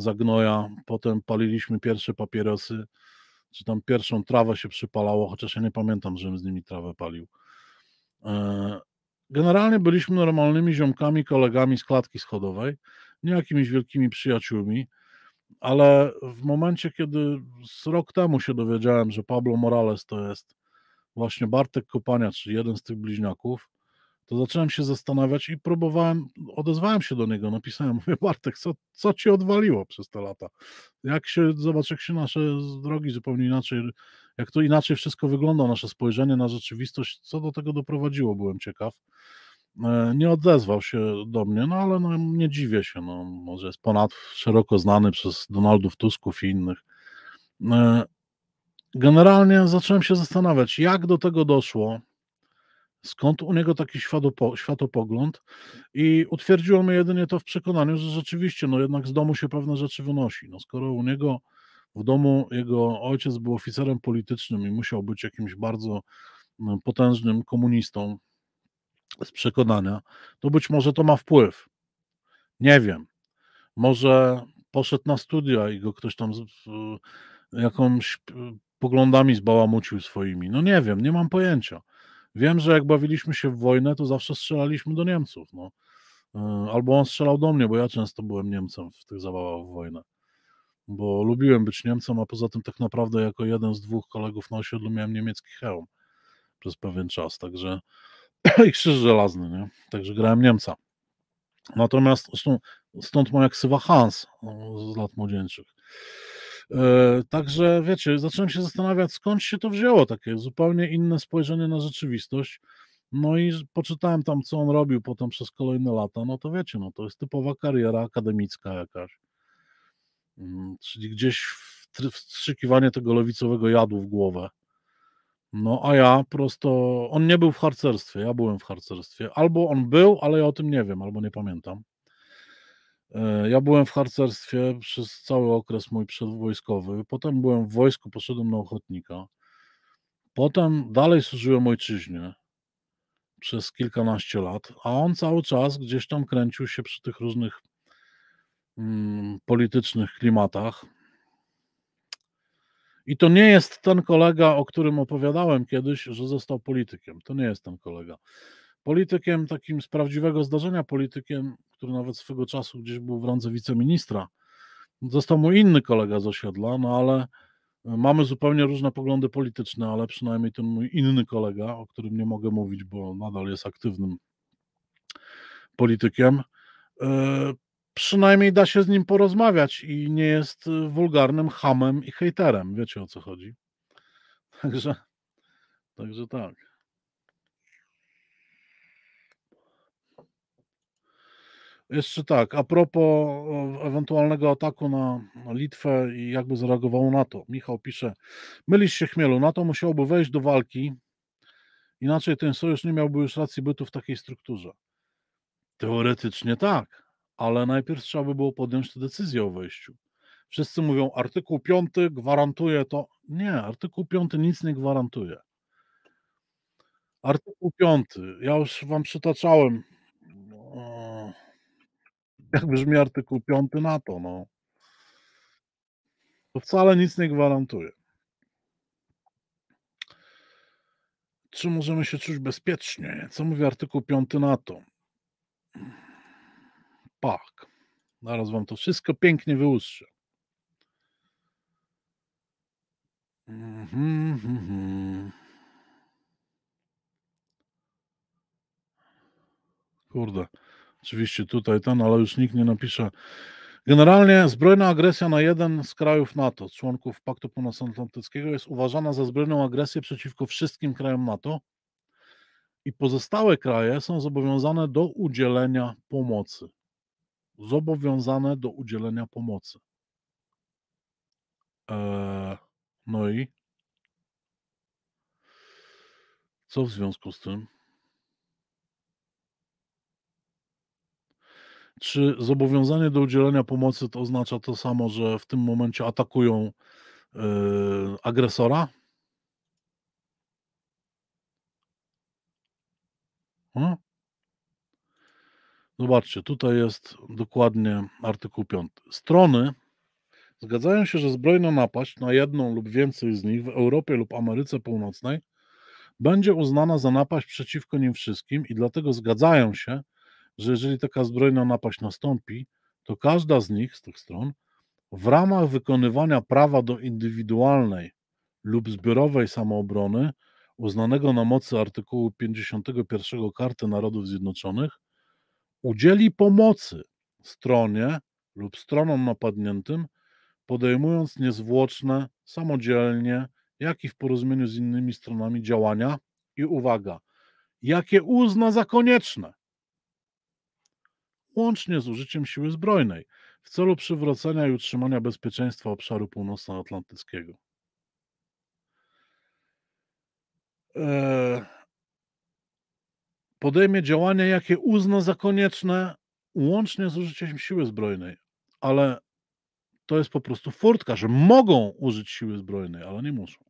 zagnoja, potem paliliśmy pierwsze papierosy, czy tam pierwszą trawę się przypalało, chociaż ja nie pamiętam, żebym z nimi trawę palił. E, generalnie byliśmy normalnymi ziomkami, kolegami z klatki schodowej, nie jakimiś wielkimi przyjaciółmi, ale w momencie, kiedy z rok temu się dowiedziałem, że Pablo Morales to jest właśnie Bartek Kopania, czyli jeden z tych bliźniaków, to zacząłem się zastanawiać i próbowałem, odezwałem się do niego, napisałem, mówię, Bartek, co, co ci odwaliło przez te lata? Jak się, zobacz, jak się nasze drogi zupełnie inaczej, jak to inaczej wszystko wygląda, nasze spojrzenie na rzeczywistość, co do tego doprowadziło, byłem ciekaw. E, nie odezwał się do mnie, no ale no, nie dziwię się, no, może jest ponad szeroko znany przez Donaldów Tusków i innych. E, generalnie zacząłem się zastanawiać, jak do tego doszło, skąd u niego taki światopogląd i utwierdziło mnie jedynie to w przekonaniu, że rzeczywiście, no jednak z domu się pewne rzeczy wynosi. No skoro u niego w domu jego ojciec był oficerem politycznym i musiał być jakimś bardzo potężnym komunistą z przekonania, to być może to ma wpływ. Nie wiem. Może poszedł na studia i go ktoś tam z, jakąś poglądami zbałamucił swoimi. No nie wiem, nie mam pojęcia. Wiem, że jak bawiliśmy się w wojnę, to zawsze strzelaliśmy do Niemców. No. E, albo on strzelał do mnie, bo ja często byłem Niemcem w tych zabawach w wojnę. Bo lubiłem być Niemcem, a poza tym tak naprawdę jako jeden z dwóch kolegów na osiedlu miałem niemiecki hełm przez pewien czas, także [CLEARS THROAT] i krzyż żelazny, nie? Także grałem Niemca. Natomiast zresztą stąd moja ksywa Hans no, z lat młodzieńczych. E, także wiecie, zacząłem się zastanawiać, skąd się to wzięło, takie zupełnie inne spojrzenie na rzeczywistość. No i poczytałem tam, co on robił potem przez kolejne lata. No to wiecie, no to jest typowa kariera akademicka jakaś. Mm, czyli gdzieś wstrzykiwanie tego lewicowego jadu w głowę. No a ja prosto, on nie był w harcerstwie, ja byłem w harcerstwie. Albo on był, ale ja o tym nie wiem, albo nie pamiętam. E, ja byłem w harcerstwie przez cały okres mój przedwojskowy, potem byłem w wojsku, poszedłem na ochotnika, potem dalej służyłem ojczyźnie przez kilkanaście lat, a on cały czas gdzieś tam kręcił się przy tych różnych mm, politycznych klimatach. I to nie jest ten kolega, o którym opowiadałem kiedyś, że został politykiem. To nie jest ten kolega politykiem takim z prawdziwego zdarzenia, politykiem, który nawet swego czasu gdzieś był w randze wiceministra. Został mu inny kolega z osiedla, no ale e, mamy zupełnie różne poglądy polityczne, ale przynajmniej ten mój inny kolega, o którym nie mogę mówić, bo nadal jest aktywnym politykiem, e, przynajmniej da się z nim porozmawiać i nie jest e, wulgarnym hamem i hejterem. Wiecie o co chodzi. Także, także tak. Jeszcze tak, a propos ewentualnego ataku na Litwę i jakby zareagowało NATO. Michał pisze, mylisz się Chmielu, NATO musiałoby wejść do walki, inaczej ten sojusz nie miałby już racji bytu w takiej strukturze. Teoretycznie tak, ale najpierw trzeba by było podjąć tę decyzję o wejściu. Wszyscy mówią, artykuł 5 gwarantuje to. Nie, artykuł 5 nic nie gwarantuje. Artykuł 5, ja już wam przytaczałem jak brzmi artykuł 5 NATO, no. To wcale nic nie gwarantuje. Czy możemy się czuć bezpiecznie? Co mówi artykuł 5 NATO? Pak. Zaraz wam to wszystko pięknie wyłuszczę. Mhm, mhm. Kurde. Oczywiście tutaj ten, ale już nikt nie napisze. Generalnie zbrojna agresja na jeden z krajów NATO, członków Paktu Północnoatlantyckiego, jest uważana za zbrojną agresję przeciwko wszystkim krajom NATO i pozostałe kraje są zobowiązane do udzielenia pomocy. Zobowiązane do udzielenia pomocy. Eee, no i co w związku z tym? Czy zobowiązanie do udzielenia pomocy to oznacza to samo, że w tym momencie atakują yy, agresora? Hmm? Zobaczcie, tutaj jest dokładnie artykuł 5. Strony zgadzają się, że zbrojna napaść na jedną lub więcej z nich w Europie lub Ameryce Północnej będzie uznana za napaść przeciwko nim wszystkim i dlatego zgadzają się, że jeżeli taka zbrojna napaść nastąpi, to każda z nich, z tych stron, w ramach wykonywania prawa do indywidualnej lub zbiorowej samoobrony uznanego na mocy artykułu 51 Karty Narodów Zjednoczonych udzieli pomocy stronie lub stronom napadniętym, podejmując niezwłoczne, samodzielnie, jak i w porozumieniu z innymi stronami działania i uwaga, jakie uzna za konieczne łącznie z użyciem siły zbrojnej, w celu przywrócenia i utrzymania bezpieczeństwa obszaru północnoatlantyckiego. E, podejmie działania, jakie uzna za konieczne, łącznie z użyciem siły zbrojnej, ale to jest po prostu furtka, że mogą użyć siły zbrojnej, ale nie muszą.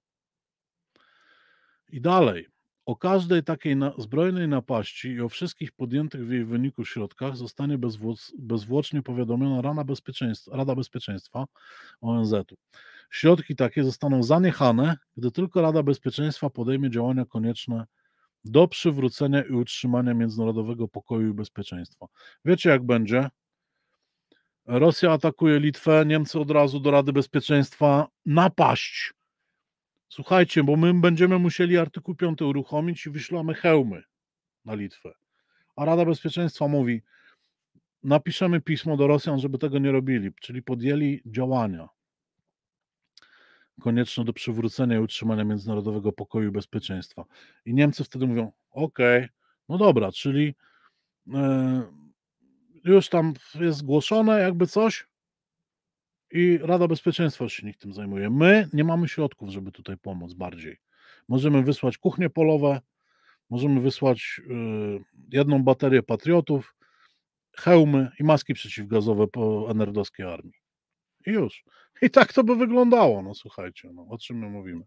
I dalej. O każdej takiej na, zbrojnej napaści i o wszystkich podjętych w jej wyniku środkach zostanie bezwłoc, bezwłocznie powiadomiona Rada Bezpieczeństwa, Rada Bezpieczeństwa ONZ-u. Środki takie zostaną zaniechane, gdy tylko Rada Bezpieczeństwa podejmie działania konieczne do przywrócenia i utrzymania międzynarodowego pokoju i bezpieczeństwa. Wiecie, jak będzie? Rosja atakuje Litwę, Niemcy od razu do Rady Bezpieczeństwa napaść słuchajcie, bo my będziemy musieli artykuł 5 uruchomić i wyślamy hełmy na Litwę. A Rada Bezpieczeństwa mówi, napiszemy pismo do Rosjan, żeby tego nie robili, czyli podjęli działania konieczne do przywrócenia i utrzymania międzynarodowego pokoju i bezpieczeństwa. I Niemcy wtedy mówią, okej, okay, no dobra, czyli yy, już tam jest zgłoszone jakby coś, i Rada Bezpieczeństwa się nikt tym zajmuje. My nie mamy środków, żeby tutaj pomóc bardziej. Możemy wysłać kuchnie polowe, możemy wysłać y, jedną baterię patriotów, hełmy i maski przeciwgazowe po NRD-owskiej armii. I już. I tak to by wyglądało, no słuchajcie, no, o czym my mówimy.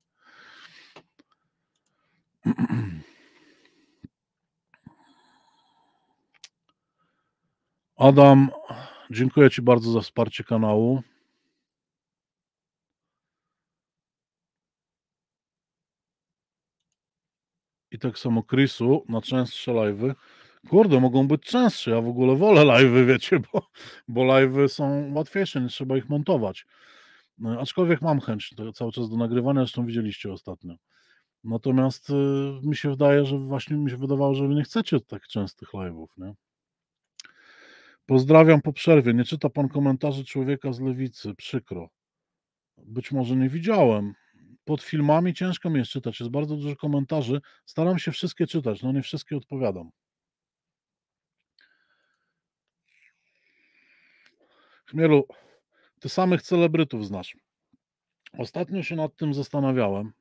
[CLEARS THROAT] Adam, dziękuję Ci bardzo za wsparcie kanału. tak samo Chrisu na częstsze live'y. Kurde, mogą być częstsze, ja w ogóle wolę live'y, [LAUGHS] wiecie, bo, bo live'y są łatwiejsze, nie trzeba ich montować. No, aczkolwiek mam chęć cały czas do nagrywania, zresztą widzieliście ostatnio. Natomiast y, mi się wydaje, że właśnie mi się wydawało, że wy nie chcecie tak częstych live'ów, nie? Pozdrawiam po przerwie. Nie czyta pan komentarzy człowieka z lewicy. Przykro. Być może nie widziałem pod filmami ciężko mi jest czytać, jest bardzo dużo komentarzy. Staram się wszystkie czytać, no nie wszystkie odpowiadam. Chmielu, ty samych celebrytów znasz. Ostatnio się nad tym zastanawiałem.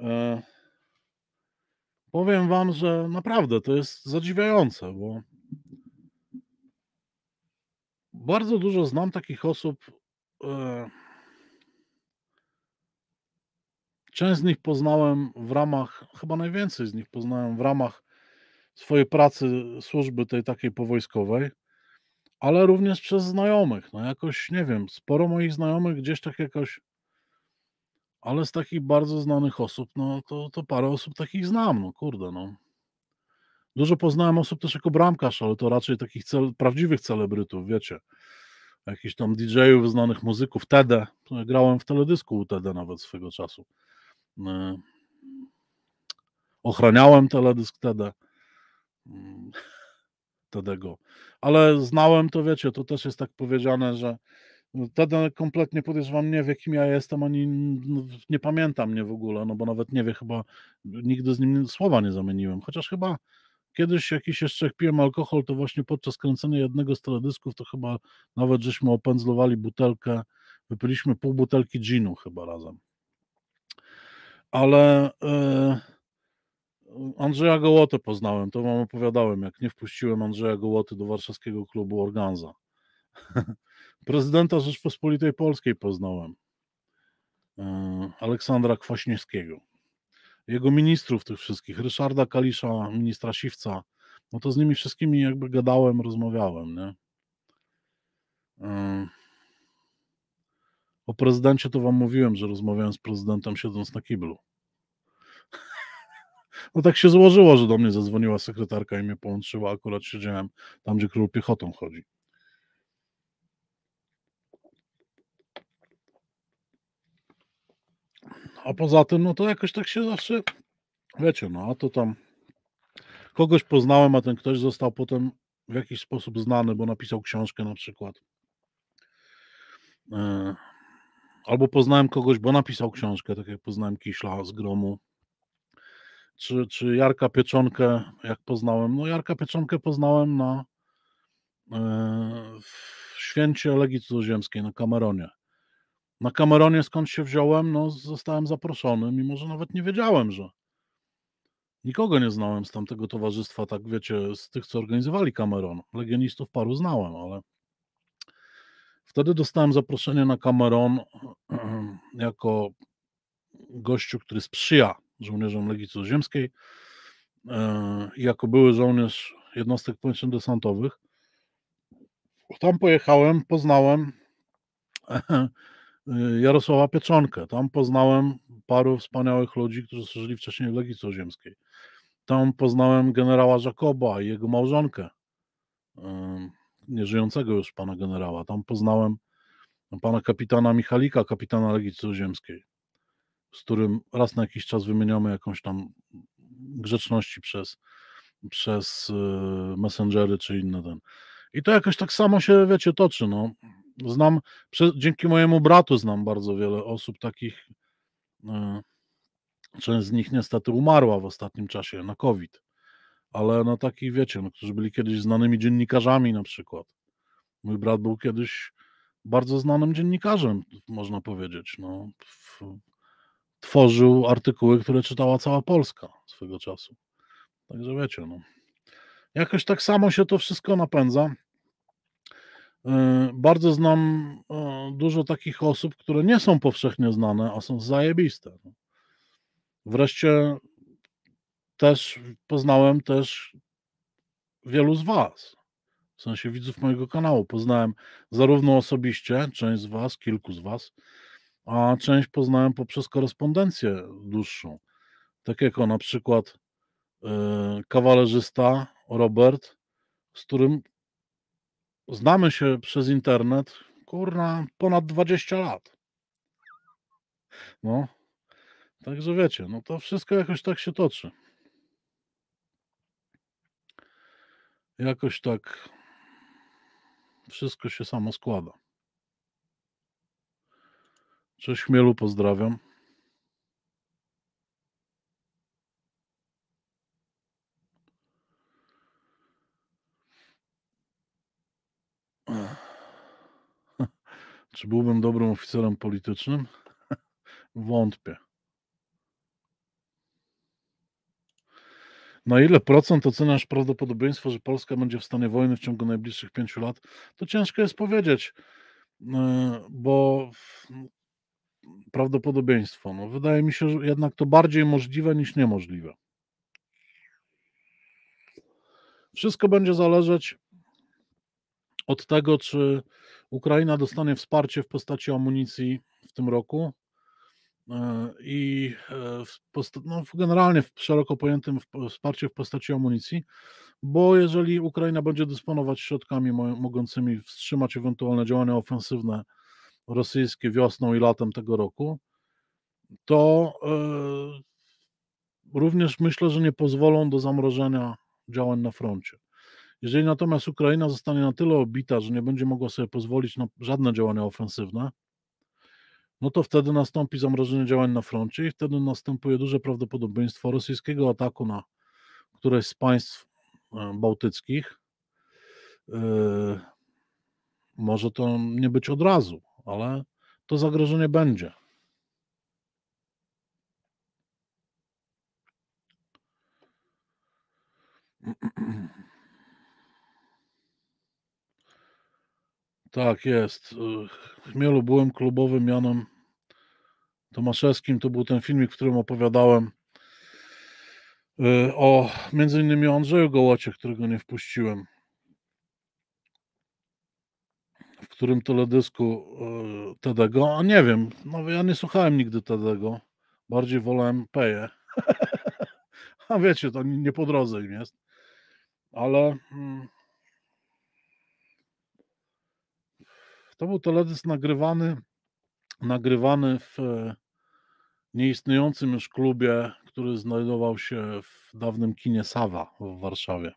E, powiem wam, że naprawdę to jest zadziwiające, bo bardzo dużo znam takich osób. E, Część z nich poznałem w ramach, chyba najwięcej z nich poznałem w ramach swojej pracy, służby tej takiej powojskowej, ale również przez znajomych. No jakoś, nie wiem, sporo moich znajomych gdzieś tak jakoś, ale z takich bardzo znanych osób, no to, to parę osób takich znam, no kurde, no. Dużo poznałem osób też jako bramkarz, ale to raczej takich cel, prawdziwych celebrytów, wiecie. Jakichś tam DJ-ów, znanych muzyków, TD. Grałem w teledysku u TD nawet swego czasu. E, ochraniałem teledysk TD. Mm, [LAUGHS] Tedego. Ale znałem to, wiecie, to też jest tak powiedziane, że Tedy kompletnie podejrzewam, nie wie kim ja jestem, ani nie pamięta mnie w ogóle, no bo nawet nie wie chyba, nigdy z nim słowa nie zamieniłem, chociaż chyba kiedyś jakiś jeszcze piłem alkohol, to właśnie podczas kręcenia jednego z teledysków, to chyba nawet żeśmy opędzlowali butelkę, wypiliśmy pół butelki ginu chyba razem ale e, Andrzeja Gołotę poznałem, to wam opowiadałem, jak nie wpuściłem Andrzeja Gołoty do warszawskiego klubu Organza. [LAUGHS] Prezydenta Rzeczpospolitej Polskiej poznałem, e, Aleksandra Kwaśniewskiego. Jego ministrów tych wszystkich, Ryszarda Kalisza, ministra Siwca, no to z nimi wszystkimi jakby gadałem, rozmawiałem, nie? E, o prezydencie to wam mówiłem, że rozmawiałem z prezydentem siedząc na kiblu. [LAUGHS] No tak się złożyło, że do mnie zadzwoniła sekretarka i mnie połączyła. Akurat siedziałem tam, gdzie król piechotą chodzi. A poza tym, no to jakoś tak się zawsze, wiecie, no a to tam kogoś poznałem, a ten ktoś został potem w jakiś sposób znany, bo napisał książkę na przykład. Yy albo poznałem kogoś, bo napisał książkę, tak jak poznałem Kiśla z Gromu, czy, czy Jarka Pieczonkę, jak poznałem. No Jarka Pieczonkę poznałem na e, w święcie Legii Cudzoziemskiej na Kameronie. Na Kameronie skąd się wziąłem, no zostałem zaproszony, mimo że nawet nie wiedziałem, że nikogo nie znałem z tamtego towarzystwa, tak wiecie, z tych, co organizowali Kameron. Legionistów paru znałem, ale Wtedy dostałem zaproszenie na Cameron [CLEARS THROAT] jako gościu, który sprzyja żołnierzom Legii Cudzoziemskiej e, jako były żołnierz jednostek powietrzno-desantowych. Tam pojechałem, poznałem e, e, Jarosława Pieczonkę. Tam poznałem paru wspaniałych ludzi, którzy służyli wcześniej w Legii Cudzoziemskiej. Tam poznałem generała Jakoba i jego małżonkę nieżyjącego już pana generała. Tam poznałem no, pana kapitana Michalika, kapitana Legii Cudzoziemskiej, z którym raz na jakiś czas wymieniamy jakąś tam grzeczności przez, przez y, messengery czy inne ten. I to jakoś tak samo się, wiecie, toczy. No. Znam, dzięki mojemu bratu znam bardzo wiele osób takich, y, część z nich niestety umarła w ostatnim czasie na COVID ale na no takich, wiecie, no, którzy byli kiedyś znanymi dziennikarzami na przykład. Mój brat był kiedyś bardzo znanym dziennikarzem, można powiedzieć. No, w, tworzył artykuły, które czytała cała Polska swego czasu. Także wiecie, no. Jakoś tak samo się to wszystko napędza. Y, bardzo znam y, dużo takich osób, które nie są powszechnie znane, a są zajebiste. No. Wreszcie też poznałem też wielu z Was, w sensie widzów mojego kanału. Poznałem zarówno osobiście, część z Was, kilku z Was, a część poznałem poprzez korespondencję dłuższą. Tak jako na przykład e, kawalerzysta Robert, z którym znamy się przez internet, kurna, ponad 20 lat. No, także wiecie, no to wszystko jakoś tak się toczy. Jakoś tak wszystko się samo składa. Cześć Chmielu, pozdrawiam. [LAUGHS] Czy byłbym dobrym oficerem politycznym? [LAUGHS] Wątpię. Na ile procent oceniasz prawdopodobieństwo, że Polska będzie w stanie wojny w ciągu najbliższych pięciu lat? To ciężko jest powiedzieć, e, bo prawdopodobieństwo, no wydaje mi się, że jednak to bardziej możliwe niż niemożliwe. Wszystko będzie zależeć od tego, czy Ukraina dostanie wsparcie w postaci amunicji w tym roku, E, i e, w no generalnie w szeroko pojętym wsparciu w postaci amunicji, bo jeżeli Ukraina będzie dysponować środkami mogącymi wstrzymać ewentualne działania ofensywne rosyjskie wiosną i latem tego roku, to e, również myślę, że nie pozwolą do zamrożenia działań na froncie. Jeżeli natomiast Ukraina zostanie na tyle obita, że nie będzie mogła sobie pozwolić na żadne działania ofensywne, no to wtedy nastąpi zamrożenie działań na froncie i wtedy następuje duże prawdopodobieństwo rosyjskiego ataku na któreś z państw e, bałtyckich. E, może to nie być od razu, ale to zagrożenie będzie. Tak, jest. E, w Chmielu byłem klubowym mianem Tomaszewskim. To był ten filmik, w którym opowiadałem e, o między innymi Andrzeju Gołacie, którego nie wpuściłem. W którym teledysku e, Tedego, a nie wiem, no ja nie słuchałem nigdy Tedego, bardziej wolałem Peje. [LAUGHS] a wiecie, to nie po drodze im jest. Ale mm, To był teledysk nagrywany, nagrywany w e, nieistniejącym już klubie, który znajdował się w dawnym kinie Sawa w Warszawie.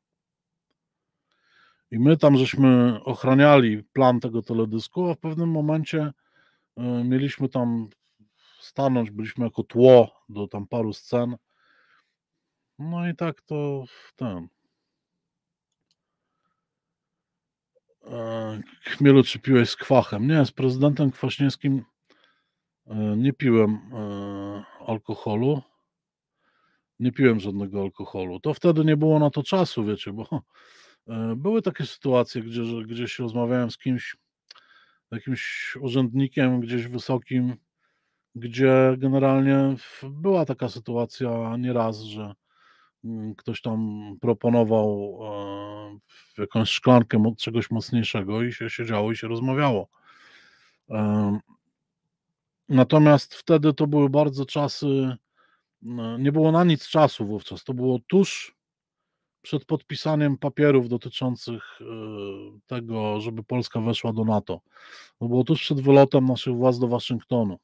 I my tam żeśmy ochraniali plan tego teledysku, a w pewnym momencie e, mieliśmy tam stanąć, byliśmy jako tło do tam paru scen. No i tak to ten. E, chmielu czy piłeś z kwachem? Nie, z prezydentem Kwaśniewskim e, nie piłem e, alkoholu. Nie piłem żadnego alkoholu. To wtedy nie było na to czasu, wiecie, bo były takie sytuacje, gdzie gdzieś rozmawiałem z kimś, jakimś urzędnikiem gdzieś wysokim, gdzie generalnie była taka sytuacja nieraz, że Mm, ktoś tam proponował e, jakąś szklankę czegoś mocniejszego i się siedziało i się rozmawiało. Natomiast wtedy to były bardzo czasy, no, nie było na nic czasu wówczas. To było tuż przed podpisaniem papierów dotyczących e, tego, żeby Polska weszła do NATO. To było tuż przed wylotem naszych władz do Waszyngtonu.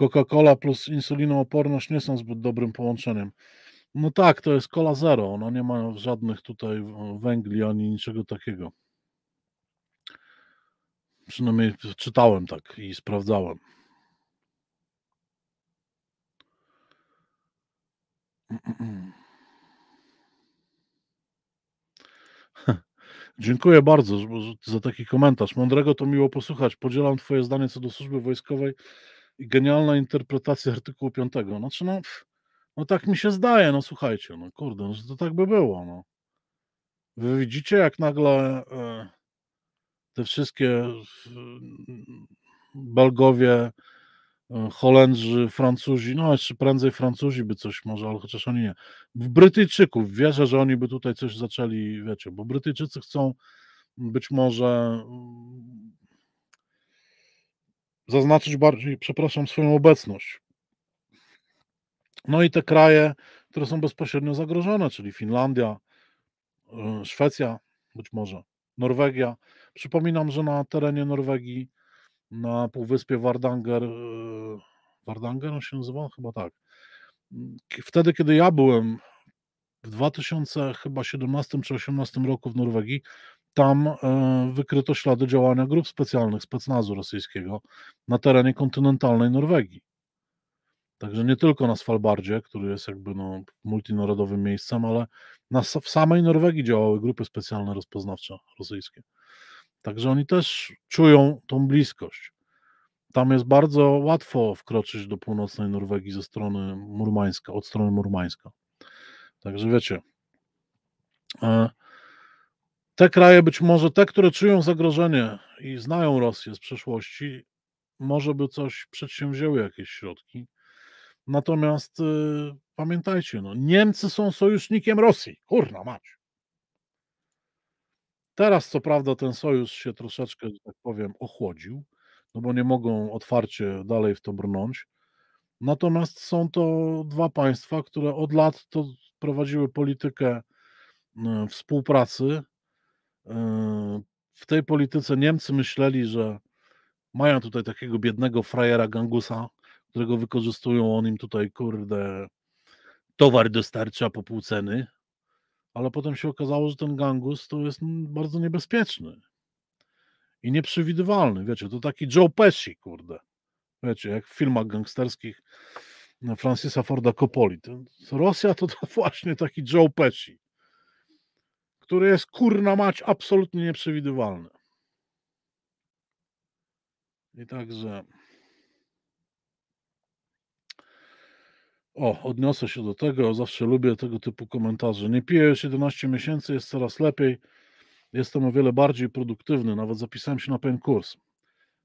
Coca-Cola plus insulinooporność nie są zbyt dobrym połączeniem. No tak, to jest kola zero. Ona nie ma żadnych tutaj e, węgli ani niczego takiego. Przynajmniej czytałem tak i sprawdzałem. [CLEARS THROAT] Dziękuję bardzo za taki komentarz. Mądrego to miło posłuchać. Podzielam Twoje zdanie co do służby wojskowej genialna interpretacja artykułu 5. Znaczy, no, no tak mi się zdaje, no słuchajcie, no kurde, no, to tak by było, no. Wy widzicie, jak nagle e, te wszystkie e, Belgowie, e, Holendrzy, Francuzi, no jeszcze prędzej Francuzi by coś może, ale chociaż oni nie. W Brytyjczyków wierzę, że oni by tutaj coś zaczęli, wiecie, bo Brytyjczycy chcą być może mm, zaznaczyć bardziej, przepraszam, swoją obecność. No i te kraje, które są bezpośrednio zagrożone, czyli Finlandia, e, Szwecja, być może Norwegia. Przypominam, że na terenie Norwegii, na półwyspie Wardanger, e, Wardanger on się nazywa? Chyba tak. Wtedy, kiedy ja byłem w 2017 czy 2018 roku w Norwegii, tam e, wykryto ślady działania grup specjalnych specnazu rosyjskiego na terenie kontynentalnej Norwegii. Także nie tylko na Svalbardzie, który jest jakby no, multinarodowym miejscem, ale na, w samej Norwegii działały grupy specjalne rozpoznawcze rosyjskie. Także oni też czują tą bliskość. Tam jest bardzo łatwo wkroczyć do północnej Norwegii ze strony Murmańska, od strony Murmańska. Także wiecie, e, te kraje, być może te, które czują zagrożenie i znają Rosję z przeszłości, może by coś przedsięwzięły jakieś środki. Natomiast y, pamiętajcie, no, Niemcy są sojusznikiem Rosji. Kurna mać. Teraz, co prawda, ten sojusz się troszeczkę, że tak powiem, ochłodził, no bo nie mogą otwarcie dalej w to brnąć. Natomiast są to dwa państwa, które od lat to prowadziły politykę y, współpracy w tej polityce Niemcy myśleli, że mają tutaj takiego biednego frajera gangusa, którego wykorzystują, on im tutaj, kurde, towar dostarcza po pół ceny, ale potem się okazało, że ten gangus to jest mm, bardzo niebezpieczny i nieprzewidywalny, wiecie, to taki Joe Pesci, kurde, wiecie, jak w filmach gangsterskich no, Francisa Forda Coppoli. Rosja to, [LAUGHS] to właśnie taki Joe Pesci który jest kurna mać absolutnie nieprzewidywalny. I także. O, odniosę się do tego. Zawsze lubię tego typu komentarze. Nie piję już 11 miesięcy, jest coraz lepiej. Jestem o wiele bardziej produktywny. Nawet zapisałem się na pewien kurs.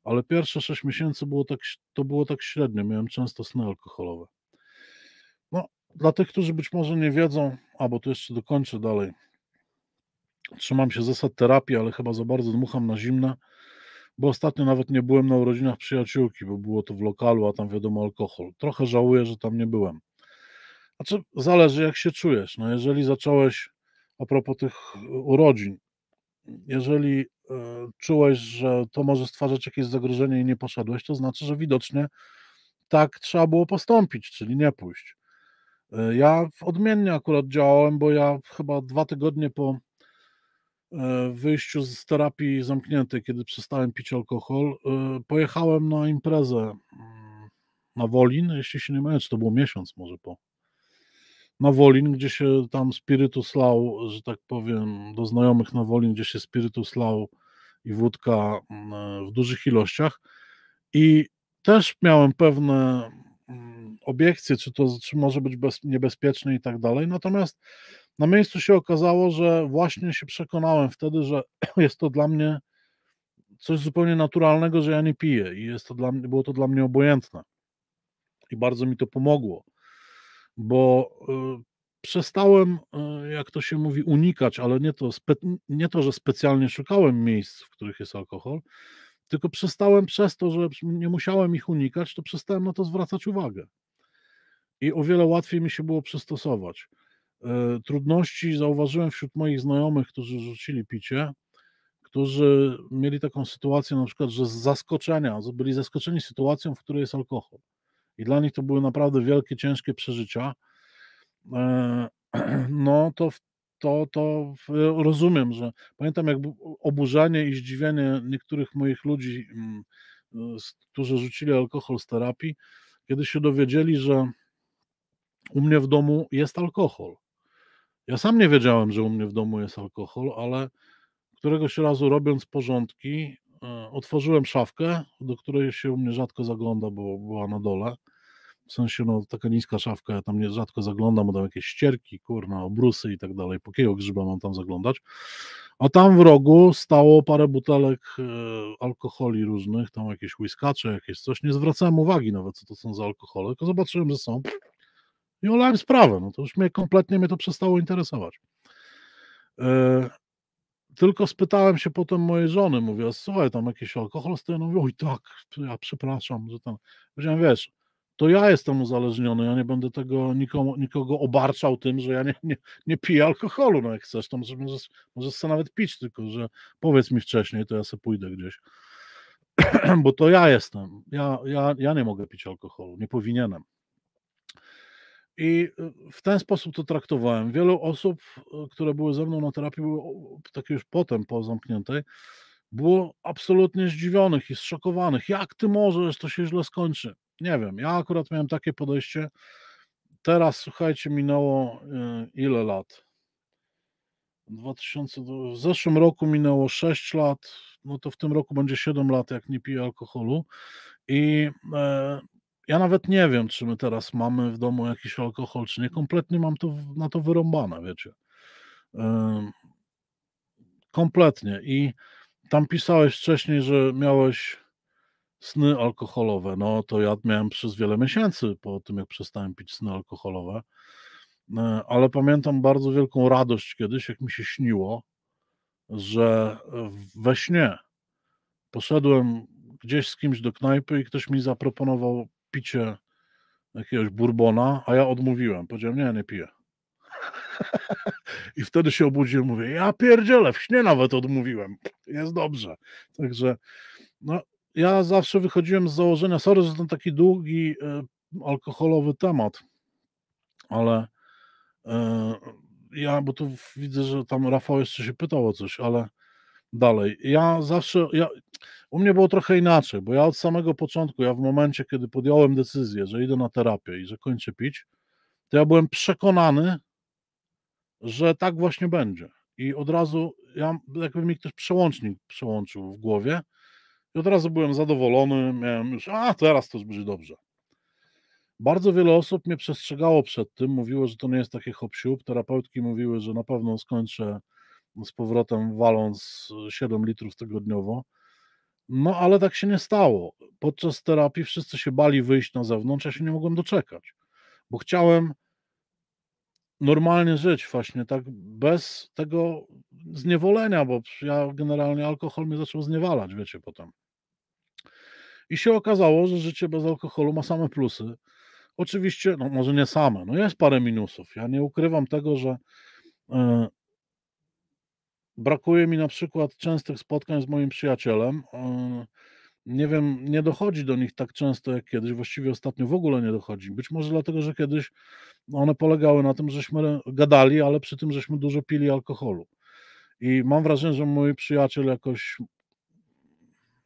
Ale pierwsze 6 miesięcy było tak, to było tak średnio. Miałem często sny alkoholowe. No, dla tych, którzy być może nie wiedzą, albo tu jeszcze dokończę dalej Trzymam się zasad terapii, ale chyba za bardzo dmucham na zimne, bo ostatnio nawet nie byłem na urodzinach przyjaciółki, bo było to w lokalu, a tam wiadomo alkohol. Trochę żałuję, że tam nie byłem. Znaczy, zależy jak się czujesz. No, jeżeli zacząłeś, a propos tych e, urodzin, jeżeli y, czułeś, że to może stwarzać jakieś zagrożenie i nie poszedłeś, to znaczy, że widocznie tak trzeba było postąpić, czyli nie pójść. E, ja odmiennie akurat działałem, bo ja chyba dwa tygodnie po E, wyjściu z terapii zamkniętej, kiedy przestałem pić alkohol, e, pojechałem na imprezę mm, na Wolin, jeśli się nie mylę, czy to był miesiąc może po, na Wolin, gdzie się tam spirytus lał, że tak powiem, do znajomych na Wolin, gdzie się spirytus lał i wódka mm, e, w dużych ilościach i też miałem pewne mm, obiekcje, czy to czy może być bez, niebezpieczne i tak dalej, natomiast na miejscu się okazało, że właśnie się przekonałem wtedy, że [CLEARS THROAT] jest to dla mnie coś zupełnie naturalnego, że ja nie piję i jest to dla mnie, było to dla mnie obojętne. I bardzo mi to pomogło, bo y, przestałem, y, jak to się mówi, unikać, ale nie to, spe, nie to, że specjalnie szukałem miejsc, w których jest alkohol, tylko przestałem przez to, że nie musiałem ich unikać, to przestałem na to zwracać uwagę. I o wiele łatwiej mi się było przystosować. E, trudności zauważyłem wśród moich znajomych, którzy rzucili picie, którzy mieli taką sytuację na przykład, że z zaskoczenia, byli zaskoczeni sytuacją, w której jest alkohol. I dla nich to były naprawdę wielkie, ciężkie przeżycia. E, [CLEARS THROAT] no to, to, to rozumiem, że pamiętam jak oburzenie i zdziwienie niektórych moich ludzi, mm, e, którzy rzucili alkohol z terapii, kiedy się dowiedzieli, że u mnie w domu jest alkohol. Ja sam nie wiedziałem, że u mnie w domu jest alkohol, ale któregoś razu robiąc porządki, e, otworzyłem szafkę, do której się u mnie rzadko zagląda, bo była na dole. W sensie, no, taka niska szafka, ja tam nie rzadko zaglądam, bo tam jakieś ścierki, kurna, obrusy i tak dalej. Po kiego grzyba mam tam zaglądać? A tam w rogu stało parę butelek e, alkoholi różnych, tam jakieś whiskacze, jakieś coś. Nie zwracałem uwagi nawet, co to są za alkohole, tylko zobaczyłem, że są i olałem sprawę. No to już mnie kompletnie mnie to przestało interesować. E, tylko spytałem się potem mojej żony, mówię, słuchaj, tam jakiś alkohol stoi? No mówię, oj tak, ja przepraszam, że tam... Powiedziałem, wiesz, to ja jestem uzależniony, ja nie będę tego nikomu, nikogo obarczał tym, że ja nie, nie, nie piję alkoholu, no jak chcesz, to możesz, możesz, możesz sobie nawet pić, tylko że powiedz mi wcześniej, to ja sobie pójdę gdzieś. [CLEARS THROAT] Bo to ja jestem, ja, ja, ja nie mogę pić alkoholu, nie powinienem. I y, w ten sposób to traktowałem. Wielu osób, y, które były ze mną na terapii, było takie już potem po zamkniętej, było absolutnie zdziwionych i zszokowanych. Jak ty możesz, to się źle skończy. Nie wiem, ja akurat miałem takie podejście. Teraz, słuchajcie, minęło y, ile lat? 2000, w zeszłym roku minęło 6 lat, no to w tym roku będzie 7 lat, jak nie piję alkoholu. I e, ja nawet nie wiem, czy my teraz mamy w domu jakiś alkohol, czy nie. Kompletnie mam to, na to wyrąbane, wiecie. Kompletnie. I tam pisałeś wcześniej, że miałeś sny alkoholowe. No to ja miałem przez wiele miesięcy po tym, jak przestałem pić sny alkoholowe. E, ale pamiętam bardzo wielką radość kiedyś, jak mi się śniło, że we śnie poszedłem gdzieś z kimś do knajpy i ktoś mi zaproponował picie jakiegoś bourbona, a ja odmówiłem. Powiedziałem, nie, nie piję. I wtedy się obudziłem, mówię, ja pierdzielę, w śnie nawet odmówiłem. Jest dobrze. Także no, ja zawsze wychodziłem z założenia, sorry, że ten taki długi e, alkoholowy temat, ale e, ja, bo tu widzę, że tam Rafał jeszcze się pytał o coś, ale dalej. Ja zawsze, ja, u mnie było trochę inaczej, bo ja od samego początku, ja w momencie, kiedy podjąłem decyzję, że idę na terapię i że kończę pić, to ja byłem przekonany, że tak właśnie będzie. I od razu, ja, jakby mi ktoś przełącznik przełączył w głowie, i od razu byłem zadowolony, miałem już, a teraz to już będzie dobrze. Bardzo wiele osób mnie przestrzegało przed tym, mówiło, że to nie jest takie hop -siup. Terapeutki mówiły, że na pewno skończę z powrotem waląc 7 litrów tygodniowo. No ale tak się nie stało. Podczas terapii wszyscy się bali wyjść na zewnątrz, ja się nie mogłem doczekać, bo chciałem normalnie żyć właśnie, tak bez tego zniewolenia, bo ja generalnie alkohol mnie zaczął zniewalać, wiecie, potem. I się okazało, że życie bez alkoholu ma same plusy. Oczywiście, no może nie same, no jest parę minusów. Ja nie ukrywam tego, że e, Brakuje mi na przykład częstych spotkań z moim przyjacielem. E, nie wiem, nie dochodzi do nich tak często jak kiedyś, właściwie ostatnio w ogóle nie dochodzi. Być może dlatego, że kiedyś one polegały na tym, żeśmy gadali, ale przy tym żeśmy dużo pili alkoholu. I mam wrażenie, że mój przyjaciel jakoś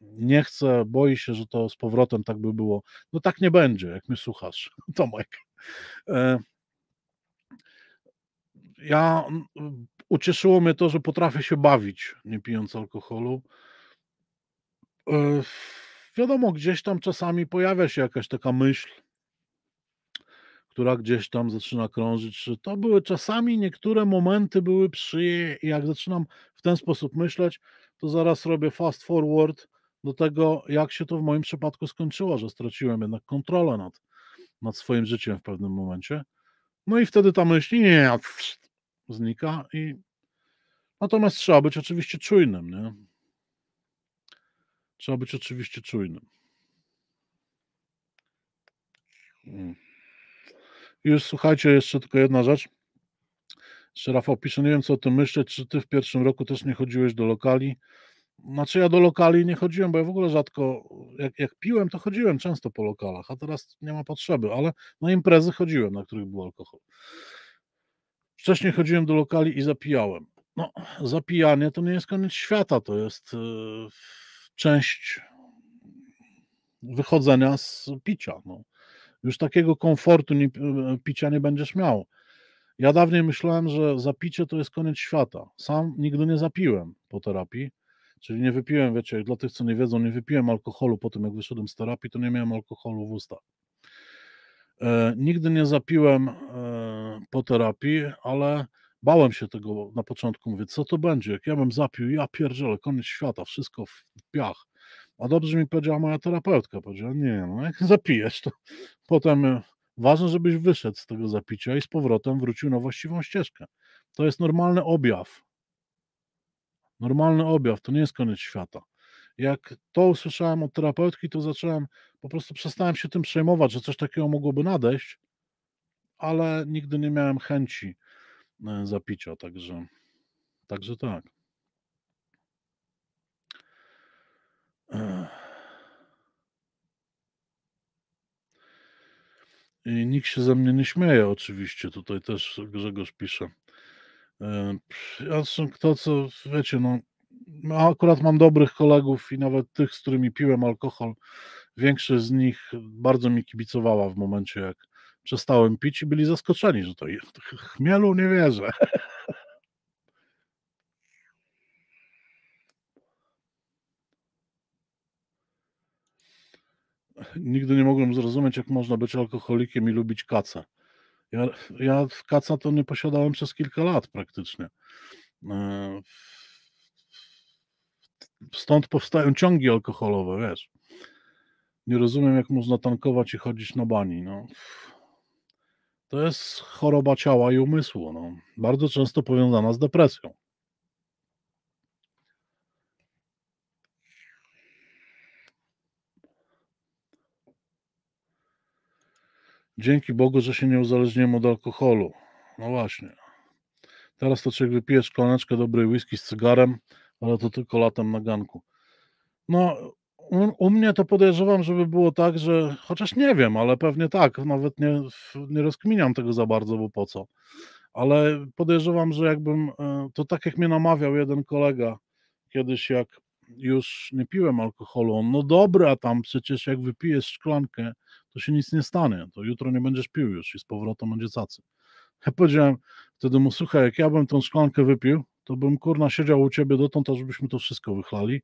nie chce, boi się, że to z powrotem tak by było. No tak nie będzie, jak mnie słuchasz, [LAUGHS] Tomek. E, ja ucieszyło mnie to, że potrafię się bawić, nie pijąc alkoholu. E, wiadomo, gdzieś tam czasami pojawia się jakaś taka myśl, która gdzieś tam zaczyna krążyć. to były czasami niektóre momenty były przyje, jak zaczynam w ten sposób myśleć, to zaraz robię fast forward do tego, jak się to w moim przypadku skończyło, że straciłem jednak kontrolę nad, nad swoim życiem w pewnym momencie. No i wtedy ta myśl, nie, znika i natomiast trzeba być oczywiście czujnym, nie? Trzeba być oczywiście czujnym. Hmm. już słuchajcie, jeszcze tylko jedna rzecz. Jeszcze Rafał pisze, nie wiem co o tym myśleć, czy ty w pierwszym roku też nie chodziłeś do lokali? Znaczy ja do lokali nie chodziłem, bo ja w ogóle rzadko, jak, jak piłem, to chodziłem często po lokalach, a teraz nie ma potrzeby, ale na imprezy chodziłem, na których był alkohol. Wcześniej chodziłem do lokali i zapijałem. No, zapijanie to nie jest koniec świata, to jest y, część wychodzenia z picia. No. Już takiego komfortu nie, picia nie będziesz miał. Ja dawniej myślałem, że zapicie to jest koniec świata. Sam nigdy nie zapiłem po terapii, czyli nie wypiłem, wiecie, dla tych, co nie wiedzą, nie wypiłem alkoholu po tym, jak wyszedłem z terapii, to nie miałem alkoholu w ustach. E, nigdy nie zapiłem e, po terapii, ale bałem się tego na początku. Mówię, co to będzie? Jak ja bym zapił, ja pierdzielę, koniec świata, wszystko w piach. A dobrze mi powiedziała moja terapeutka. Powiedziała, nie, no jak [LAUGHS] zapijesz, to potem e, ważne, żebyś wyszedł z tego zapicia i z powrotem wrócił na właściwą ścieżkę. To jest normalny objaw. Normalny objaw, to nie jest koniec świata. Jak to usłyszałem od terapeutki, to zacząłem po prostu przestałem się tym przejmować, że coś takiego mogłoby nadejść, ale nigdy nie miałem chęci e, zapicia, także, także tak. I nikt się ze mnie nie śmieje, oczywiście. Tutaj też Grzegorz pisze. Zresztą kto co, wiecie, no, no, akurat mam dobrych kolegów i nawet tych, z którymi piłem alkohol Większość z nich bardzo mi kibicowała w momencie, jak przestałem pić i byli zaskoczeni, że to chmielu, nie wierzę. Nigdy nie mogłem zrozumieć, jak można być alkoholikiem i lubić kaca. Ja, ja kaca to nie posiadałem przez kilka lat praktycznie. E, stąd powstają ciągi alkoholowe, wiesz. Nie rozumiem, jak można tankować i chodzić na bani. No. To jest choroba ciała i umysłu, no. bardzo często powiązana z depresją. Dzięki Bogu, że się nie uzależniłem od alkoholu. No właśnie. Teraz to człowiek wypije szklaneczkę dobrej whisky z cygarem, ale to tylko latem na ganku. No, u, u, mnie to podejrzewam, żeby było tak, że chociaż nie wiem, ale pewnie tak, nawet nie, nie rozkminiam tego za bardzo, bo po co. Ale podejrzewam, że jakbym e, to tak jak mnie namawiał jeden kolega kiedyś, jak już nie piłem alkoholu, on, no dobra, tam przecież jak wypijesz szklankę, to się nic nie stanie, to jutro nie będziesz pił już i z powrotem będzie cacy. Ja powiedziałem wtedy mu, słuchaj, jak ja bym tą szklankę wypił, to bym kurna siedział u ciebie dotąd, aż byśmy to wszystko wychlali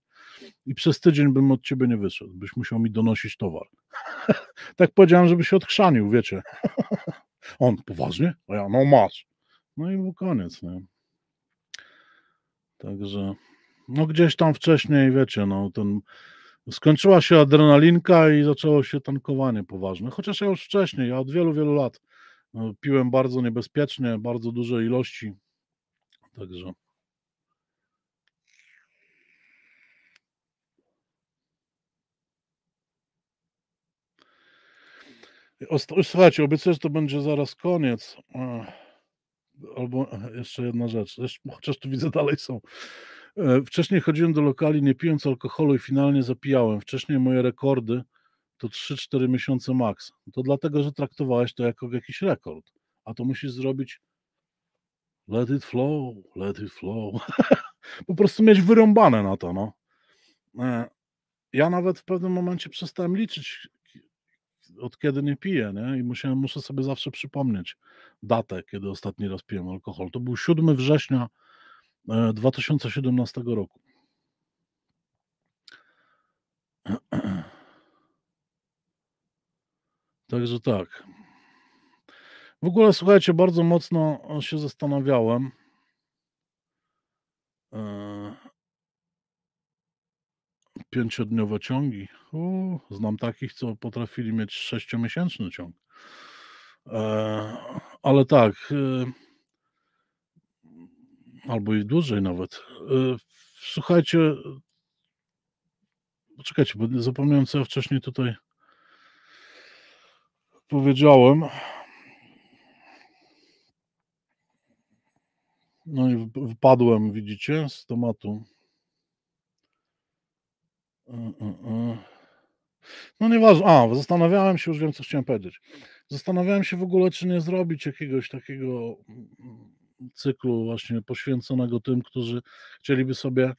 i przez tydzień bym od ciebie nie wyszedł, byś musiał mi donosić towar. [LAUGHS] tak powiedziałem, żeby się odchrzanił, wiecie. [LAUGHS] On, poważnie? A ja, no masz. No i był koniec, nie? Także, no gdzieś tam wcześniej, wiecie, no ten, skończyła się adrenalinka i zaczęło się tankowanie poważne. Chociaż ja już wcześniej, ja od wielu, wielu lat no, piłem bardzo niebezpiecznie, bardzo duże ilości, także... O, słuchajcie, obiecuję, że to będzie zaraz koniec. Albo e, jeszcze jedna rzecz, chociaż tu widzę dalej są. E, wcześniej chodziłem do lokali nie pijąc alkoholu i finalnie zapijałem. Wcześniej moje rekordy to 3-4 miesiące maks. To dlatego, że traktowałeś to jako jakiś rekord. A to musisz zrobić let it flow, let it flow. [LAUGHS] po prostu mieć wyrąbane na to, no. E, ja nawet w pewnym momencie przestałem liczyć od kiedy nie piję, nie? I musiałem, muszę sobie zawsze przypomnieć datę, kiedy ostatni raz piłem alkohol. To był 7 września 2017 e, roku. [CLEARS THROAT] Także tak. W ogóle słuchajcie, bardzo mocno się zastanawiałem e, pięciodniowe ciągi. U, znam takich, co potrafili mieć sześciomiesięczny ciąg. E, ale tak, e, albo i dłużej nawet. E, słuchajcie, poczekajcie, bo zapomniałem, co ja wcześniej tutaj powiedziałem. No i wypadłem, widzicie, z tematu. Mm, mm, mm. No nieważne. A, zastanawiałem się, już wiem, co chciałem powiedzieć. Zastanawiałem się w ogóle, czy nie zrobić jakiegoś takiego cyklu właśnie poświęconego tym, którzy chcieliby sobie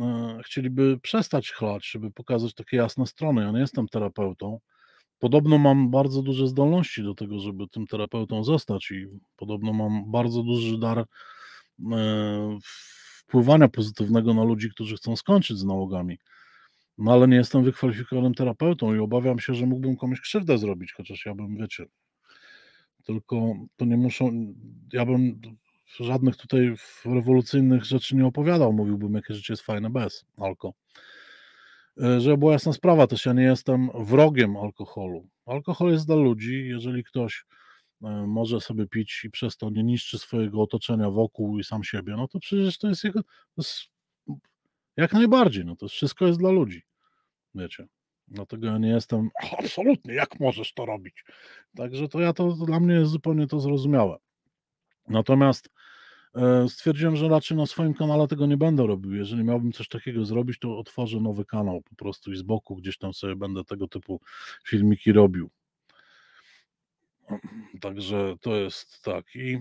e, chcieliby przestać chlać, żeby pokazać takie jasne strony. Ja nie jestem terapeutą. Podobno mam bardzo duże zdolności do tego, żeby tym terapeutą zostać i podobno mam bardzo duży dar e, wpływania pozytywnego na ludzi, którzy chcą skończyć z nałogami. No ale nie jestem wykwalifikowanym terapeutą i obawiam się, że mógłbym komuś krzywdę zrobić, chociaż ja bym, wiecie, tylko to nie muszą, ja bym żadnych tutaj rewolucyjnych rzeczy nie opowiadał, mówiłbym, jakie życie jest fajne bez alko. E, żeby była jasna sprawa, też ja nie jestem wrogiem alkoholu. Alkohol jest dla ludzi, jeżeli ktoś e, może sobie pić i przez to nie niszczy swojego otoczenia wokół i sam siebie, no to przecież to jest jego, to jest jak najbardziej, no to wszystko jest dla ludzi wiecie. Dlatego ja nie jestem, [LAUGHS] absolutnie, jak możesz to robić? Także to ja to, to dla mnie jest zupełnie to zrozumiałe. Natomiast e, stwierdziłem, że raczej na swoim kanale tego nie będę robił. Jeżeli miałbym coś takiego zrobić, to otworzę nowy kanał po prostu i z boku gdzieś tam sobie będę tego typu filmiki robił. [CLEARS THROAT] Także to jest tak. I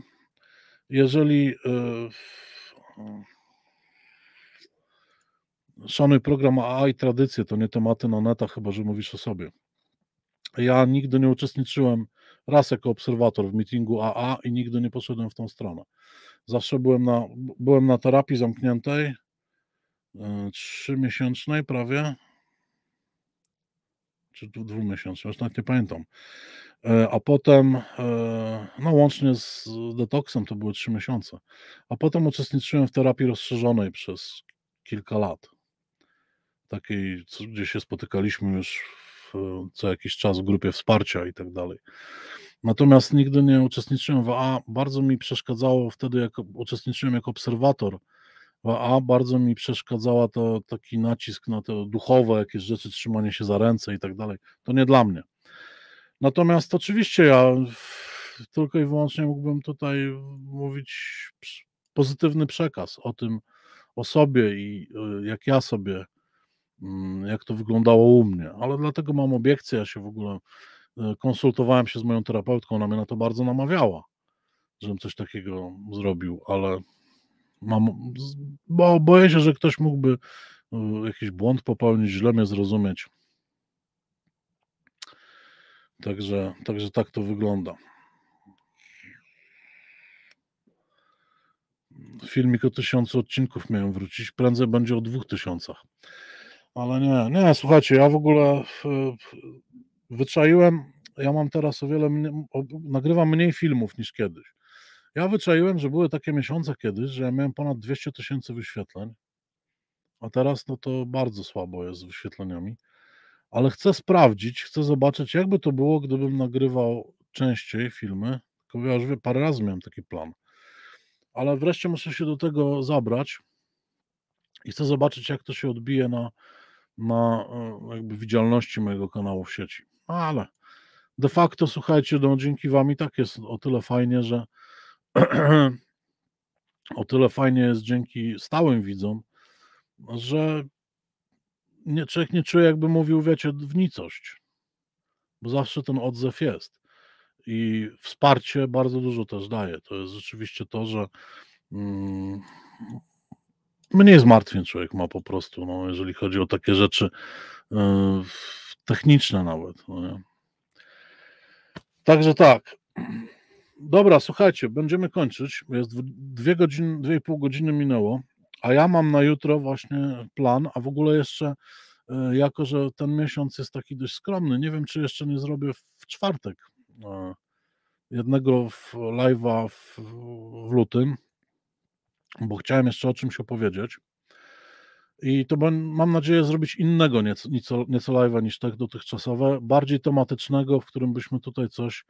jeżeli. E, szanuj program AA i tradycje, to nie tematy na neta, chyba że mówisz o sobie. Ja nigdy nie uczestniczyłem raz jako obserwator w meetingu AA i nigdy nie poszedłem w tą stronę. Zawsze byłem na, byłem na terapii zamkniętej, e, trzymiesięcznej prawie, czy dwumiesięcznej, już nawet nie pamiętam. E, a potem, e, no łącznie z detoksem to były trzy miesiące. A potem uczestniczyłem w terapii rozszerzonej przez kilka lat takiej, gdzie się spotykaliśmy już w, co jakiś czas w grupie wsparcia i tak dalej. Natomiast nigdy nie uczestniczyłem w AA. Bardzo mi przeszkadzało wtedy, jak uczestniczyłem jako obserwator w AA, bardzo mi przeszkadzała to taki nacisk na to duchowe, jakieś rzeczy, trzymanie się za ręce i tak dalej. To nie dla mnie. Natomiast oczywiście ja tylko i wyłącznie mógłbym tutaj mówić pozytywny przekaz o tym, o sobie i y, jak ja sobie Mm, jak to wyglądało u mnie, ale dlatego mam obiekcję, ja się w ogóle e, konsultowałem się z moją terapeutką, ona mnie na to bardzo namawiała, żebym coś takiego zrobił, ale mam, bo boję się, że ktoś mógłby e, jakiś błąd popełnić, źle mnie zrozumieć. Także, także tak to wygląda. Filmik o tysiącu odcinków miałem wrócić. Prędzej będzie o dwóch tysiącach. Ale nie, nie, słuchajcie, ja w ogóle wyczaiłem, ja mam teraz o wiele, nagrywam mniej filmów niż kiedyś. Ja wyczaiłem, że były takie miesiące kiedyś, że ja miałem ponad 200 tysięcy wyświetleń, a teraz no to bardzo słabo jest z wyświetleniami, ale chcę sprawdzić, chcę zobaczyć, jakby to było, gdybym nagrywał częściej filmy, tylko ja już wie, parę razy miałem taki plan, ale wreszcie muszę się do tego zabrać i chcę zobaczyć, jak to się odbije na na e, jakby widzialności mojego kanału w sieci. No, ale de facto, słuchajcie, no, dzięki Wam i tak jest o tyle fajnie, że [CLEARS THROAT] o tyle fajnie jest dzięki stałym widzom, że nie, człowiek nie czuje, jakby mówił, wiecie, w nicość, bo zawsze ten odzew jest. I wsparcie bardzo dużo też daje. To jest rzeczywiście to, że mm, mnie no, jest człowiek ma po prostu, no, jeżeli chodzi o takie rzeczy yy, techniczne nawet. No Także tak. Dobra, słuchajcie, będziemy kończyć. Jest dwie godziny, dwie i pół godziny minęło, a ja mam na jutro właśnie plan, a w ogóle jeszcze e, jako, że ten miesiąc jest taki dość skromny, nie wiem, czy jeszcze nie zrobię w czwartek e, jednego live'a w, w lutym, bo chciałem jeszcze o czymś opowiedzieć. I to mam nadzieję zrobić innego nieco, nieco, live'a niż tak dotychczasowe, bardziej tematycznego, w którym byśmy tutaj coś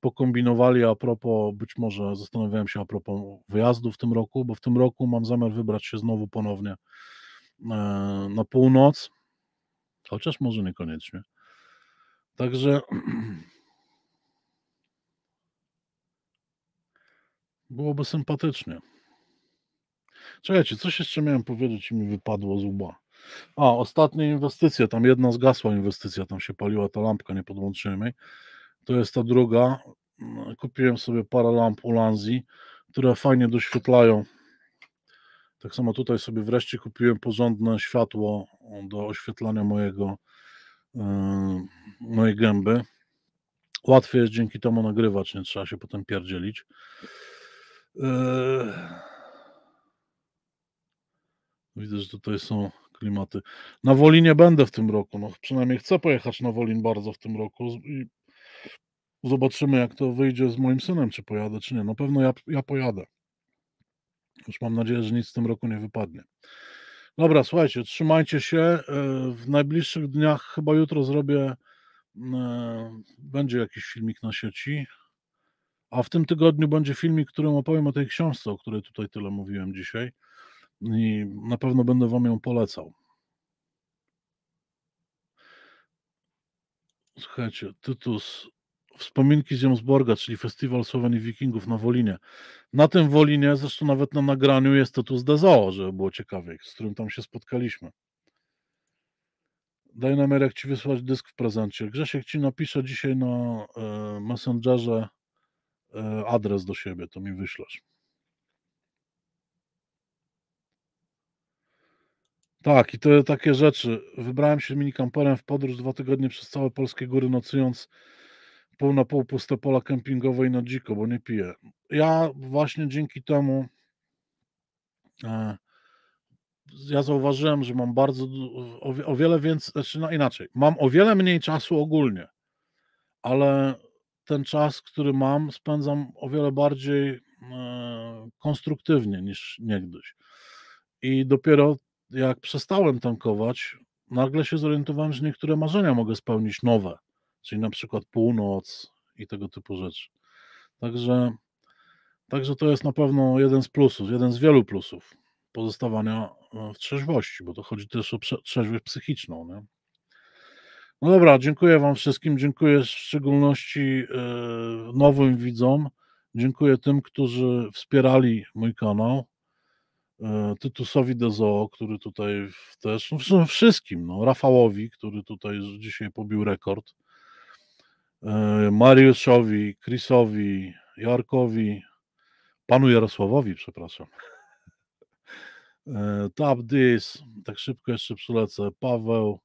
pokombinowali a propos, być może zastanawiałem się a propos wyjazdu w tym roku, bo w tym roku mam zamiar wybrać się znowu ponownie e, na północ, chociaż może niekoniecznie. Także [CLEARS THROAT] byłoby sympatycznie. Czekajcie, coś jeszcze miałem powiedzieć i mi wypadło z łba. A, ostatnie inwestycje, tam jedna zgasła inwestycja, tam się paliła ta lampka, nie podłączyłem jej. To jest ta druga. Mm, kupiłem sobie parę lamp Ulanzi, które fajnie doświetlają. Tak samo tutaj sobie wreszcie kupiłem porządne światło do oświetlania mojego, yy, mojej gęby. Łatwiej jest dzięki temu nagrywać, nie trzeba się potem pierdzielić. Yy... Widzę, że tutaj są klimaty. Na Wolinie będę w tym roku. No, przynajmniej chcę pojechać na Wolin bardzo w tym roku i zobaczymy, jak to wyjdzie z moim synem, czy pojadę, czy nie. Na pewno ja, ja pojadę. Już mam nadzieję, że nic w tym roku nie wypadnie. Dobra, słuchajcie, trzymajcie się. E, w najbliższych dniach, chyba jutro zrobię, e, będzie jakiś filmik na sieci. A w tym tygodniu będzie filmik, którym opowiem o tej książce, o której tutaj tyle mówiłem dzisiaj i na pewno będę Wam ją polecał. Słuchajcie, Tytus. Wspominki z Jomsborga, czyli Festiwal Słowian i Wikingów na Wolinie. Na tym Wolinie, zresztą nawet na nagraniu jest Tytus Dezoo, żeby było ciekawiej, z którym tam się spotkaliśmy. Daj nam jak ci wysłać dysk w prezencie. Grzesiek ci napisze dzisiaj na y, Messengerze y, adres do siebie, to mi wyślesz. Tak, i to takie rzeczy. Wybrałem się minikamperem w podróż dwa tygodnie przez całe polskie góry, nocując pół na pół puste pola kempingowe i na dziko, bo nie piję. Ja właśnie dzięki temu e, ja zauważyłem, że mam bardzo o, o wiele więcej, znaczy no inaczej, mam o wiele mniej czasu ogólnie, ale ten czas, który mam, spędzam o wiele bardziej e, konstruktywnie niż niegdyś. I dopiero jak przestałem tankować, nagle się zorientowałem, że niektóre marzenia mogę spełnić nowe, czyli na przykład północ i tego typu rzeczy. Także, także to jest na pewno jeden z plusów, jeden z wielu plusów pozostawania e, w trzeźwości, bo to chodzi też o trzeźwość psychiczną. Nie? No dobra, dziękuję Wam wszystkim. Dziękuję w szczególności e, nowym widzom. Dziękuję tym, którzy wspierali mój kanał. E, Tytusowi Dezo, który tutaj też, no w sumie wszystkim, no, Rafałowi, który tutaj dzisiaj pobił rekord, e, Mariuszowi, Chrisowi, Jarkowi, panu Jarosławowi, przepraszam. E, Tabdys, tak szybko jeszcze przylecę, Paweł,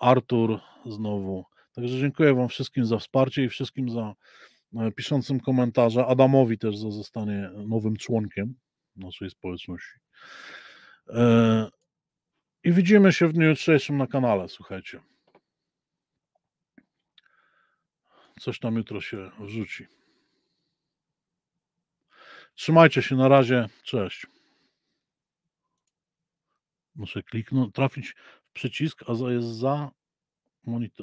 Artur znowu. Także dziękuję Wam wszystkim za wsparcie i wszystkim za piszącym komentarze. Adamowi też za zostanie nowym członkiem naszej społeczności. E, I widzimy się w dniu jutrzejszym na kanale, słuchajcie. Coś tam jutro się wrzuci. Trzymajcie się na razie. Cześć. Muszę kliknąć, trafić w przycisk, a jest za monitor.